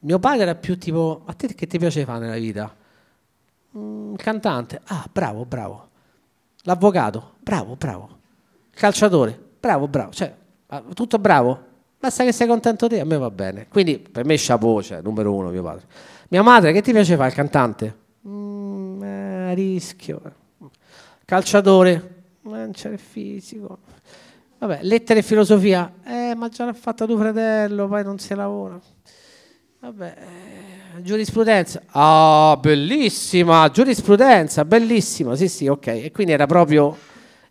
Mio padre era più tipo, a te che ti piace fare nella vita? Il mm, cantante, ah, bravo, bravo. L'avvocato, bravo, bravo. Il Calciatore, bravo, bravo. Cioè, tutto bravo. Basta che sei contento di te, a me va bene. Quindi per me chapeau, cioè, numero uno mio padre. Mia madre, che ti piace fare il cantante? Mm, eh, rischio. Calciatore? Mancia il fisico. Vabbè, lettere e filosofia? Eh, ma già l'ha fatta tuo fratello, poi non si lavora. Vabbè, eh, giurisprudenza. Ah, bellissima, giurisprudenza, bellissima. Sì, sì, ok. E quindi era proprio,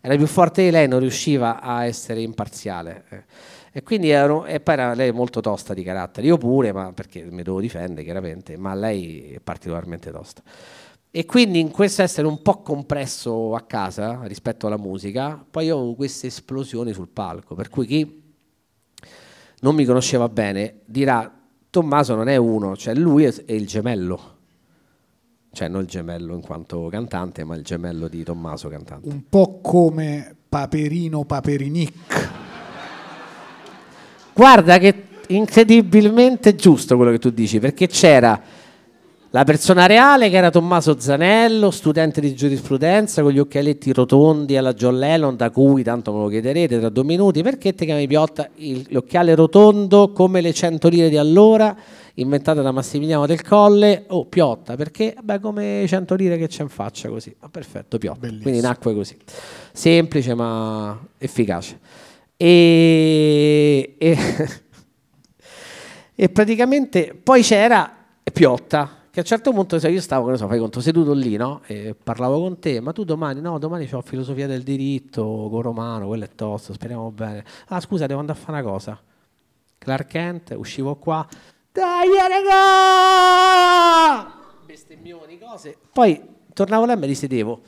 era più forte di lei, non riusciva a essere imparziale. Eh. E quindi ero, e poi era, lei è molto tosta di carattere, io pure, ma perché mi devo difendere chiaramente, ma lei è particolarmente tosta. E quindi in questo essere un po' compresso a casa rispetto alla musica, poi io ho queste esplosioni sul palco, per cui chi non mi conosceva bene dirà Tommaso non è uno, cioè lui è il gemello cioè non il gemello in quanto cantante, ma il gemello di Tommaso cantante. Un po' come Paperino Paperinic. Guarda che incredibilmente giusto quello che tu dici, perché c'era la persona reale che era Tommaso Zanello, studente di giurisprudenza con gli occhialetti rotondi alla John Lennon, da cui tanto me lo chiederete tra due minuti, perché ti chiami Piotta l'occhiale rotondo come le 100 lire di allora, inventata da Massimiliano del Colle, o oh, Piotta, perché beh, come 100 lire che c'è in faccia così, ah, perfetto Piotta, Bellissimo. quindi nacque così, semplice ma efficace. E, e, e praticamente poi c'era Piotta, che a un certo punto io stavo, che so, fai conto, seduto lì, no? E parlavo con te, ma tu domani, no, domani ho filosofia del diritto con Romano, quello è tosto, speriamo bene. Ah, scusa, devo andare a fare una cosa. Clark Kent, uscivo qua, dai, raga! Bestemmioni, cose. Poi tornavo là e mi risedevo.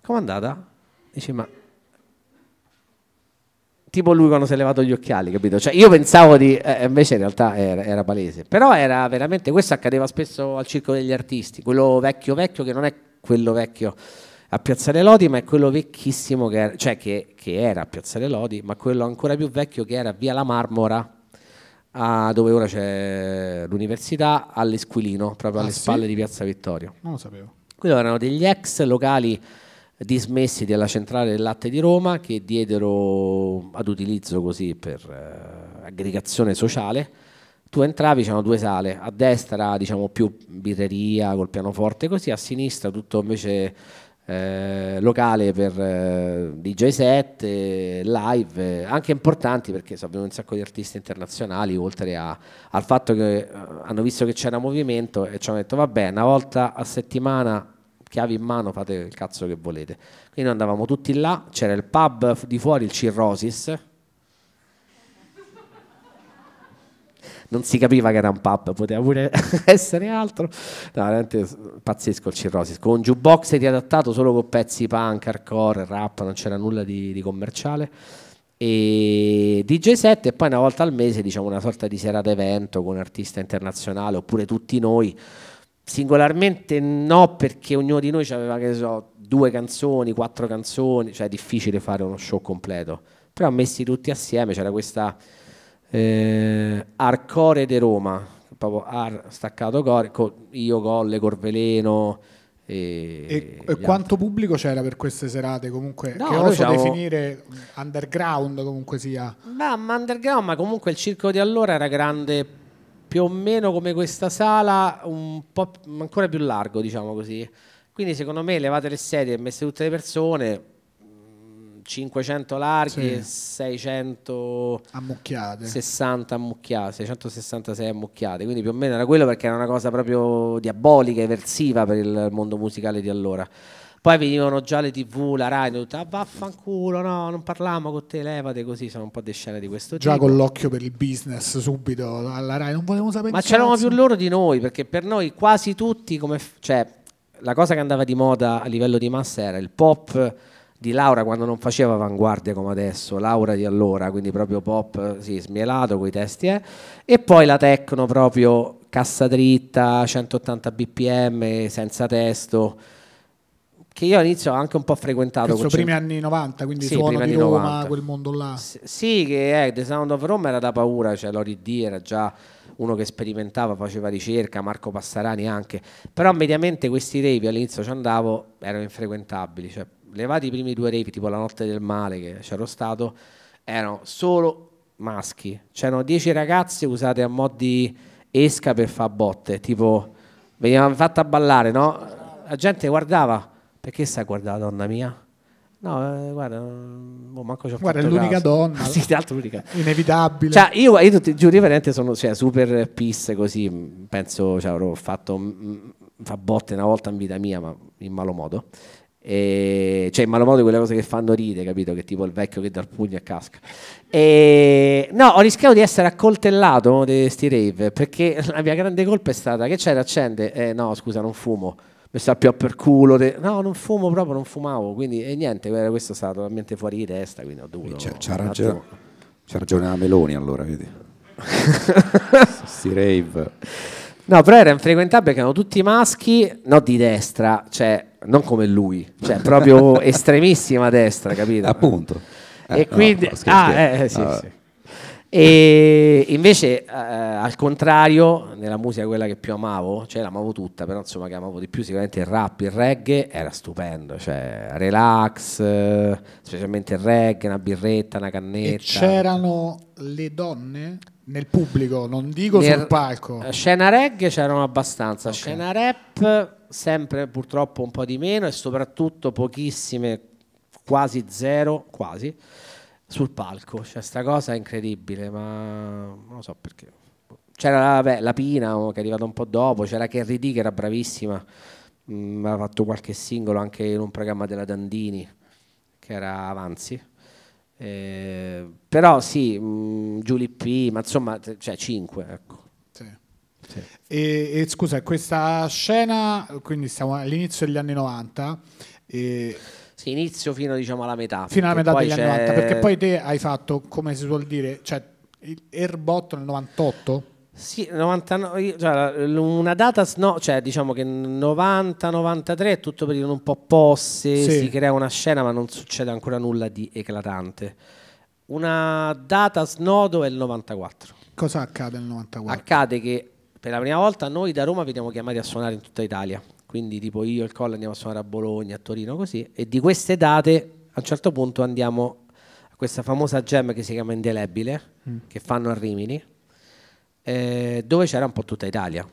Com'è andata? Dice, ma tipo lui quando si è levato gli occhiali, capito? Cioè, io pensavo di. Eh, eh, invece in realtà era, era, palese. Però era veramente. Questo accadeva spesso al circo degli artisti, quello vecchio vecchio, che non è quello vecchio a Piazzale Lodi, ma è quello vecchissimo che era, cioè che, che era a Piazzale Lodi, ma quello ancora più vecchio che era via la Marmora. A, dove ora c'è l'università all'Esquilino, proprio ah, alle sì? spalle di Piazza Vittorio. Non lo sapevo. Quello erano degli ex locali dismessi della centrale del latte di Roma che diedero ad utilizzo così per eh, aggregazione sociale. Tu entravi, c'erano due sale, a destra diciamo più birreria col pianoforte così, a sinistra tutto invece eh, locale per eh, DJ set, live, eh, anche importanti perché so, abbiamo un sacco di artisti internazionali, oltre a, al fatto che eh, hanno visto che c'era movimento e ci hanno detto vabbè, una volta a settimana chiavi in mano, fate il cazzo che volete. Quindi andavamo tutti là, c'era il pub di fuori, il Cirrosis. Non si capiva che era un pub, poteva pure essere altro. No, veramente pazzesco il Cirrosis. Con jukebox riadattato solo con pezzi punk, hardcore, rap, non c'era nulla di, di commerciale e DJ 7 e poi una volta al mese diciamo una sorta di serata evento con un artista internazionale oppure tutti noi Singolarmente no, perché ognuno di noi aveva, che so, due canzoni, quattro canzoni, cioè è difficile fare uno show completo. Però messi tutti assieme c'era questa eh, Arcore de Roma, proprio ar staccato core, co, io Colle, Corveleno. E, e, e quanto altri. pubblico c'era per queste serate? Comunque, no, che oso definire underground comunque sia. No, ma underground, ma comunque il circo di allora era grande più o meno come questa sala, un po' ancora più largo, diciamo così. Quindi secondo me levate le sedie e messe tutte le persone, 500 mm, larghi, sì. 600 ammucchiate. 60 ammucchiate, 666 ammucchiate, quindi più o meno era quello perché era una cosa proprio diabolica, eversiva per il mondo musicale di allora. Poi venivano già le tv, la Rai, tutta ah, vaffanculo, no, non parliamo con te, levate così, sono un po' delle scene di questo già tipo. Già con l'occhio per il business subito alla Rai, non volevamo sapere. Ma c'erano più loro di noi, perché per noi quasi tutti, come, cioè, la cosa che andava di moda a livello di massa era il pop di Laura quando non faceva avanguardia come adesso, Laura di allora, quindi proprio pop, sì, smielato i testi, eh. e poi la techno proprio cassa dritta, 180 bpm, senza testo che io all'inizio ho anche un po' frequentato. Penso primi anni 90, quindi sì, suono di Roma, 90. quel mondo là. S- sì, che eh, The Sound of Rome era da paura, cioè l'ORD era già uno che sperimentava, faceva ricerca, Marco Passarani anche, però mediamente questi rave all'inizio ci andavo, erano infrequentabili, cioè levati i primi due rave, tipo La Notte del Male che c'ero stato, erano solo maschi, c'erano dieci ragazze usate a mod di esca per far botte, tipo venivano fatte a ballare, no? La gente guardava perché stai a guardare la donna mia? No, eh, guarda, boh, manco ci ho Guarda, è l'unica caso. donna. sì, tra l'unica. Inevitabile. Cioè, io, io tutti, giuro, veramente sono cioè, super pisse così, penso, cioè, avrò fatto, mh, fa botte una volta in vita mia, ma in malo modo. E, cioè, in malo modo quelle cose che fanno ride, capito? Che tipo il vecchio che dà il pugno a casca. E, no, ho rischiato di essere accoltellato da questi rave, perché la mia grande colpa è stata che c'era accende, eh, no, scusa, non fumo mi sta più a per culo. Te... No, non fumo proprio, non fumavo. Quindi, e niente, eh, questo è stato totalmente fuori di testa. Quindi ho dovuto. Cioè, c'ha, c'ha, ragione, c'ha ragione la Meloni allora, vedi? Sti rave. No, però era infrequentabile perché erano tutti maschi, no di destra, cioè non come lui, cioè proprio estremissima destra, capito? Appunto. Eh, e quindi... No, ah, eh, sì, ah, sì. E invece, eh, al contrario, nella musica quella che più amavo, cioè l'amavo tutta, però insomma che amavo di più sicuramente il rap, il reggae era stupendo, cioè relax, specialmente il reggae, una birretta, una cannetta. E c'erano le donne nel pubblico, non dico nel, sul palco. Eh, scena reggae c'erano abbastanza, okay. scena rap sempre purtroppo un po' di meno e soprattutto pochissime, quasi zero, quasi sul palco. Cioè, sta cosa è incredibile, ma non lo so perché. C'era la, beh, la Pina oh, che è arrivata un po' dopo, c'era Kerry D che era bravissima, mh, mm, ha fatto qualche singolo anche in un programma della Dandini, che era Avanzi. Eh, però sì, mh, mm, P, ma insomma, cioè 5, ecco. Sì. Sì. E, e, scusa, questa scena, quindi siamo all'inizio degli anni 90, e inizio fino diciamo, alla metà. Fino alla metà degli anni 90, perché poi te hai fatto, come si suol dire, cioè Airbot nel 98? Sì, 99, cioè, una data, no, cioè diciamo che 90-93 è tutto periodo un po' posse, sì. si crea una scena ma non succede ancora nulla di eclatante. Una data snodo è il 94. Cosa accade nel 94? Accade che per la prima volta noi da Roma veniamo chiamati a suonare in tutta Italia, quindi tipo io e il Colle andiamo a suonare a Bologna, a Torino, così, e di queste date a un certo punto andiamo a questa famosa gem che si chiama Indelebile, mm. che fanno a Rimini, eh, dove c'era un po' tutta Italia,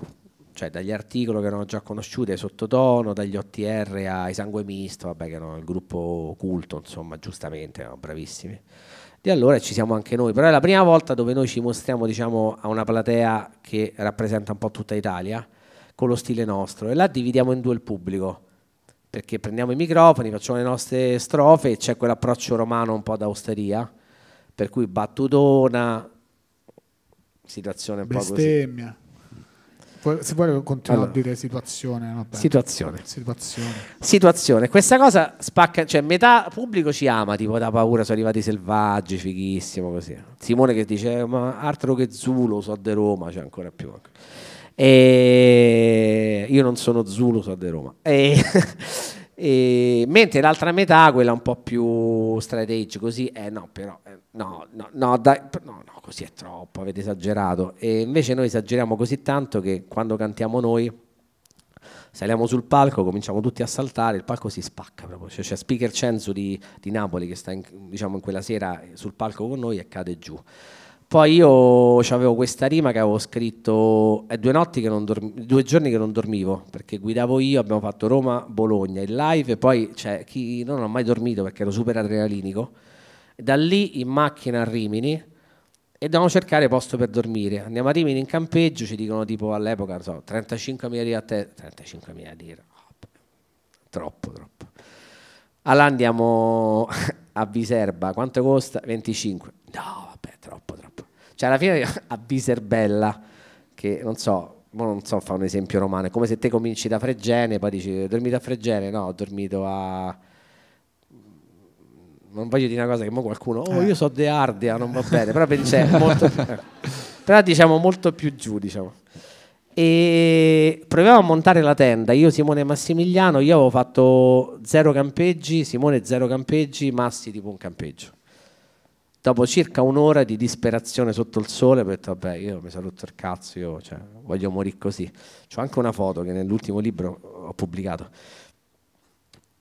cioè dagli articoli che erano già conosciuti ai sottotono, dagli OTR ai Sangue Misto, vabbè che erano il gruppo culto, insomma, giustamente, erano bravissimi. Di allora ci siamo anche noi, però è la prima volta dove noi ci mostriamo diciamo, a una platea che rappresenta un po' tutta Italia con lo stile nostro e là dividiamo in due il pubblico perché prendiamo i microfoni, facciamo le nostre strofe e c'è quell'approccio romano un po' da osteria, per cui battutona, situazione un Bestemmia. po' così. Se vuoi continuare allora, a dire situazione, vabbè. situazione. Situazione. Situazione. Questa cosa spacca, cioè metà pubblico ci ama, tipo da paura, sono arrivati selvaggi, fighissimo così. Simone che dice, eh, ma altro che Zulo, so di Roma, cioè ancora più. Ecco. E io non sono Zulu, so di Roma. E, e, mentre l'altra metà, quella un po' più strategica, così, eh no, però, eh, no, no, no, dai, no, no, così è troppo, avete esagerato. E invece noi esageriamo così tanto che quando cantiamo noi, saliamo sul palco, cominciamo tutti a saltare, il palco si spacca proprio, c'è, c'è Speaker Cenzo di, di, Napoli che sta in, diciamo, in quella sera sul palco con noi e cade giù. Poi io avevo questa rima che avevo scritto, è eh, due, notti che non dormi, due giorni che non dormivo, perché guidavo io, abbiamo fatto Roma-Bologna in live e poi cioè, chi, non ho mai dormito perché ero super adrenalinico. Da lì in macchina a Rimini e dobbiamo cercare posto per dormire. Andiamo a Rimini in campeggio, ci dicono tipo all'epoca, non so, 35.000 lire a te, 35.000 lire, troppo, troppo. Allora andiamo a Viserba, quanto costa? 25. No, cioè alla fine a Biserbella, che non so, non so fare un esempio romano, è come se te cominci da Fregene, poi dici ho dormito a Fregene, no, ho dormito a... Non voglio dire una cosa che mo qualcuno, oh eh. io so De Ardea, non va bene, però c'è molto... Eh. però diciamo molto più giù, diciamo e proviamo a montare la tenda. Io, Simone e Massimiliano, io avevo fatto zero campeggi, Simone zero campeggi, Massi tipo un campeggio dopo circa un'ora di disperazione sotto il sole, ho detto vabbè io mi sono rotto il cazzo, io cioè, voglio morire così. C'ho anche una foto che nell'ultimo libro ho pubblicato.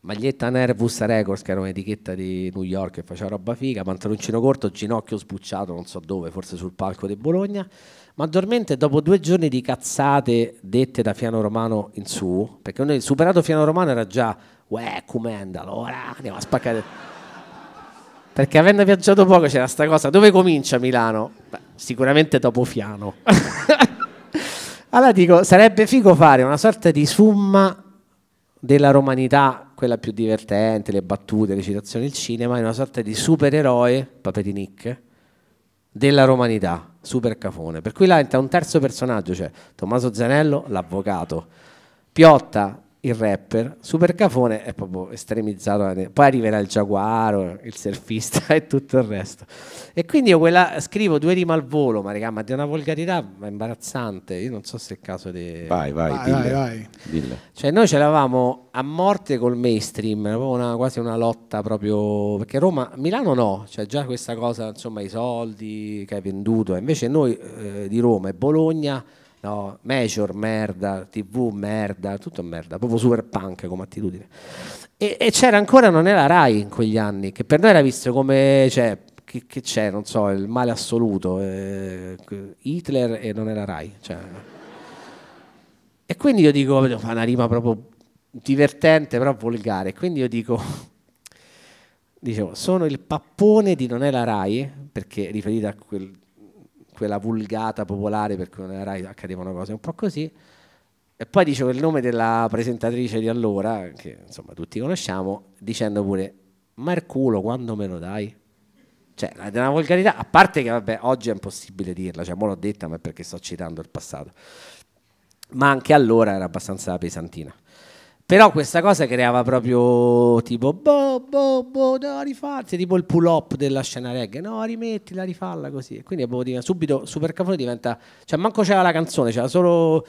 Maglietta Nervous Records, che era un'etichetta di New York che faceva roba figa, pantaloncino corto, ginocchio sbucciato, non so dove, forse sul palco di Bologna. Ma dormente dopo due giorni di cazzate dette da Fiano Romano in su, perché noi, superato Fiano Romano era già, uè, com'è, ora andiamo a spaccare perché avendo viaggiato poco c'era sta cosa, dove comincia Milano? Beh, sicuramente dopo Fiano. allora dico, sarebbe figo fare una sorta di summa della romanità, quella più divertente, le battute, le citazioni, il cinema, in una sorta di supereroe, Paperinic, della romanità, super cafone. Per cui là entra un terzo personaggio, cioè Tommaso Zanello, l'avvocato, Piotta, il rapper, Super Cafone è proprio estremizzato, eh, poi arriverà il giaguaro, il surfista e tutto il resto. E quindi io quella, scrivo due rime al volo, ma raga, ma di una volgarità imbarazzante, io non so se è il caso di... Vai, vai, vai, dille, vai, vai. Dille. Cioè noi ce l'avamo a morte col mainstream, era una, quasi una lotta proprio, perché Roma, Milano no, cioè già questa cosa, insomma i soldi che hai venduto, invece noi eh, di Roma e Bologna no? Major merda, TV merda, tutto merda, proprio super punk come attitudine. E, e c'era ancora, non era Rai in quegli anni, che per noi era visto come, cioè, che, che c'è, non so, il male assoluto, eh, Hitler e non era Rai. Cioè. E quindi io dico, fa una rima proprio divertente, però volgare, quindi io dico, dicevo, sono il pappone di non è la Rai, perché riferita a quel quella vulgata popolare per cui nella Rai accadevano cose un po' così. E poi dicevo il nome della presentatrice di allora, che insomma tutti conosciamo, dicendo pure, ma il culo quando me lo dai? Cioè, è una volgarità, a parte che vabbè, oggi è impossibile dirla, cioè, mo l'ho detta, ma è perché sto citando il passato. Ma anche allora era abbastanza pesantina. Però questa cosa creava proprio tipo boh, boh, boh, no, rifarsi, tipo il pull up della scena reggae, no, rimettila, rifalla così. E quindi dire, subito Super Cafone diventa, cioè manco c'era la canzone, c'era solo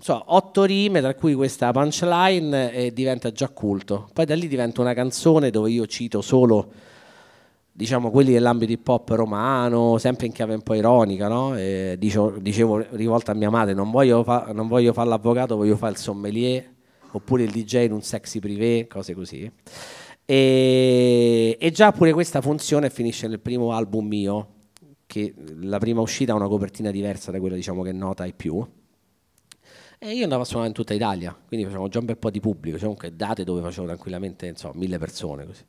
so, otto rime, tra cui questa punchline, e diventa già culto. Poi da lì diventa una canzone dove io cito solo diciamo quelli dell'ambito hip hop romano, sempre in chiave un po' ironica, no? dicevo, dicevo rivolta a mia madre, non voglio, fa, non voglio fare l'avvocato, voglio fare il sommelier oppure il DJ in un sexy privé, cose così. E, e già pure questa funzione finisce nel primo album mio, che la prima uscita ha una copertina diversa da quella diciamo, che è nota e più. E io andavo a suonare in tutta Italia, quindi facevo già un bel po' di pubblico, cioè comunque date dove facevo tranquillamente insomma, mille persone. Così.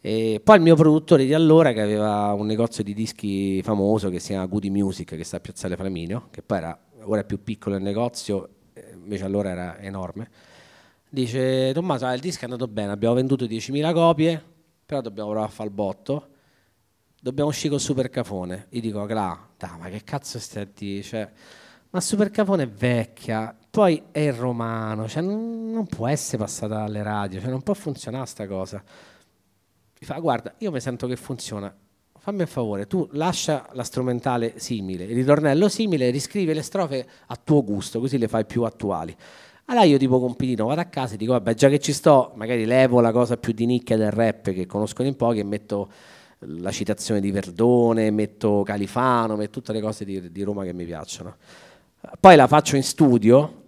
E poi il mio produttore di allora, che aveva un negozio di dischi famoso che si chiama Goody Music, che sta a Piazzale Flaminio, che poi era, ora è più piccolo il negozio, eh, invece allora era enorme Dice Tommaso, eh, il disco è andato bene, abbiamo venduto 10.000 copie, però dobbiamo provare a fare il botto. Dobbiamo uscire col Supercafone Cafone. Io dico, Cla, ma che cazzo stai a dire? Cioè, ma Supercafone è vecchia, poi è il romano, cioè, non, non, può essere passata alle radio, cioè, non può funzionare sta cosa. Mi fa, guarda, io mi sento che funziona, fammi un favore, tu lascia la strumentale simile, il ritornello simile, riscrivi le strofe a tuo gusto, così le fai più attuali. Allora io tipo compitino, vado a casa e dico, vabbè, già che ci sto, magari levo la cosa più di nicchia del rap che conoscono in pochi e metto la citazione di Verdone, metto Califano, metto tutte le cose di, di Roma che mi piacciono. Poi la faccio in studio,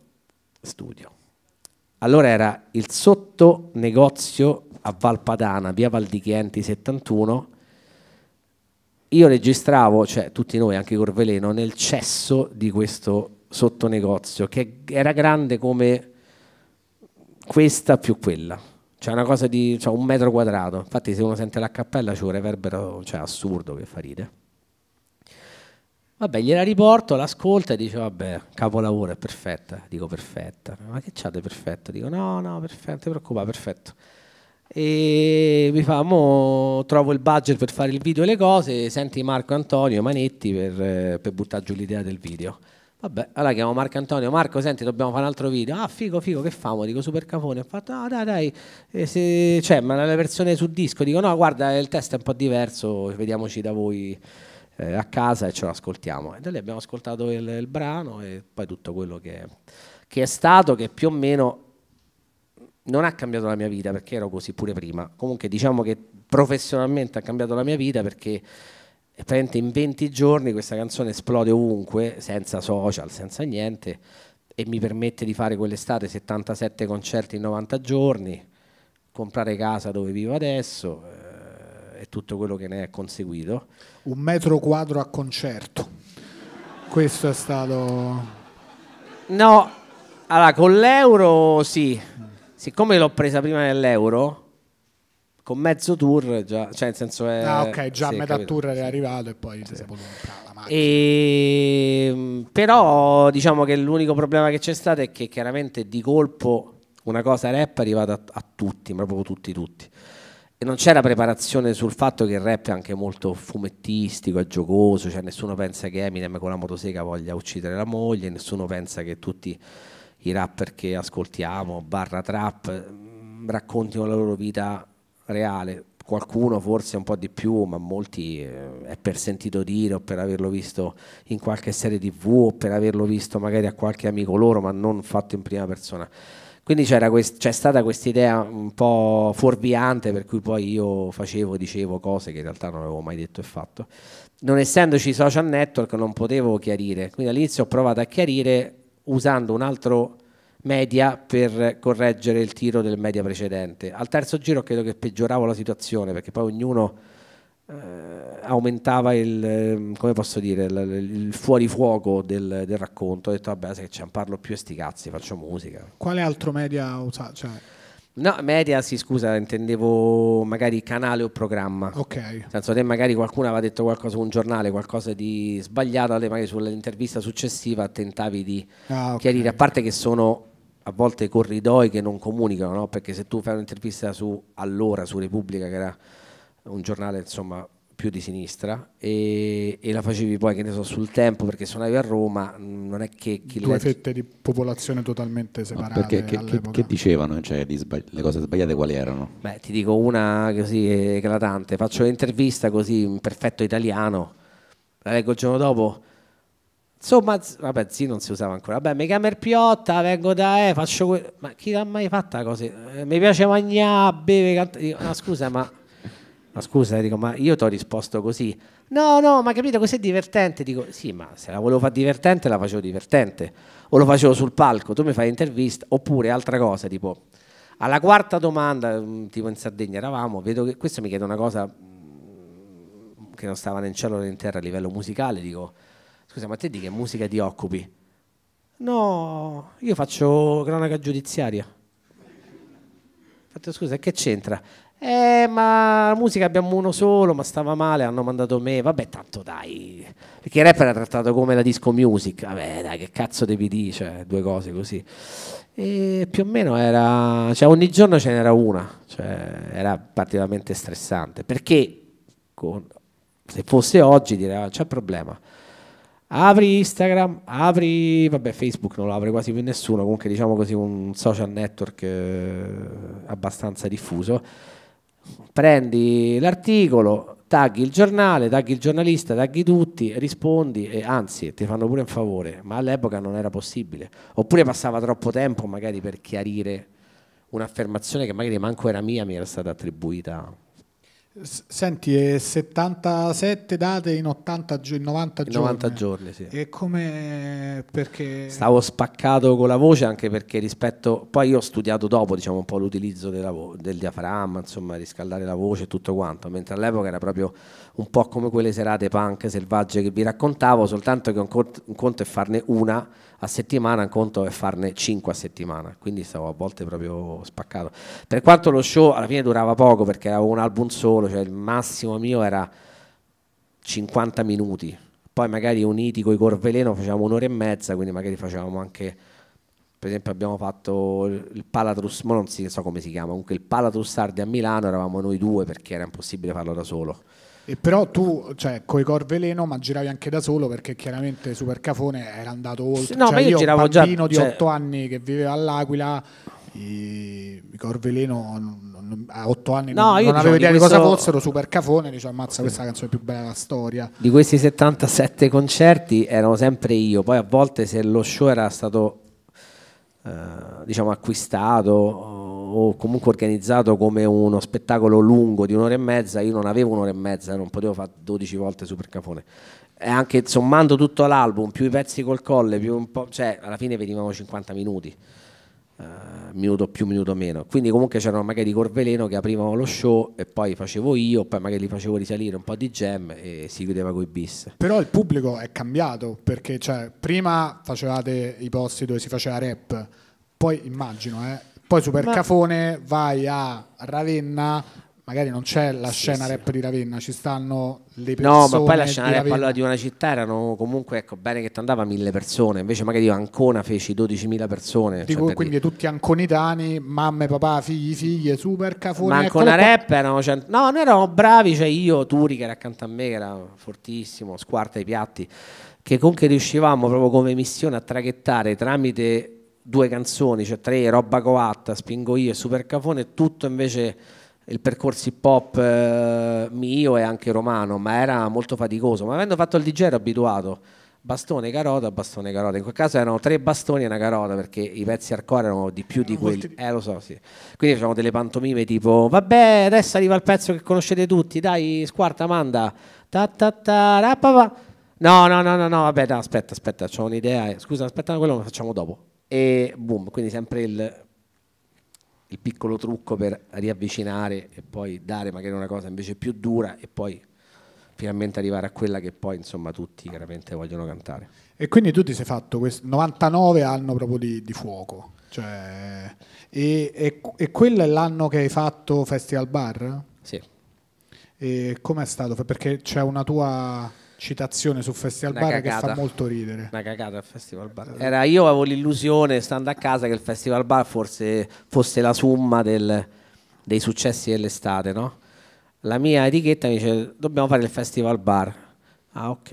studio. Allora era il sotto negozio a Valpadana, via Valdichienti 71. Io registravo, cioè tutti noi, anche Corveleno, nel cesso di questo sotto negozio, che era grande come questa più quella. cioè una cosa di cioè un metro quadrato. Infatti, se uno sente la cappella c'è un reverbero cioè, assurdo che fa ridere. Vabbè, gliela riporto, l'ascolta e dice: Vabbè, capolavoro, è perfetta. Dico perfetta. Ma che c'ha di perfetto? Dico: No, no, perfetto, ti preoccupa, perfetto. E mi fa: Mo trovo il budget per fare il video e le cose. Senti Marco Antonio Manetti per, eh, per buttare giù l'idea del video. Vabbè, allora chiamo Marco Antonio, Marco senti dobbiamo fare un altro video, ah figo figo che famo, dico super cafone, ho fatto ah dai dai, eh, se... cioè ma le persone su disco dico no guarda il test è un po' diverso, vediamoci da voi eh, a casa e ce lo ascoltiamo. E da lì abbiamo ascoltato il, il brano e poi tutto quello che, che è stato, che più o meno non ha cambiato la mia vita perché ero così pure prima, comunque diciamo che professionalmente ha cambiato la mia vita perché praticamente in 20 giorni questa canzone esplode ovunque, senza social, senza niente, e mi permette di fare quell'estate 77 concerti in 90 giorni, comprare casa dove vivo adesso eh, e tutto quello che ne è conseguito. Un metro quadro a concerto. Questo è stato... No, allora con l'euro sì, siccome l'ho presa prima dell'euro, con mezzo tour già, cioè nel senso è... Ah ok, già sì, a metà tour era arrivato e poi sì. si è voluto comprare la macchina. E, ehm, però diciamo che l'unico problema che c'è stato è che chiaramente di colpo una cosa rap è arrivata a, a tutti, ma proprio tutti tutti. E non c'era preparazione sul fatto che il rap è anche molto fumettistico, è giocoso, cioè nessuno pensa che Eminem con la motosega voglia uccidere la moglie, nessuno pensa che tutti i rapper che ascoltiamo, barra trap, mm, raccontino la loro vita reale, qualcuno forse un po' di più, ma molti eh, è per sentito dire o per averlo visto in qualche serie tv o per averlo visto magari a qualche amico loro, ma non fatto in prima persona. Quindi c'è quest stata questa idea un po' fuorviante per cui poi io facevo, dicevo cose che in realtà non avevo mai detto e fatto. Non essendoci social network non potevo chiarire, quindi all'inizio ho provato a chiarire usando un altro media per correggere il tiro del media precedente. Al terzo giro credo che peggioravo la situazione perché poi ognuno eh, aumentava il, ehm, dire, il, il fuori fuoco del, del, racconto. Ho detto vabbè, se non parlo più e sti cazzi, faccio musica. Quale altro media usato? Cioè... No, media, sì, scusa, intendevo magari canale o programma. Ok. Nel senso che magari qualcuno aveva detto qualcosa su un giornale, qualcosa di sbagliato, magari sull'intervista successiva tentavi di ah, okay. chiarire, a parte che sono a volte corridoi che non comunicano, no? perché se tu fai un'intervista su allora, su Repubblica, che era un giornale insomma più di sinistra e, e, la facevi poi che ne so sul tempo perché suonavi a Roma non è che chi due legge... fette di popolazione totalmente separate no, perché, che, che, che, dicevano cioè, di sbagli... le cose sbagliate quali erano? beh ti dico una così eclatante faccio l'intervista così in perfetto italiano la leggo il giorno dopo Insomma, vabbè, sì, non si usava ancora. Vabbè, mi chiamo il Piotta, vengo da E, eh, faccio que... Ma chi l'ha mai fatta così? Eh, mi piace mangiare, beve, cantare. Ma scusa, ma... ma scusa, eh, dico, ma io ti ho risposto così. No, no, ma capito così è divertente? Dico, sì, ma se la volevo fare divertente, la facevo divertente. O lo facevo sul palco, tu mi fai intervista. Oppure altra cosa, tipo, alla quarta domanda, mm, tipo in Sardegna eravamo, vedo che questo mi chiede una cosa mm, che non stava né in cielo né in terra a livello musicale, dico scusa ma te di che musica ti occupi? No, io faccio cronaca giudiziaria. Fatto scusa, che c'entra? Eh, ma la musica abbiamo uno solo, ma stava male, hanno mandato me. Vabbè, tanto dai. Perché il rap era trattato come la disco music. Vabbè, dai, che cazzo devi dire? Cioè, due cose così. E più o meno era... Cioè, ogni giorno ce n'era una. Cioè, era particolarmente stressante. Perché con... se fosse oggi direi, ah, c'è problema. Apri Instagram, apri, vabbè Facebook non lo apre quasi più nessuno, comunque diciamo così un social network eh, abbastanza diffuso, prendi l'articolo, tagli il giornale, tagli il giornalista, tagli tutti, rispondi e anzi ti fanno pure un favore, ma all'epoca non era possibile, oppure passava troppo tempo magari per chiarire un'affermazione che magari manco era mia, mi era stata attribuita Senti, 77 date in 80 in 90 in giorni. 90 giorni, sì. E come perché stavo spaccato con la voce anche perché rispetto poi io ho studiato dopo, diciamo, un po' l'utilizzo vo... del diaframma, insomma, riscaldare la voce e tutto quanto, mentre all'epoca era proprio un po' come quelle serate punk selvagge che vi raccontavo, soltanto che un, cont... un conto è farne una a settimana, un conto è farne 5 a settimana, quindi stavo a volte proprio spaccato. Per quanto lo show alla fine durava poco perché avevo un album solo solo, cioè il massimo mio era 50 minuti, poi magari uniti con i Corveleno facevamo un'ora e mezza, quindi magari facevamo anche, per esempio abbiamo fatto il Palatrus, ma non so come si chiama, comunque il Palatrus Sardi a Milano eravamo noi due perché era impossibile farlo da solo. E però tu, cioè, con i Corveleno, ma giravi anche da solo perché chiaramente Supercafone era andato oltre. No, cioè, ma io, io giravo bambino già, di 8 cioè anni che viveva all'Aquila, i, Corveleno a otto anni no, non, io, non avevo idea di, cosa fossero, super cafone, dice ammazza questa è la canzone più bella della storia. Di questi 77 concerti erano sempre io, poi a volte se lo show era stato eh, diciamo acquistato o comunque organizzato come uno spettacolo lungo di un'ora e mezza, io non avevo un'ora e mezza, non potevo fare 12 volte super cafone. E anche sommando tutto l'album, più i pezzi col colle, più un po', cioè alla fine venivano 50 minuti. Eh, minuto più, minuto meno. Quindi comunque c'erano magari Corveleno che aprivano lo show e poi facevo io, poi magari li facevo risalire un po' di jam e si chiudeva coi bis. Però il pubblico è cambiato perché cioè, prima facevate i posti dove si faceva rap, poi immagino, eh, poi Supercafone Ma... vai a Ravenna magari non c'è la sì, scena sì. rap di Ravenna, ci stanno le persone. No, ma poi la scena rap di una città erano comunque, ecco, bene che ti andava mille persone, invece magari io Ancona feci 12.000 persone. Cioè, Dico, cioè quindi dire. tutti anconitani, mamme, papà, figli, figlie, super cafone. Ma ecco, Ancona ecco. rap po- erano cent- No, noi eravamo bravi, cioè io, Turi che era accanto a me, che era fortissimo, squarta i piatti, che comunque riuscivamo proprio come missione a traghettare tramite due canzoni, cioè tre, roba coatta, spingo io e super cafone, tutto invece il percorso hip hop eh, mio e anche romano, ma era molto faticoso. Ma avendo fatto il DJ ero abituato. Bastone, carota, bastone, carota. In quel caso erano tre bastoni e una carota perché i pezzi hardcore erano di più di quelli. Eh, lo so, sì. Quindi facevamo delle pantomime tipo: Vabbè, adesso arriva il pezzo che conoscete tutti, dai, squarta, manda. Ta ta ta, rapapa. No, no, no, no, no, vabbè, no, aspetta, aspetta, ho un'idea. Scusa, aspetta, quello lo facciamo dopo. E boom, quindi sempre il il piccolo trucco per riavvicinare e poi dare magari una cosa invece più dura e poi finalmente arrivare a quella che poi insomma tutti chiaramente vogliono cantare. E quindi tu ti sei fatto questo 99 anno proprio di, di fuoco, cioè, e, e, e, quello è l'anno che hai fatto Festival Bar? Sì. E com'è stato? Perché c'è una tua citazione su Festival Bar che fa molto ridere. Una cagata il Festival Bar. Eh. Era, io avevo l'illusione, stando a casa, che il Festival Bar forse fosse la somma del, dei successi dell'estate, no? La mia etichetta mi dice dobbiamo fare il Festival Bar. Ah ok.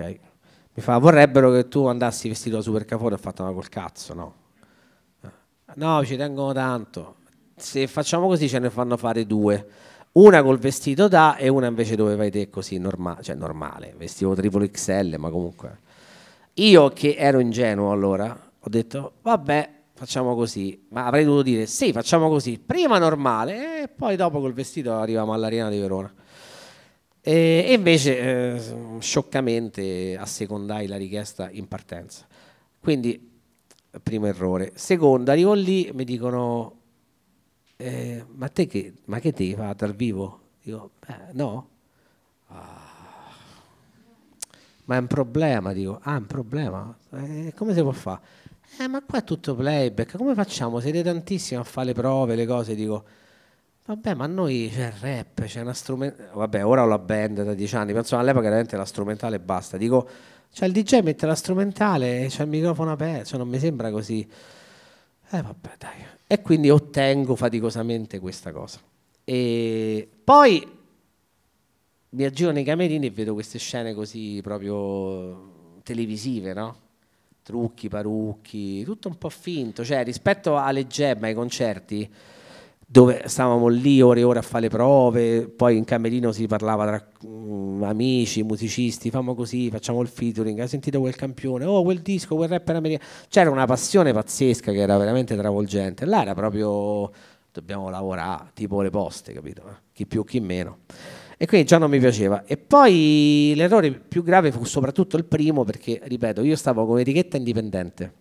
Mi fa vorrebbero che tu andassi vestito da supercafone e ho fatto una col cazzo, no? Eh. No, ci tengono tanto. Se facciamo così ce ne fanno fare due una col vestito da e una invece dove vai te così norma- cioè normale, vestivo triple XL, ma comunque. Io che ero ingenuo allora, ho detto vabbè, facciamo così, ma avrei dovuto dire sì, facciamo così, prima normale e poi dopo col vestito arriviamo all'Arena di Verona. E, invece eh, scioccamente assecondai la richiesta in partenza. Quindi primo errore. Secondo, arrivo lì, mi dicono eh, ma, te che, ma che ti fa dal vivo? Dico, beh, no. Ah. Ma è un problema, dico, ah, è un problema. Eh, come si può fare? Eh, ma qua è tutto playback, come facciamo? Siete tantissimi a fare le prove, le cose, dico... Vabbè, ma noi c'è cioè, il rap, c'è cioè, una strumentale. Vabbè, ora ho la band da dieci anni, penso all'epoca veramente la strumentale e basta. Dico, cioè il DJ mette la strumentale, c'è il microfono aperto, cioè non mi sembra così. Eh vabbè, dai e quindi ottengo faticosamente questa cosa. E poi mi aggiro nei camerini e vedo queste scene così proprio televisive, no? Trucchi, parucchi, tutto un po' finto, cioè rispetto alle gemme, ai concerti, dove stavamo lì ore e ore a fare le prove, poi in camerino si parlava tra um, amici, musicisti, famo così, facciamo il featuring, hai sentito quel campione, oh quel disco, quel rapper americano, c'era una passione pazzesca che era veramente travolgente, là era proprio dobbiamo lavorare, tipo le poste, capito? Eh, chi più, chi meno. E quindi già non mi piaceva. E poi l'errore più grave fu soprattutto il primo perché, ripeto, io stavo come etichetta indipendente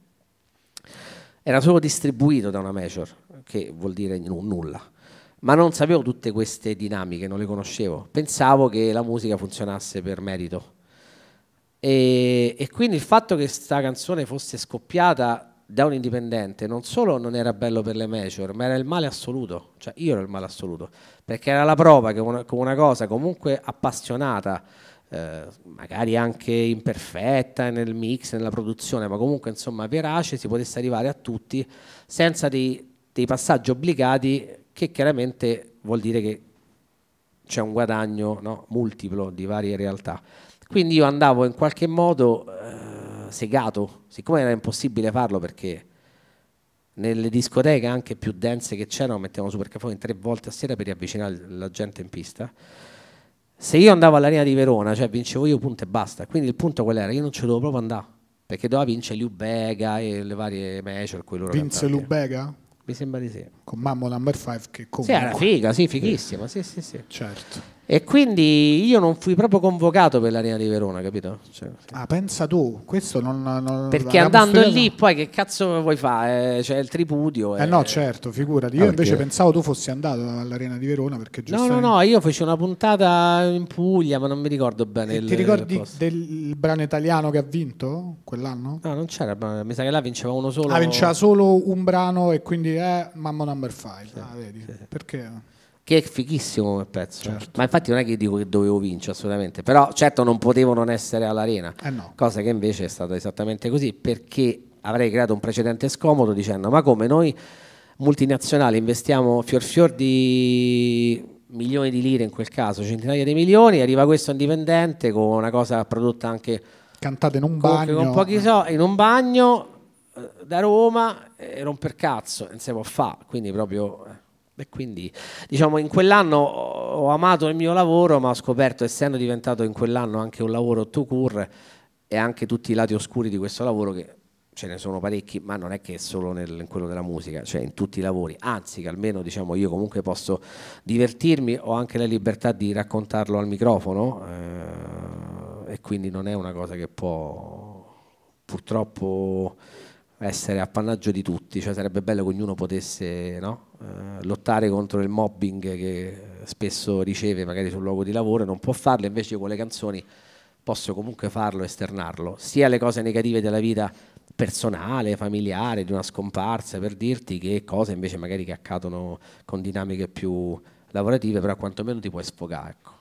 era solo distribuito da una major, che vuol dire nulla. Ma non sapevo tutte queste dinamiche, non le conoscevo. Pensavo che la musica funzionasse per merito. E, e quindi il fatto che questa canzone fosse scoppiata da un indipendente non solo non era bello per le major, ma era il male assoluto. Cioè io ero il male assoluto, perché era la prova che una, una cosa comunque appassionata, eh, magari anche imperfetta nel mix, nella produzione, ma comunque insomma verace, si potesse arrivare a tutti senza dei, dei passaggi obbligati che chiaramente vuol dire che c'è un guadagno no, multiplo di varie realtà. Quindi io andavo in qualche modo eh, segato, siccome era impossibile farlo perché nelle discoteche anche più dense che c'erano mettevano Supercafone tre volte a sera per riavvicinare la gente in pista se io andavo all'Arena di Verona, cioè vincevo io punto e basta, quindi il punto qual era? Io non ci dovevo proprio andare, perché doveva vincere Lubega e le varie major. Vinse Lubega? Mi sembra di sì. Con Mammo Number 5 che comunque... Sì, era figa, sì, fighissima, sì, sì, sì. Certo. E quindi io non fui proprio convocato per l'Arena di Verona, capito? Cioè, ah, pensa tu, questo non... non perché andando studiato. lì poi che cazzo vuoi fare? Eh, c'è il tripudio... Eh, eh no, certo, figurati. Ah, io ah, invece pensavo tu fossi andato all'Arena di Verona perché giustamente... No, no, no, io feci una puntata in Puglia, ma non mi ricordo bene eh, il, Ti ricordi del brano italiano che ha vinto quell'anno? No, non c'era, mi sa che là vinceva uno solo. Ah, vinceva solo un brano e quindi è eh, Mamma Number 5. Sì, ah, vedi, sì. perché che è fighissimo come pezzo. Certo. Ma infatti non è che dico che dovevo vincere assolutamente, però certo non potevo non essere all'arena, eh no. cosa che invece è stata esattamente così, perché avrei creato un precedente scomodo dicendo ma come noi multinazionali investiamo fior fior di milioni di lire in quel caso, centinaia di milioni, arriva questo indipendente con una cosa prodotta anche... Cantata in un bagno. Con pochi eh. so, in un bagno eh, da Roma e eh, romper cazzo, non si può fare, quindi proprio e quindi diciamo in quell'anno ho amato il mio lavoro, ma ho scoperto, essendo diventato in quell'anno anche un lavoro to cure e anche tutti i lati oscuri di questo lavoro che ce ne sono parecchi, ma non è che è solo nel, in quello della musica, cioè in tutti i lavori, anzi che almeno diciamo io comunque posso divertirmi, ho anche la libertà di raccontarlo al microfono eh, e quindi non è una cosa che può purtroppo essere appannaggio di tutti, cioè sarebbe bello che ognuno potesse no? eh, lottare contro il mobbing che spesso riceve magari sul luogo di lavoro e non può farlo, invece io con le canzoni posso comunque farlo, esternarlo, sia le cose negative della vita personale, familiare, di una scomparsa, per dirti che cose invece magari che accadono con dinamiche più lavorative, però quantomeno ti puoi sfogare. Ecco.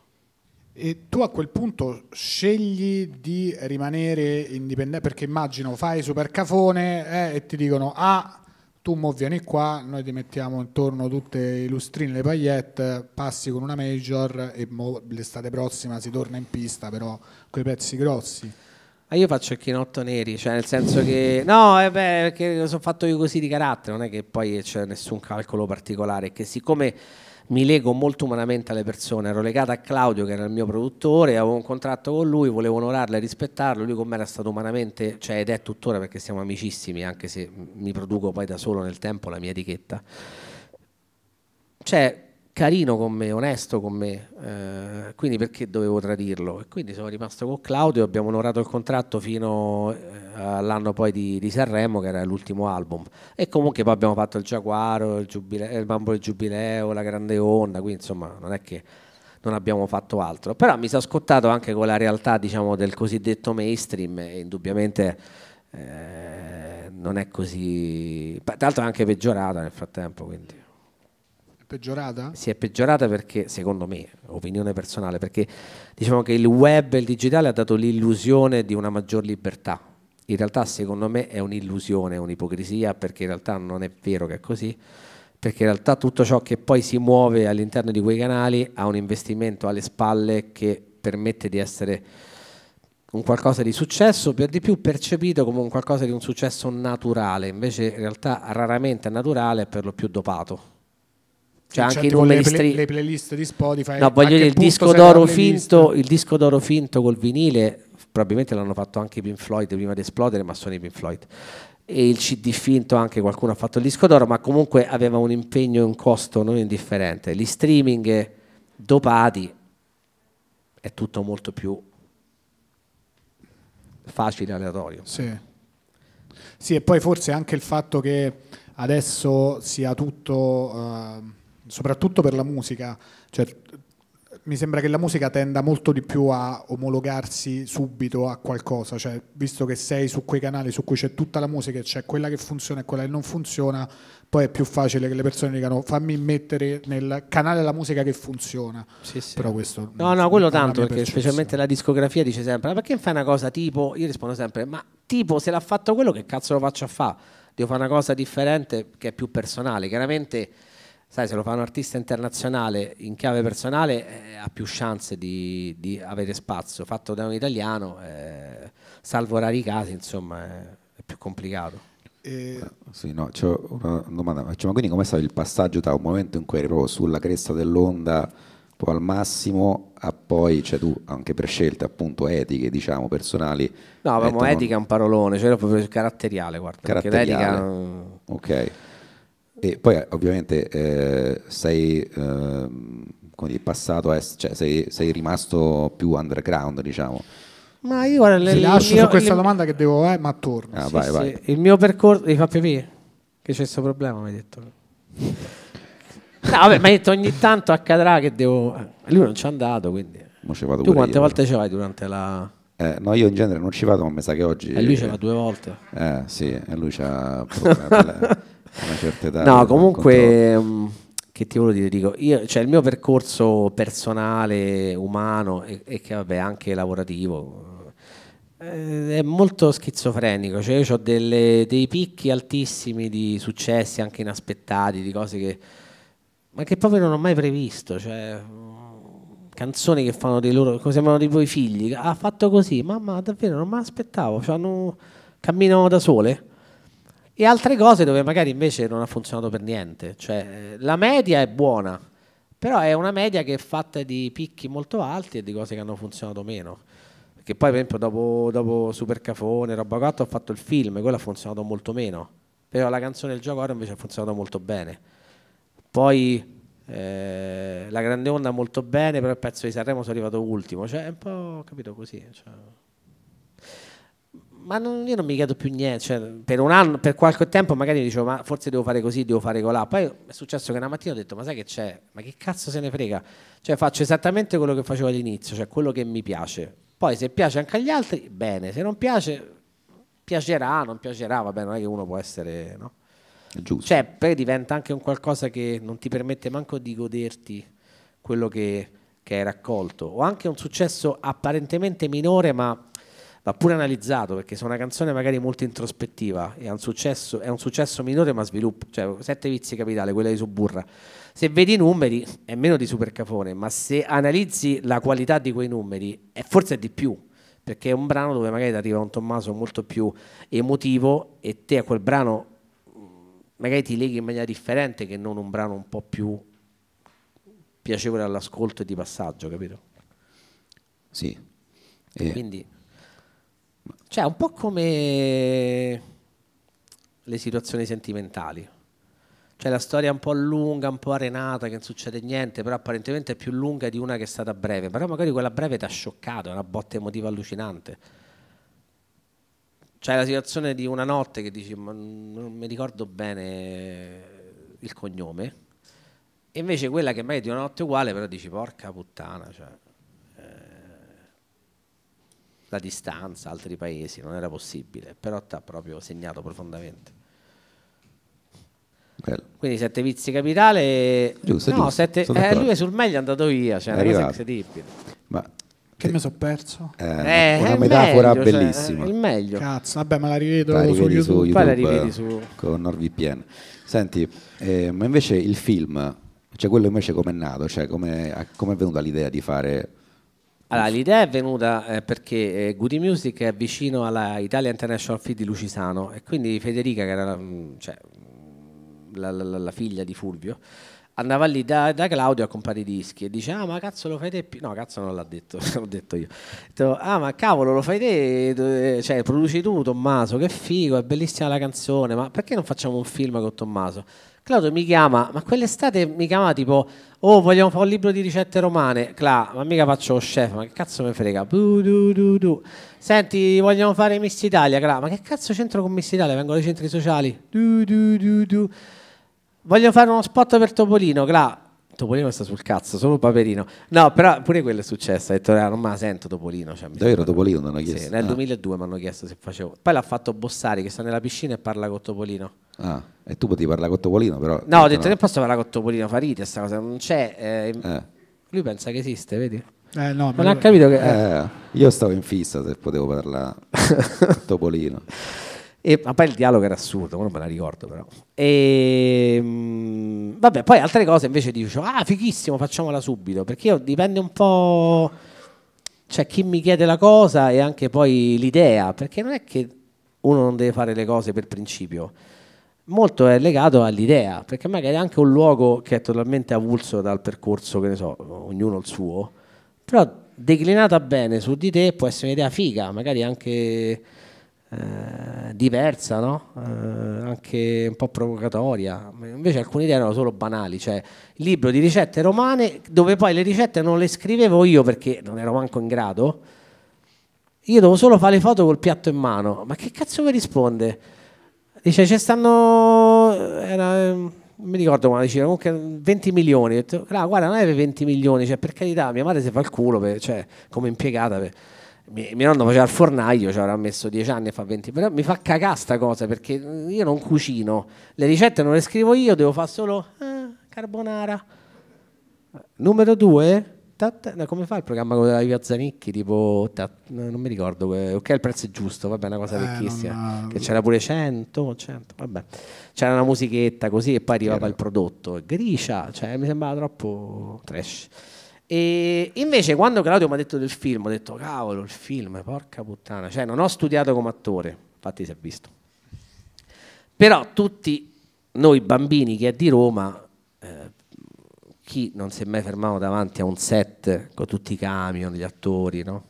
E tu a quel punto scegli di rimanere indipendente, perché immagino fai supercafone eh, e ti dicono ah, tu mo vieni qua, noi ti mettiamo intorno tutte i lustrini, le pagliette, passi con una major e l'estate prossima si torna in pista, però con i pezzi grossi. Ma io faccio il chinotto neri, cioè nel senso che... No, eh beh, perché sono fatto io così di carattere, non è che poi c'è nessun calcolo particolare, che siccome mi lego molto umanamente alle persone, ero legato a Claudio che era il mio produttore, avevo un contratto con lui, volevo onorarlo e rispettarlo, lui con me era stato umanamente, cioè ed è tuttora perché siamo amicissimi, anche se mi produco poi da solo nel tempo la mia etichetta. Cioè, carino con me, onesto con me, eh, quindi perché dovevo tradirlo? E quindi sono rimasto con Claudio, abbiamo onorato il contratto fino eh, all'anno poi di, di Sanremo, che era l'ultimo album. E comunque poi abbiamo fatto il Giaguaro, il, giubileo, il Mambo del Giubileo, la Grande Onda, quindi insomma non è che non abbiamo fatto altro. Però mi sono scottato anche con la realtà diciamo, del cosiddetto mainstream e indubbiamente eh, non è così... Tra l'altro è anche peggiorata nel frattempo, quindi peggiorata? Si è peggiorata perché, secondo me, opinione personale, perché diciamo che il web e il digitale ha dato l'illusione di una maggior libertà. In realtà, secondo me, è un'illusione, un'ipocrisia, perché in realtà non è vero che è così, perché in realtà tutto ciò che poi si muove all'interno di quei canali ha un investimento alle spalle che permette di essere un qualcosa di successo, per di più percepito come un qualcosa di un successo naturale, invece in realtà raramente è naturale, è per lo più dopato. Cioè anche cioè, i numeri le, play, le playlist di Spotify. No, voglio dire, il disco, d'oro finto, il disco d'oro finto col vinile, probabilmente l'hanno fatto anche i Pink Floyd prima di esplodere, ma sono i Pink Floyd. E il CD finto anche qualcuno ha fatto il disco d'oro, ma comunque aveva un impegno e un costo non indifferente. Gli streaming dopati è tutto molto più facile aleatorio. Sì. sì, e poi forse anche il fatto che adesso sia tutto... Uh, soprattutto per la musica, cioè, mi sembra che la musica tenda molto di più a omologarsi subito a qualcosa, cioè, visto che sei su quei canali su cui c'è tutta la musica e c'è quella che funziona e quella che non funziona, poi è più facile che le persone dicano fammi mettere nel canale la musica che funziona. Sì, sì. Però questo no, no, quello tanto perché percezione. specialmente la discografia dice sempre ma perché fai una cosa tipo, io rispondo sempre ma tipo se l'ha fatto quello che cazzo lo faccio a fare? Devo fare una cosa differente che è più personale, chiaramente sai, se lo fa un artista internazionale in chiave personale eh, ha più chance di, di, avere spazio, fatto da un italiano, eh, salvo rari casi, insomma, è, è più complicato. E... Eh, sì, no, c'ho una domanda, ma cioè, quindi com'è stato il passaggio da un momento in cui ero sulla cresta dell'onda poi al massimo a poi, cioè tu anche per scelte appunto etiche, diciamo, personali. No, avevamo etica non... un parolone, cioè proprio caratteriale, guarda, caratteriale. Perché l'etica... Ok. E poi eh, ovviamente eh, sei, eh, dire, passato a, cioè, sei, sei, rimasto più underground, diciamo. Ma io guarda, le, lascio mio, su questa le... domanda che devo, eh, ma torno. Ah, sì, vai, sì. Vai. Il mio percorso, di fatto che c'è questo problema, mi hai detto. No, vabbè, mi hai detto ogni tanto accadrà che devo... Eh, lui non ci è andato, quindi... Tu quante io, volte ci vai durante la... Eh, no, io in genere non ci vado, ma mi sa che oggi. E lui ce l'ha due volte. Eh, sì, e lui c'ha. una certa età. No, eh, comunque mm, che ti volevo dire, dico, io, cioè, il mio percorso personale, umano e, e che vabbè anche lavorativo eh, è molto schizofrenico, cioè io ho delle, dei picchi altissimi di successi anche inaspettati, di cose che ma che proprio non ho mai previsto, cioè mm, canzoni che fanno dei loro, come sembrano dei tuoi figli, ha ah, fatto così, mamma davvero non me l'aspettavo, cioè, non, camminano da sole, e altre cose dove magari invece non ha funzionato per niente. Cioè, la media è buona, però è una media che è fatta di picchi molto alti e di cose che hanno funzionato meno. Perché poi, per esempio, dopo, dopo Super Cafone, Roba 4, ho fatto il film, quello ha funzionato molto meno, però la canzone del gioco ora invece ha funzionato molto bene. Poi eh, la grande onda molto bene, però il pezzo di Sanremo sono arrivato ultimo, cioè è un po' capito così. Cioè ma non, io non mi chiedo più niente, cioè, per un anno, per qualche tempo magari dicevo ma forse devo fare così, devo fare colà, poi è successo che una mattina ho detto ma sai che c'è, ma che cazzo se ne frega, cioè faccio esattamente quello che facevo all'inizio, cioè quello che mi piace, poi se piace anche agli altri, bene, se non piace, piacerà, non piacerà, vabbè non è che uno può essere, no? Giusto. Cioè poi diventa anche un qualcosa che non ti permette manco di goderti quello che, che hai raccolto, o anche un successo apparentemente minore ma va pure analizzato perché se una canzone magari molto introspettiva e un successo, è un successo minore ma sviluppo, cioè Sette Vizi Capitale, quella di Suburra, se vedi i numeri è meno di Supercafone, ma se analizzi la qualità di quei numeri è forse di più perché è un brano dove magari ti arriva un Tommaso molto più emotivo e te a quel brano mm, magari ti leghi in maniera differente che non un brano un po' più piacevole all'ascolto e di passaggio, capito? Sì. Eh. Quindi cioè, un po' come le situazioni sentimentali. Cioè, la storia un po' lunga, un po' arenata, che non succede niente, però apparentemente è più lunga di una che è stata breve. Però magari quella breve ti ha scioccato, è una botta emotiva allucinante. Cioè, la situazione di una notte che dici, ma non mi ricordo bene il cognome. E invece quella che magari di una notte uguale, però dici, porca puttana, cioè la distanza, altri paesi, non era possibile, però ti ha proprio segnato profondamente. Bello. Quindi sette vizi capitale, giusto, no, giusto. Sette, eh, lui è sul meglio andato via, cioè è una cosa incredibile. Ma che mi sono perso? Eh, eh, una eh, metafora meglio, cioè, eh, bellissima. Cioè, il meglio. Cazzo, vabbè, ma la rivedo la su YouTube. Su YouTube Poi la rivedi su... Con NordVPN. Senti, eh, ma invece il film, cioè quello invece com'è nato, cioè come è venuta l'idea di fare allora, l'idea è venuta eh, perché eh, Goody Music è vicino alla Italia International Feed di Lucisano e quindi Federica, che era mm, cioè, la, la, la, figlia di Fulvio, andava lì da, da, Claudio a comprare i dischi e dice ah ma cazzo lo fai te più? No, cazzo non l'ha detto, l'ho detto io. Dico, ah ma cavolo lo fai te, eh, cioè produci tu Tommaso, che figo, è bellissima la canzone, ma perché non facciamo un film con Tommaso? Claudio mi chiama, ma quell'estate mi chiama tipo, oh vogliamo fare un libro di ricette romane, Cla, ma mica faccio lo chef, ma che cazzo mi frega, du, du, du, du. senti vogliamo fare Miss Italia, Cla, ma che cazzo c'entro con Miss Italia, vengo dai centri sociali, du, du, du, du. voglio fare uno spot per Topolino, Cla, Topolino sta sul cazzo, solo Paperino. No, però pure quello è successo. Ha detto, ah, non me la sento Topolino. Cioè, Davvero Topolino mi hanno chiesto? Sì, nel ah. 2002 mi hanno chiesto se facevo. Poi l'ha fatto Bossari che sta nella piscina e parla con Topolino. Ah, e tu potevi parlare con Topolino però? No, ho detto no. che posso parlare con Topolino, Farite questa cosa, non c'è. Eh, eh. Lui pensa che esiste, vedi? Eh, no, non ha capito che... Eh, eh. io stavo in fissa se potevo parlare con Topolino. E, ma poi il dialogo era assurdo, non me la ricordo però. E, ehm, mh, vabbè, poi altre cose invece dico, ah fighissimo, facciamola subito, perché io dipende un po'... Cioè chi mi chiede la cosa e anche poi l'idea, perché non è che uno non deve fare le cose per principio, molto è legato all'idea, perché magari anche un luogo che è totalmente avulso dal percorso, che ne so, ognuno il suo, però declinata bene su di te può essere un'idea figa, magari anche eh, diversa, no? eh, anche un po' provocatoria. Invece alcune idee erano solo banali, cioè il libro di ricette romane dove poi le ricette non le scrivevo io perché non ero manco in grado. Io devo solo fare le foto col piatto in mano. Ma che cazzo mi risponde? Dice ci stanno era, mi ricordo una cifra, comunque 20 milioni. Ho detto, guarda, non avevi 20 milioni, cioè per carità, mia madre si fa il culo per, cioè, come impiegata per, mio nonno faceva il fornaio, ci cioè, avrà messo 10 anni e fa 20, però mi fa cagà sta cosa perché io non cucino, le ricette non le scrivo io, devo fare solo ah, carbonara. Numero 2, come fa il programma con la Via Zanicchi? Tipo, tat, non mi ricordo, ok il prezzo è giusto, vabbè è una cosa eh, vecchissima, che c'era pure 100, 100 vabbè. c'era una musichetta così e poi arrivava il prodotto, gricia, cioè mi sembrava troppo trash. E invece quando Claudio mi ha detto del film, ho detto cavolo, il film, porca puttana, cioè non ho studiato come attore, infatti si è visto. Però tutti noi bambini che è di Roma, eh, chi non si è mai fermato davanti a un set con tutti i camion, gli attori, no?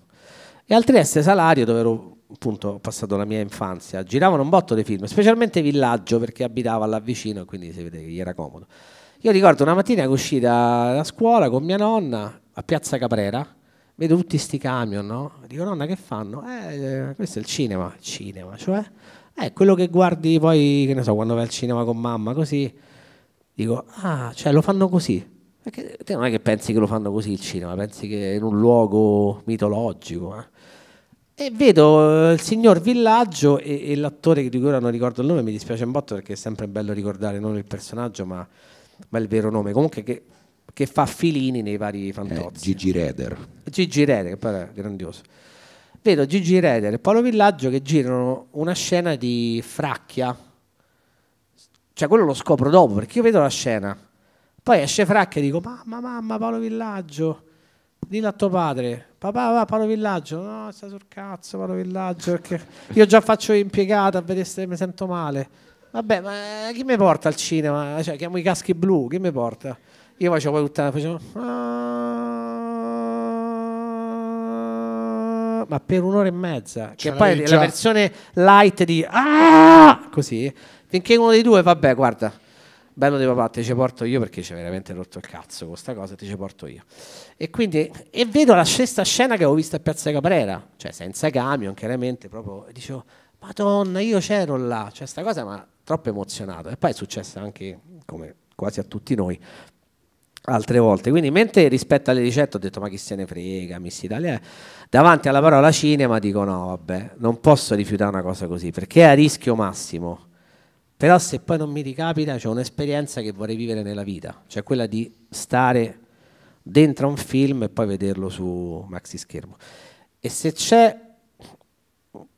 E al Trieste Salario, dove ero appunto ho passato la mia infanzia, giravano un botto dei film, specialmente Villaggio perché abitava là vicino e quindi si vede che gli era comodo. Io ricordo una mattina che uscì da, da scuola con mia nonna a Piazza Caprera, vedo tutti questi camion, no? Dico, nonna, che fanno? Eh, eh, questo è il cinema, cinema, cioè, eh, quello che guardi poi, che ne so, quando vai al cinema con mamma, così. Dico, ah, cioè lo fanno così. Perché te non è che pensi che lo fanno così il cinema, pensi che è in un luogo mitologico. Eh? E vedo eh, il signor Villaggio e, e l'attore di cui ora non ricordo il nome, mi dispiace un botto perché è sempre bello ricordare non il personaggio, ma ma è il vero nome comunque che, che fa filini nei vari eh, fantozzi. Eh, Gigi Reder. Gigi Reder, che poi era grandioso. Vedo Gigi Reder e Paolo Villaggio che girano una scena di Fracchia. Cioè, quello lo scopro dopo perché io vedo la scena. Poi esce Fracchia e dico: Mamma, mamma, Paolo Villaggio, dillo a tuo padre. Papà, va Paolo Villaggio. No, sta sul cazzo, Paolo Villaggio. Perché io già faccio impiegata a vedere se mi sento male. Vabbè, ma chi mi porta al cinema? Cioè, chiamo i caschi blu, chi mi porta? Io facevo poi tutta... Facevo... Ah". Ma per un'ora e mezza. Ce che poi già. la versione light di... Ah! Così. Finché uno dei due, vabbè, guarda. Bello di papà, te ci porto io perché ci hai veramente rotto il cazzo con questa cosa, te ci porto io. E quindi, e vedo la stessa scena che avevo visto a Piazza Caprera, cioè senza camion, chiaramente, proprio, e dicevo, madonna, io c'ero là, cioè sta cosa, ma troppo emozionato. E poi è successo anche, come quasi a tutti noi, altre volte. Quindi, mentre rispetto alle ricette ho detto: Ma chi se ne frega, Miss Italia. Davanti alla parola cinema dico: No, vabbè, non posso rifiutare una cosa così perché è a rischio massimo. Però, se poi non mi ricapita, c'è un'esperienza che vorrei vivere nella vita, cioè quella di stare dentro un film e poi vederlo su maxi schermo. E se c'è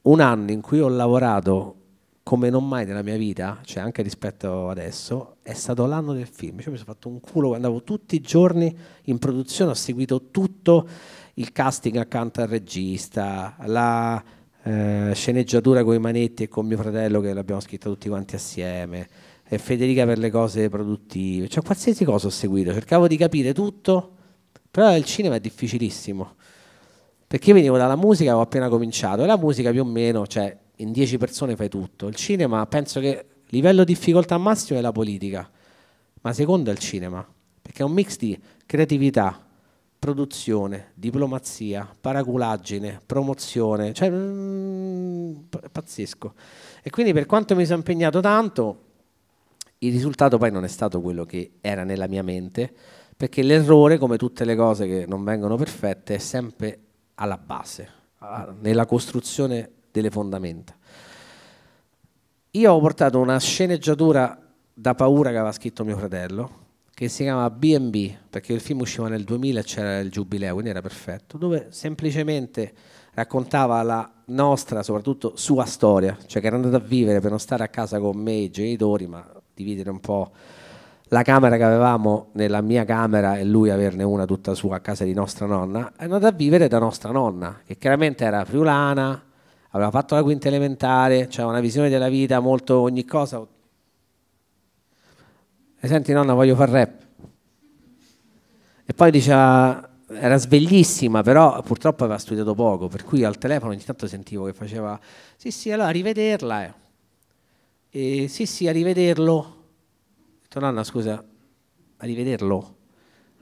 un anno in cui ho lavorato come non mai nella mia vita, cioè anche rispetto adesso, è stato l'anno del film. Cioè, mi sono fatto un culo, andavo tutti i giorni in produzione, ho seguito tutto il casting accanto al regista, la eh, sceneggiatura con i manetti e con mio fratello che l'abbiamo scritta tutti quanti assieme, e Federica per le cose produttive, cioè qualsiasi cosa ho seguito, cercavo di capire tutto, però il cinema è difficilissimo. Perché venivo dalla musica, avevo appena cominciato, e la musica più o meno, cioè in 10 persone fai tutto. Il cinema, penso che il livello di difficoltà massimo è la politica, ma secondo è il cinema, perché è un mix di creatività, produzione, diplomazia, paraculaggine, promozione, cioè mh, mm, è pazzesco. E quindi per quanto mi sono impegnato tanto, il risultato poi non è stato quello che era nella mia mente, perché l'errore, come tutte le cose che non vengono perfette, è sempre alla base, ah. nella costruzione delle fondamenta. Io ho portato una sceneggiatura da paura che aveva scritto mio fratello, che si chiama BB, perché il film usciva nel 2000 e c'era il giubileo, quindi era perfetto, dove semplicemente raccontava la nostra, soprattutto sua storia, cioè che era andata a vivere per non stare a casa con me e i genitori, ma dividere un po' la camera che avevamo nella mia camera e lui averne una tutta sua a casa di nostra nonna, è andata a vivere da nostra nonna, che chiaramente era friulana, aveva fatto la quinta elementare, cioè una visione della vita molto ogni cosa. E senti nonna voglio far rap. E poi diceva, era sveglissima, però purtroppo aveva studiato poco, per cui al telefono ogni tanto sentivo che faceva, sì sì, allora rivederla. Eh. E, sì sì, a rivederlo. Ho detto nonna scusa, a rivederlo?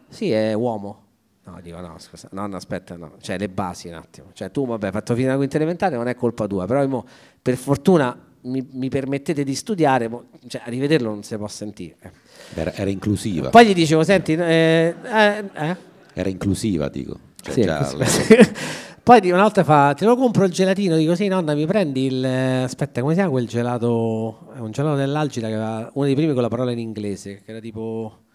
Sì, è uomo. No, dico no, scusa, no, no, aspetta, no, cioè le basi un attimo, cioè tu vabbè, hai fatto fino alla quinta elementare, non è colpa tua, però mo, per fortuna mi, mi, permettete di studiare, mo, cioè, a rivederlo non si può sentire. Eh. Era, era inclusiva. Poi gli dicevo, senti, eh, eh, eh? era inclusiva, dico. Cioè, sì, già, la... Poi una volta fa, te lo compro il gelatino, dico sì nonna mi prendi il, eh, aspetta come si chiama quel gelato, è un gelato dell'Algida che aveva uno dei primi con la parola in inglese, che era tipo...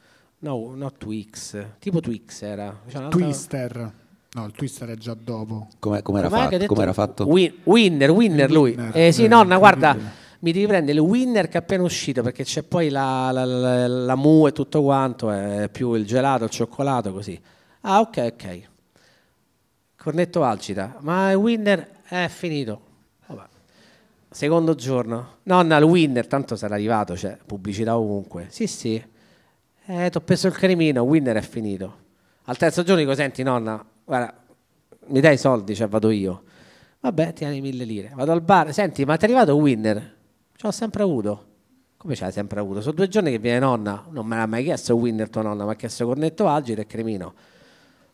No, no Twix, tipo Twix era. Cioè Twister. No, il Twister è già dopo. Come, era, fatto? fatto? Win, winner, winner lui. Winner, eh, sì, eh, nonna, guarda, mi devi prendere il winner che è appena uscito perché c'è poi la, la, la, la mu e tutto quanto, è più il gelato, il cioccolato, così. Ah, ok, ok. Cornetto Alcida, ma il winner è finito. Vabbè. Secondo giorno. Nonna, il winner, tanto sarà arrivato, c'è cioè, pubblicità ovunque. Sì, sì. Eh, ti ho preso il cremino, Winner è finito. Al terzo giorno dico, senti nonna, guarda, mi dai i soldi, cioè vado io. Vabbè, tieni mille lire. Vado al bar, senti, ma ti è arrivato Winner? Ce l'ho sempre avuto. Come ce l'hai sempre avuto? Sono due giorni che viene nonna, non me l'ha mai chiesto Winner tua nonna, mi ha chiesto Cornetto agile e Cremino.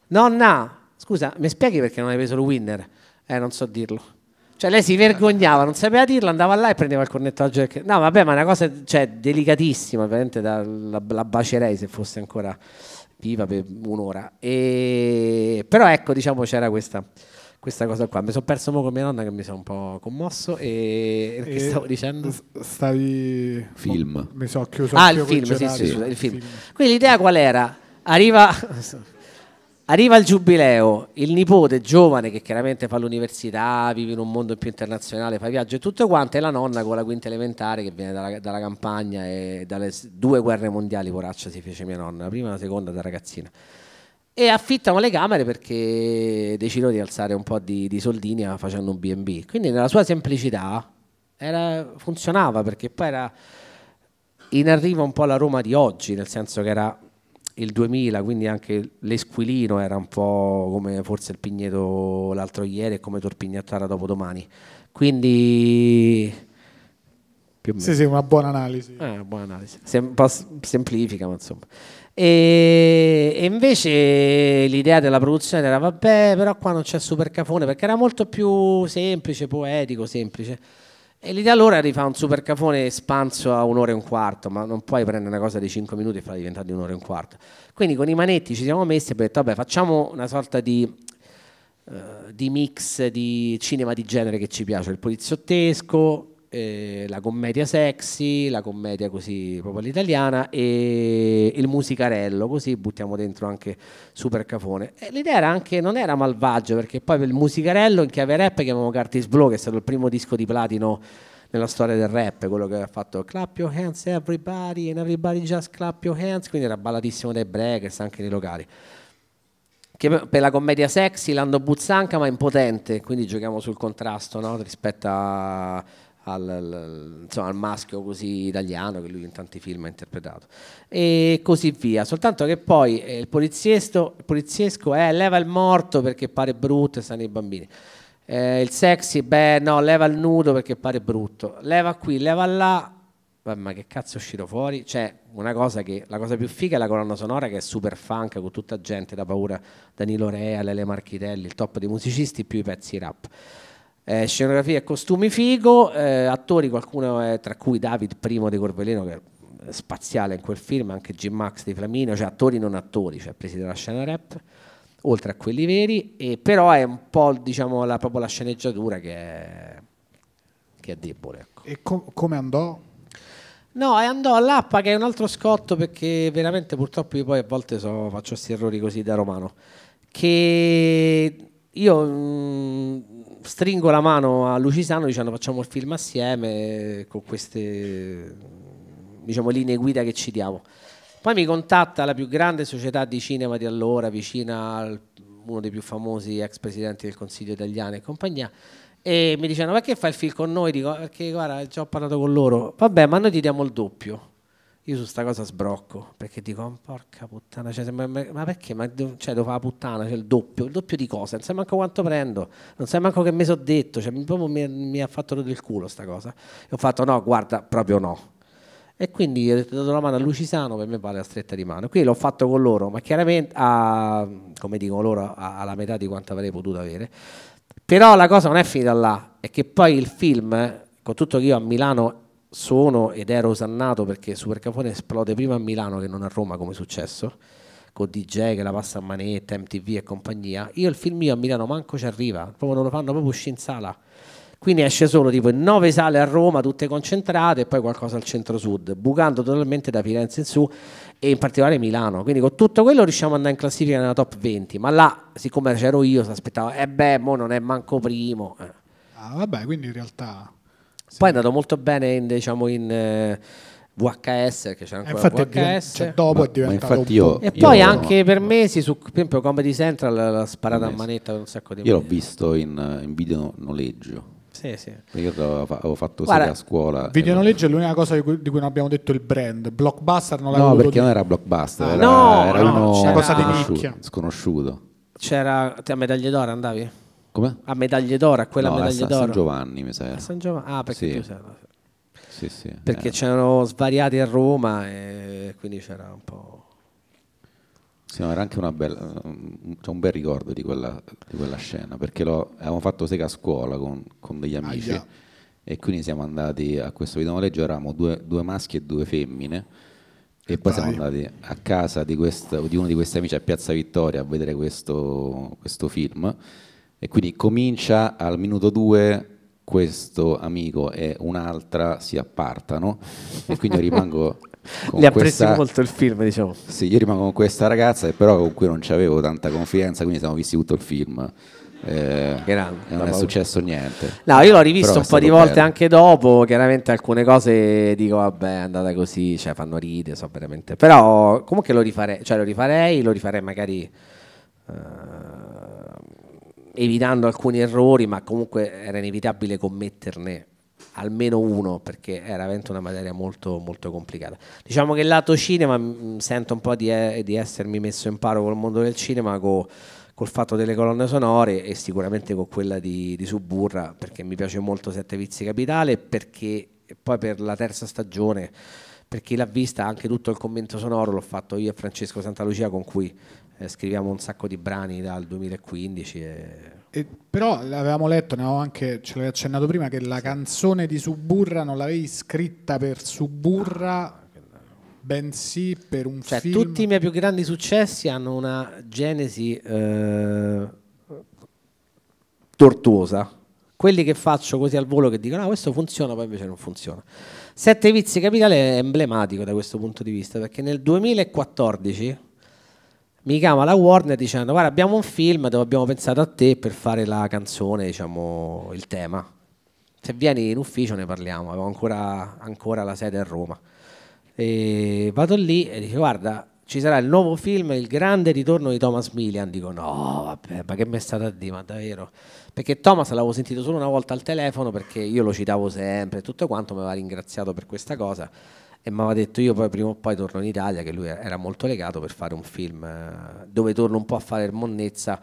Nonna, scusa, mi spieghi perché non hai preso il Winner? Eh, non so dirlo. Cioè lei si vergognava, non sapeva dirlo, andava là e prendeva il cornettaggio. Del... No, vabbè, ma è una cosa cioè, delicatissima, ovviamente da, la, la bacerei se fosse ancora viva per un'ora. E... Però ecco, diciamo, c'era questa questa cosa qua. Mi sono perso un po' con mia nonna che mi sono un po' commosso e, e che stavo dicendo? Stavi film. mi sono chiuso. Ah, il film, sì, sì, il film. Quindi l'idea qual era? Arriva Arriva il giubileo, il nipote giovane che chiaramente fa l'università, vive in un mondo più internazionale, fa viaggio e tutto quanto, e la nonna con la quinta elementare che viene dalla, dalla campagna e dalle due guerre mondiali, poraccia si fece mia nonna, la prima e la seconda da ragazzina. E affittano le camere perché decidono di alzare un po' di, di soldini facendo un B&B. Quindi nella sua semplicità era, funzionava perché poi era in arrivo un po' la Roma di oggi, nel senso che era il 2000, quindi anche l'Esquilino era un po' come forse il Pigneto l'altro ieri e come Torpignattara domani. Quindi più o meno. Sì, sì, una buona analisi. Eh, una buona analisi. Sem- semplifica, ma insomma. E, e invece l'idea della produzione era vabbè, però qua non c'è super cafone perché era molto più semplice, poetico, semplice. E l'idea allora è di fare un super supercafone espanso a un'ora e un quarto, ma non puoi prendere una cosa di 5 minuti e farla diventare di un'ora e un quarto. Quindi con i manetti ci siamo messi e abbiamo detto, vabbè, facciamo una sorta di, uh, di mix di cinema di genere che ci piace, il poliziottesco, eh, la commedia sexy, la commedia così proprio all'italiana e il musicarello, così buttiamo dentro anche Super Cafone. E eh, l'idea era anche, non era malvagio perché poi per il musicarello in chiave rap chiamavamo Curtis Blow che è stato il primo disco di platino nella storia del rap, quello che ha fatto clap your hands everybody and everybody just clap your hands, quindi era ballatissimo dai breakers anche nei locali. Che per la commedia sexy l'hanno buzzanca ma impotente, quindi giochiamo sul contrasto no? rispetto a al, insomma, al, maschio così italiano che lui in tanti film ha interpretato e così via soltanto che poi eh, il, poliziesco, il poliziesco è eh, leva il morto perché pare brutto e stanno i bambini eh, il sexy beh no leva il nudo perché pare brutto leva qui leva là beh, ma che cazzo è uscito fuori c'è cioè, una cosa che la cosa più figa è la colonna sonora che è super funk con tutta gente da paura Danilo Rea, Lele Marchitelli il top dei musicisti più i pezzi rap eh, scenografia e costumi figo, eh, attori qualcuno è, eh, tra cui David Primo di Corbellino che è spaziale in quel film, anche Jim Max di Flamino, cioè attori non attori, cioè presi dalla scena rap, oltre a quelli veri, e però è un po' diciamo, la, proprio la sceneggiatura che è, che è debole. Ecco. E com- come andò? No, andò all'appa che è un altro scotto perché veramente purtroppo io poi a volte so, faccio questi errori così da romano, che io... Mh, mm, Stringo la mano a Lucisano dicendo facciamo il film assieme con queste diciamo, linee guida che ci diamo. Poi mi contatta la più grande società di cinema di allora, vicina a uno dei più famosi ex presidenti del Consiglio italiano e compagnia, e mi dicono perché fai il film con noi? Dico perché eh, guarda, già ho parlato con loro, vabbè ma noi ti diamo il doppio. Io su sta cosa sbrocco perché dico: oh, Porca puttana, cioè, ma, ma perché? Ma cioè, dove fa la puttana? C'è cioè, il doppio, il doppio di cosa? Non sai manco quanto prendo, non sai manco che mi sono detto. Cioè, proprio mi, mi ha fatto rodere il culo sta cosa. E ho fatto: No, guarda, proprio no. E quindi ho dato la mano a Lucisano per me vale la stretta di mano. Qui l'ho fatto con loro, ma chiaramente a, come dicono loro, a, alla metà di quanto avrei potuto avere. Però la cosa non è finita là, è che poi il film, con tutto che io a Milano sono ed ero osannato perché Supercafone esplode prima a Milano che non a Roma come è successo con DJ che la passa a manetta, MTV e compagnia io il film mio a Milano manco ci arriva proprio non lo fanno proprio uscire in sala quindi esce solo tipo in nove sale a Roma tutte concentrate e poi qualcosa al centro sud bucando totalmente da Firenze in su e in particolare Milano quindi con tutto quello riusciamo ad andare in classifica nella top 20 ma là siccome c'ero io si aspettava eh beh mo non è manco primo eh. ah vabbè quindi in realtà poi è andato molto bene in, diciamo, in eh, VHS, che c'era ancora eh, VHS. Cioè, dopo ma, è diventato io, E poi io, anche no, per mesi, su, per esempio Comedy Central l'ha sparata a manetta per un sacco di Io l'ho visto in, in video noleggio. Sì, sì. Io avevo fatto Guarda, a scuola. Eh, video noleggio è l'unica cosa di cui, di cui, non abbiamo detto il brand. Blockbuster non l'aveva No, perché dire. non era Blockbuster, ah, era, no, era no, uno cosa di nicchia. sconosciuto. C'era te a medaglie d'oro andavi? Come? A medaglie d'oro, a quella no, medaglia a San, d'oro. San Giovanni, mi sa. A San Giovanni, ah, perché sì. tu sei sì, sì, Perché eh. c'erano svariati a Roma e quindi c'era un po'... Sì, no, era anche una bella, c'è cioè, un bel ricordo di quella, di quella scena, perché lo, avevamo fatto sega a scuola con, con degli ah, amici Aia. e quindi siamo andati a questo video videonoleggio, eravamo due, due maschi e due femmine e poi Dai. siamo andati a casa di, questa, di, uno di questi amici a Piazza Vittoria a vedere questo, questo film e quindi comincia al minuto 2 questo amico e un'altra si appartano e quindi io rimango con Le questa... molto il film, diciamo. Sì, io rimango con questa ragazza, però con cui non avevo tanta confidenza, quindi siamo visti tutto il film. Eh, Grande, non è successo niente. No, io l'ho rivisto un po' di volte bello. anche dopo. Chiaramente alcune cose dico, vabbè, è andata così, cioè fanno ride. so veramente. Però comunque lo rifarei, cioè lo rifarei, lo rifarei magari. Uh evitando alcuni errori, ma comunque era inevitabile commetterne almeno uno perché era veramente una materia molto, molto complicata. Diciamo che il lato cinema mm, sento un po' di, eh, di, essermi messo in paro col mondo del cinema co, col fatto delle colonne sonore e sicuramente con quella di, di Suburra perché mi piace molto Sette Vizi Capitale perché poi per la terza stagione per chi l'ha vista anche tutto il commento sonoro, l'ho fatto io e Francesco Santalucia con cui eh, scriviamo un sacco di brani dal 2015. E... E, però l'avevamo letto, ne avevo anche, ce l'avevi accennato prima, che la canzone di Suburra non l'avevi scritta per Suburra, ah, bensì per un cioè, film. Tutti i miei più grandi successi hanno una genesi eh, tortuosa. Quelli che faccio così al volo che dicono ah, questo funziona, poi invece non funziona. Sette Vizi Capitale è emblematico da questo punto di vista perché nel 2014 mi chiama la Warner dicendo guarda abbiamo un film dove abbiamo pensato a te per fare la canzone, diciamo il tema. Se vieni in ufficio ne parliamo, avevo ancora, ancora la sede a Roma. E vado lì e dice guarda ci sarà il nuovo film Il grande ritorno di Thomas Millian. Dico no, vabbè, ma che mi è stata a dire, ma davvero? Perché Thomas l'avevo sentito solo una volta al telefono perché io lo citavo sempre e tutto quanto, mi aveva ringraziato per questa cosa e mi aveva detto io poi prima o poi torno in Italia, che lui era molto legato per fare un film eh, dove torno un po' a fare il monnezza,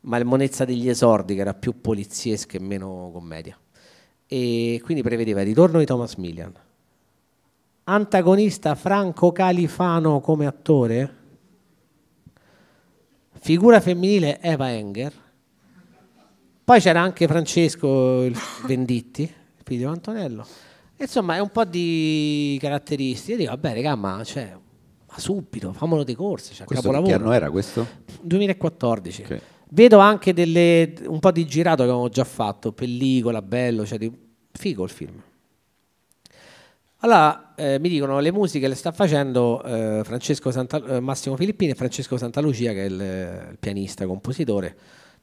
ma il monnezza degli esordi che era più poliziesco e meno commedia. E quindi prevedeva il ritorno di Thomas Millian antagonista Franco Califano come attore, figura femminile Eva Enger, poi c'era anche Francesco Venditti, figlio di Antonello. Insomma, è un po' di caratteristiche. dico, vabbè, regà, ma, cioè, ma subito, famolo dei corsi. Cioè, questo capolavoro. che anno era questo? 2014. Okay. Vedo anche delle, un po' di girato che avevo già fatto, pellicola, bello, cioè, figo il film. Allora eh, mi dicono le musiche le sta facendo eh, Santa, eh, Massimo Filippini e Francesco Santalucia che è il, eh, il pianista e compositore.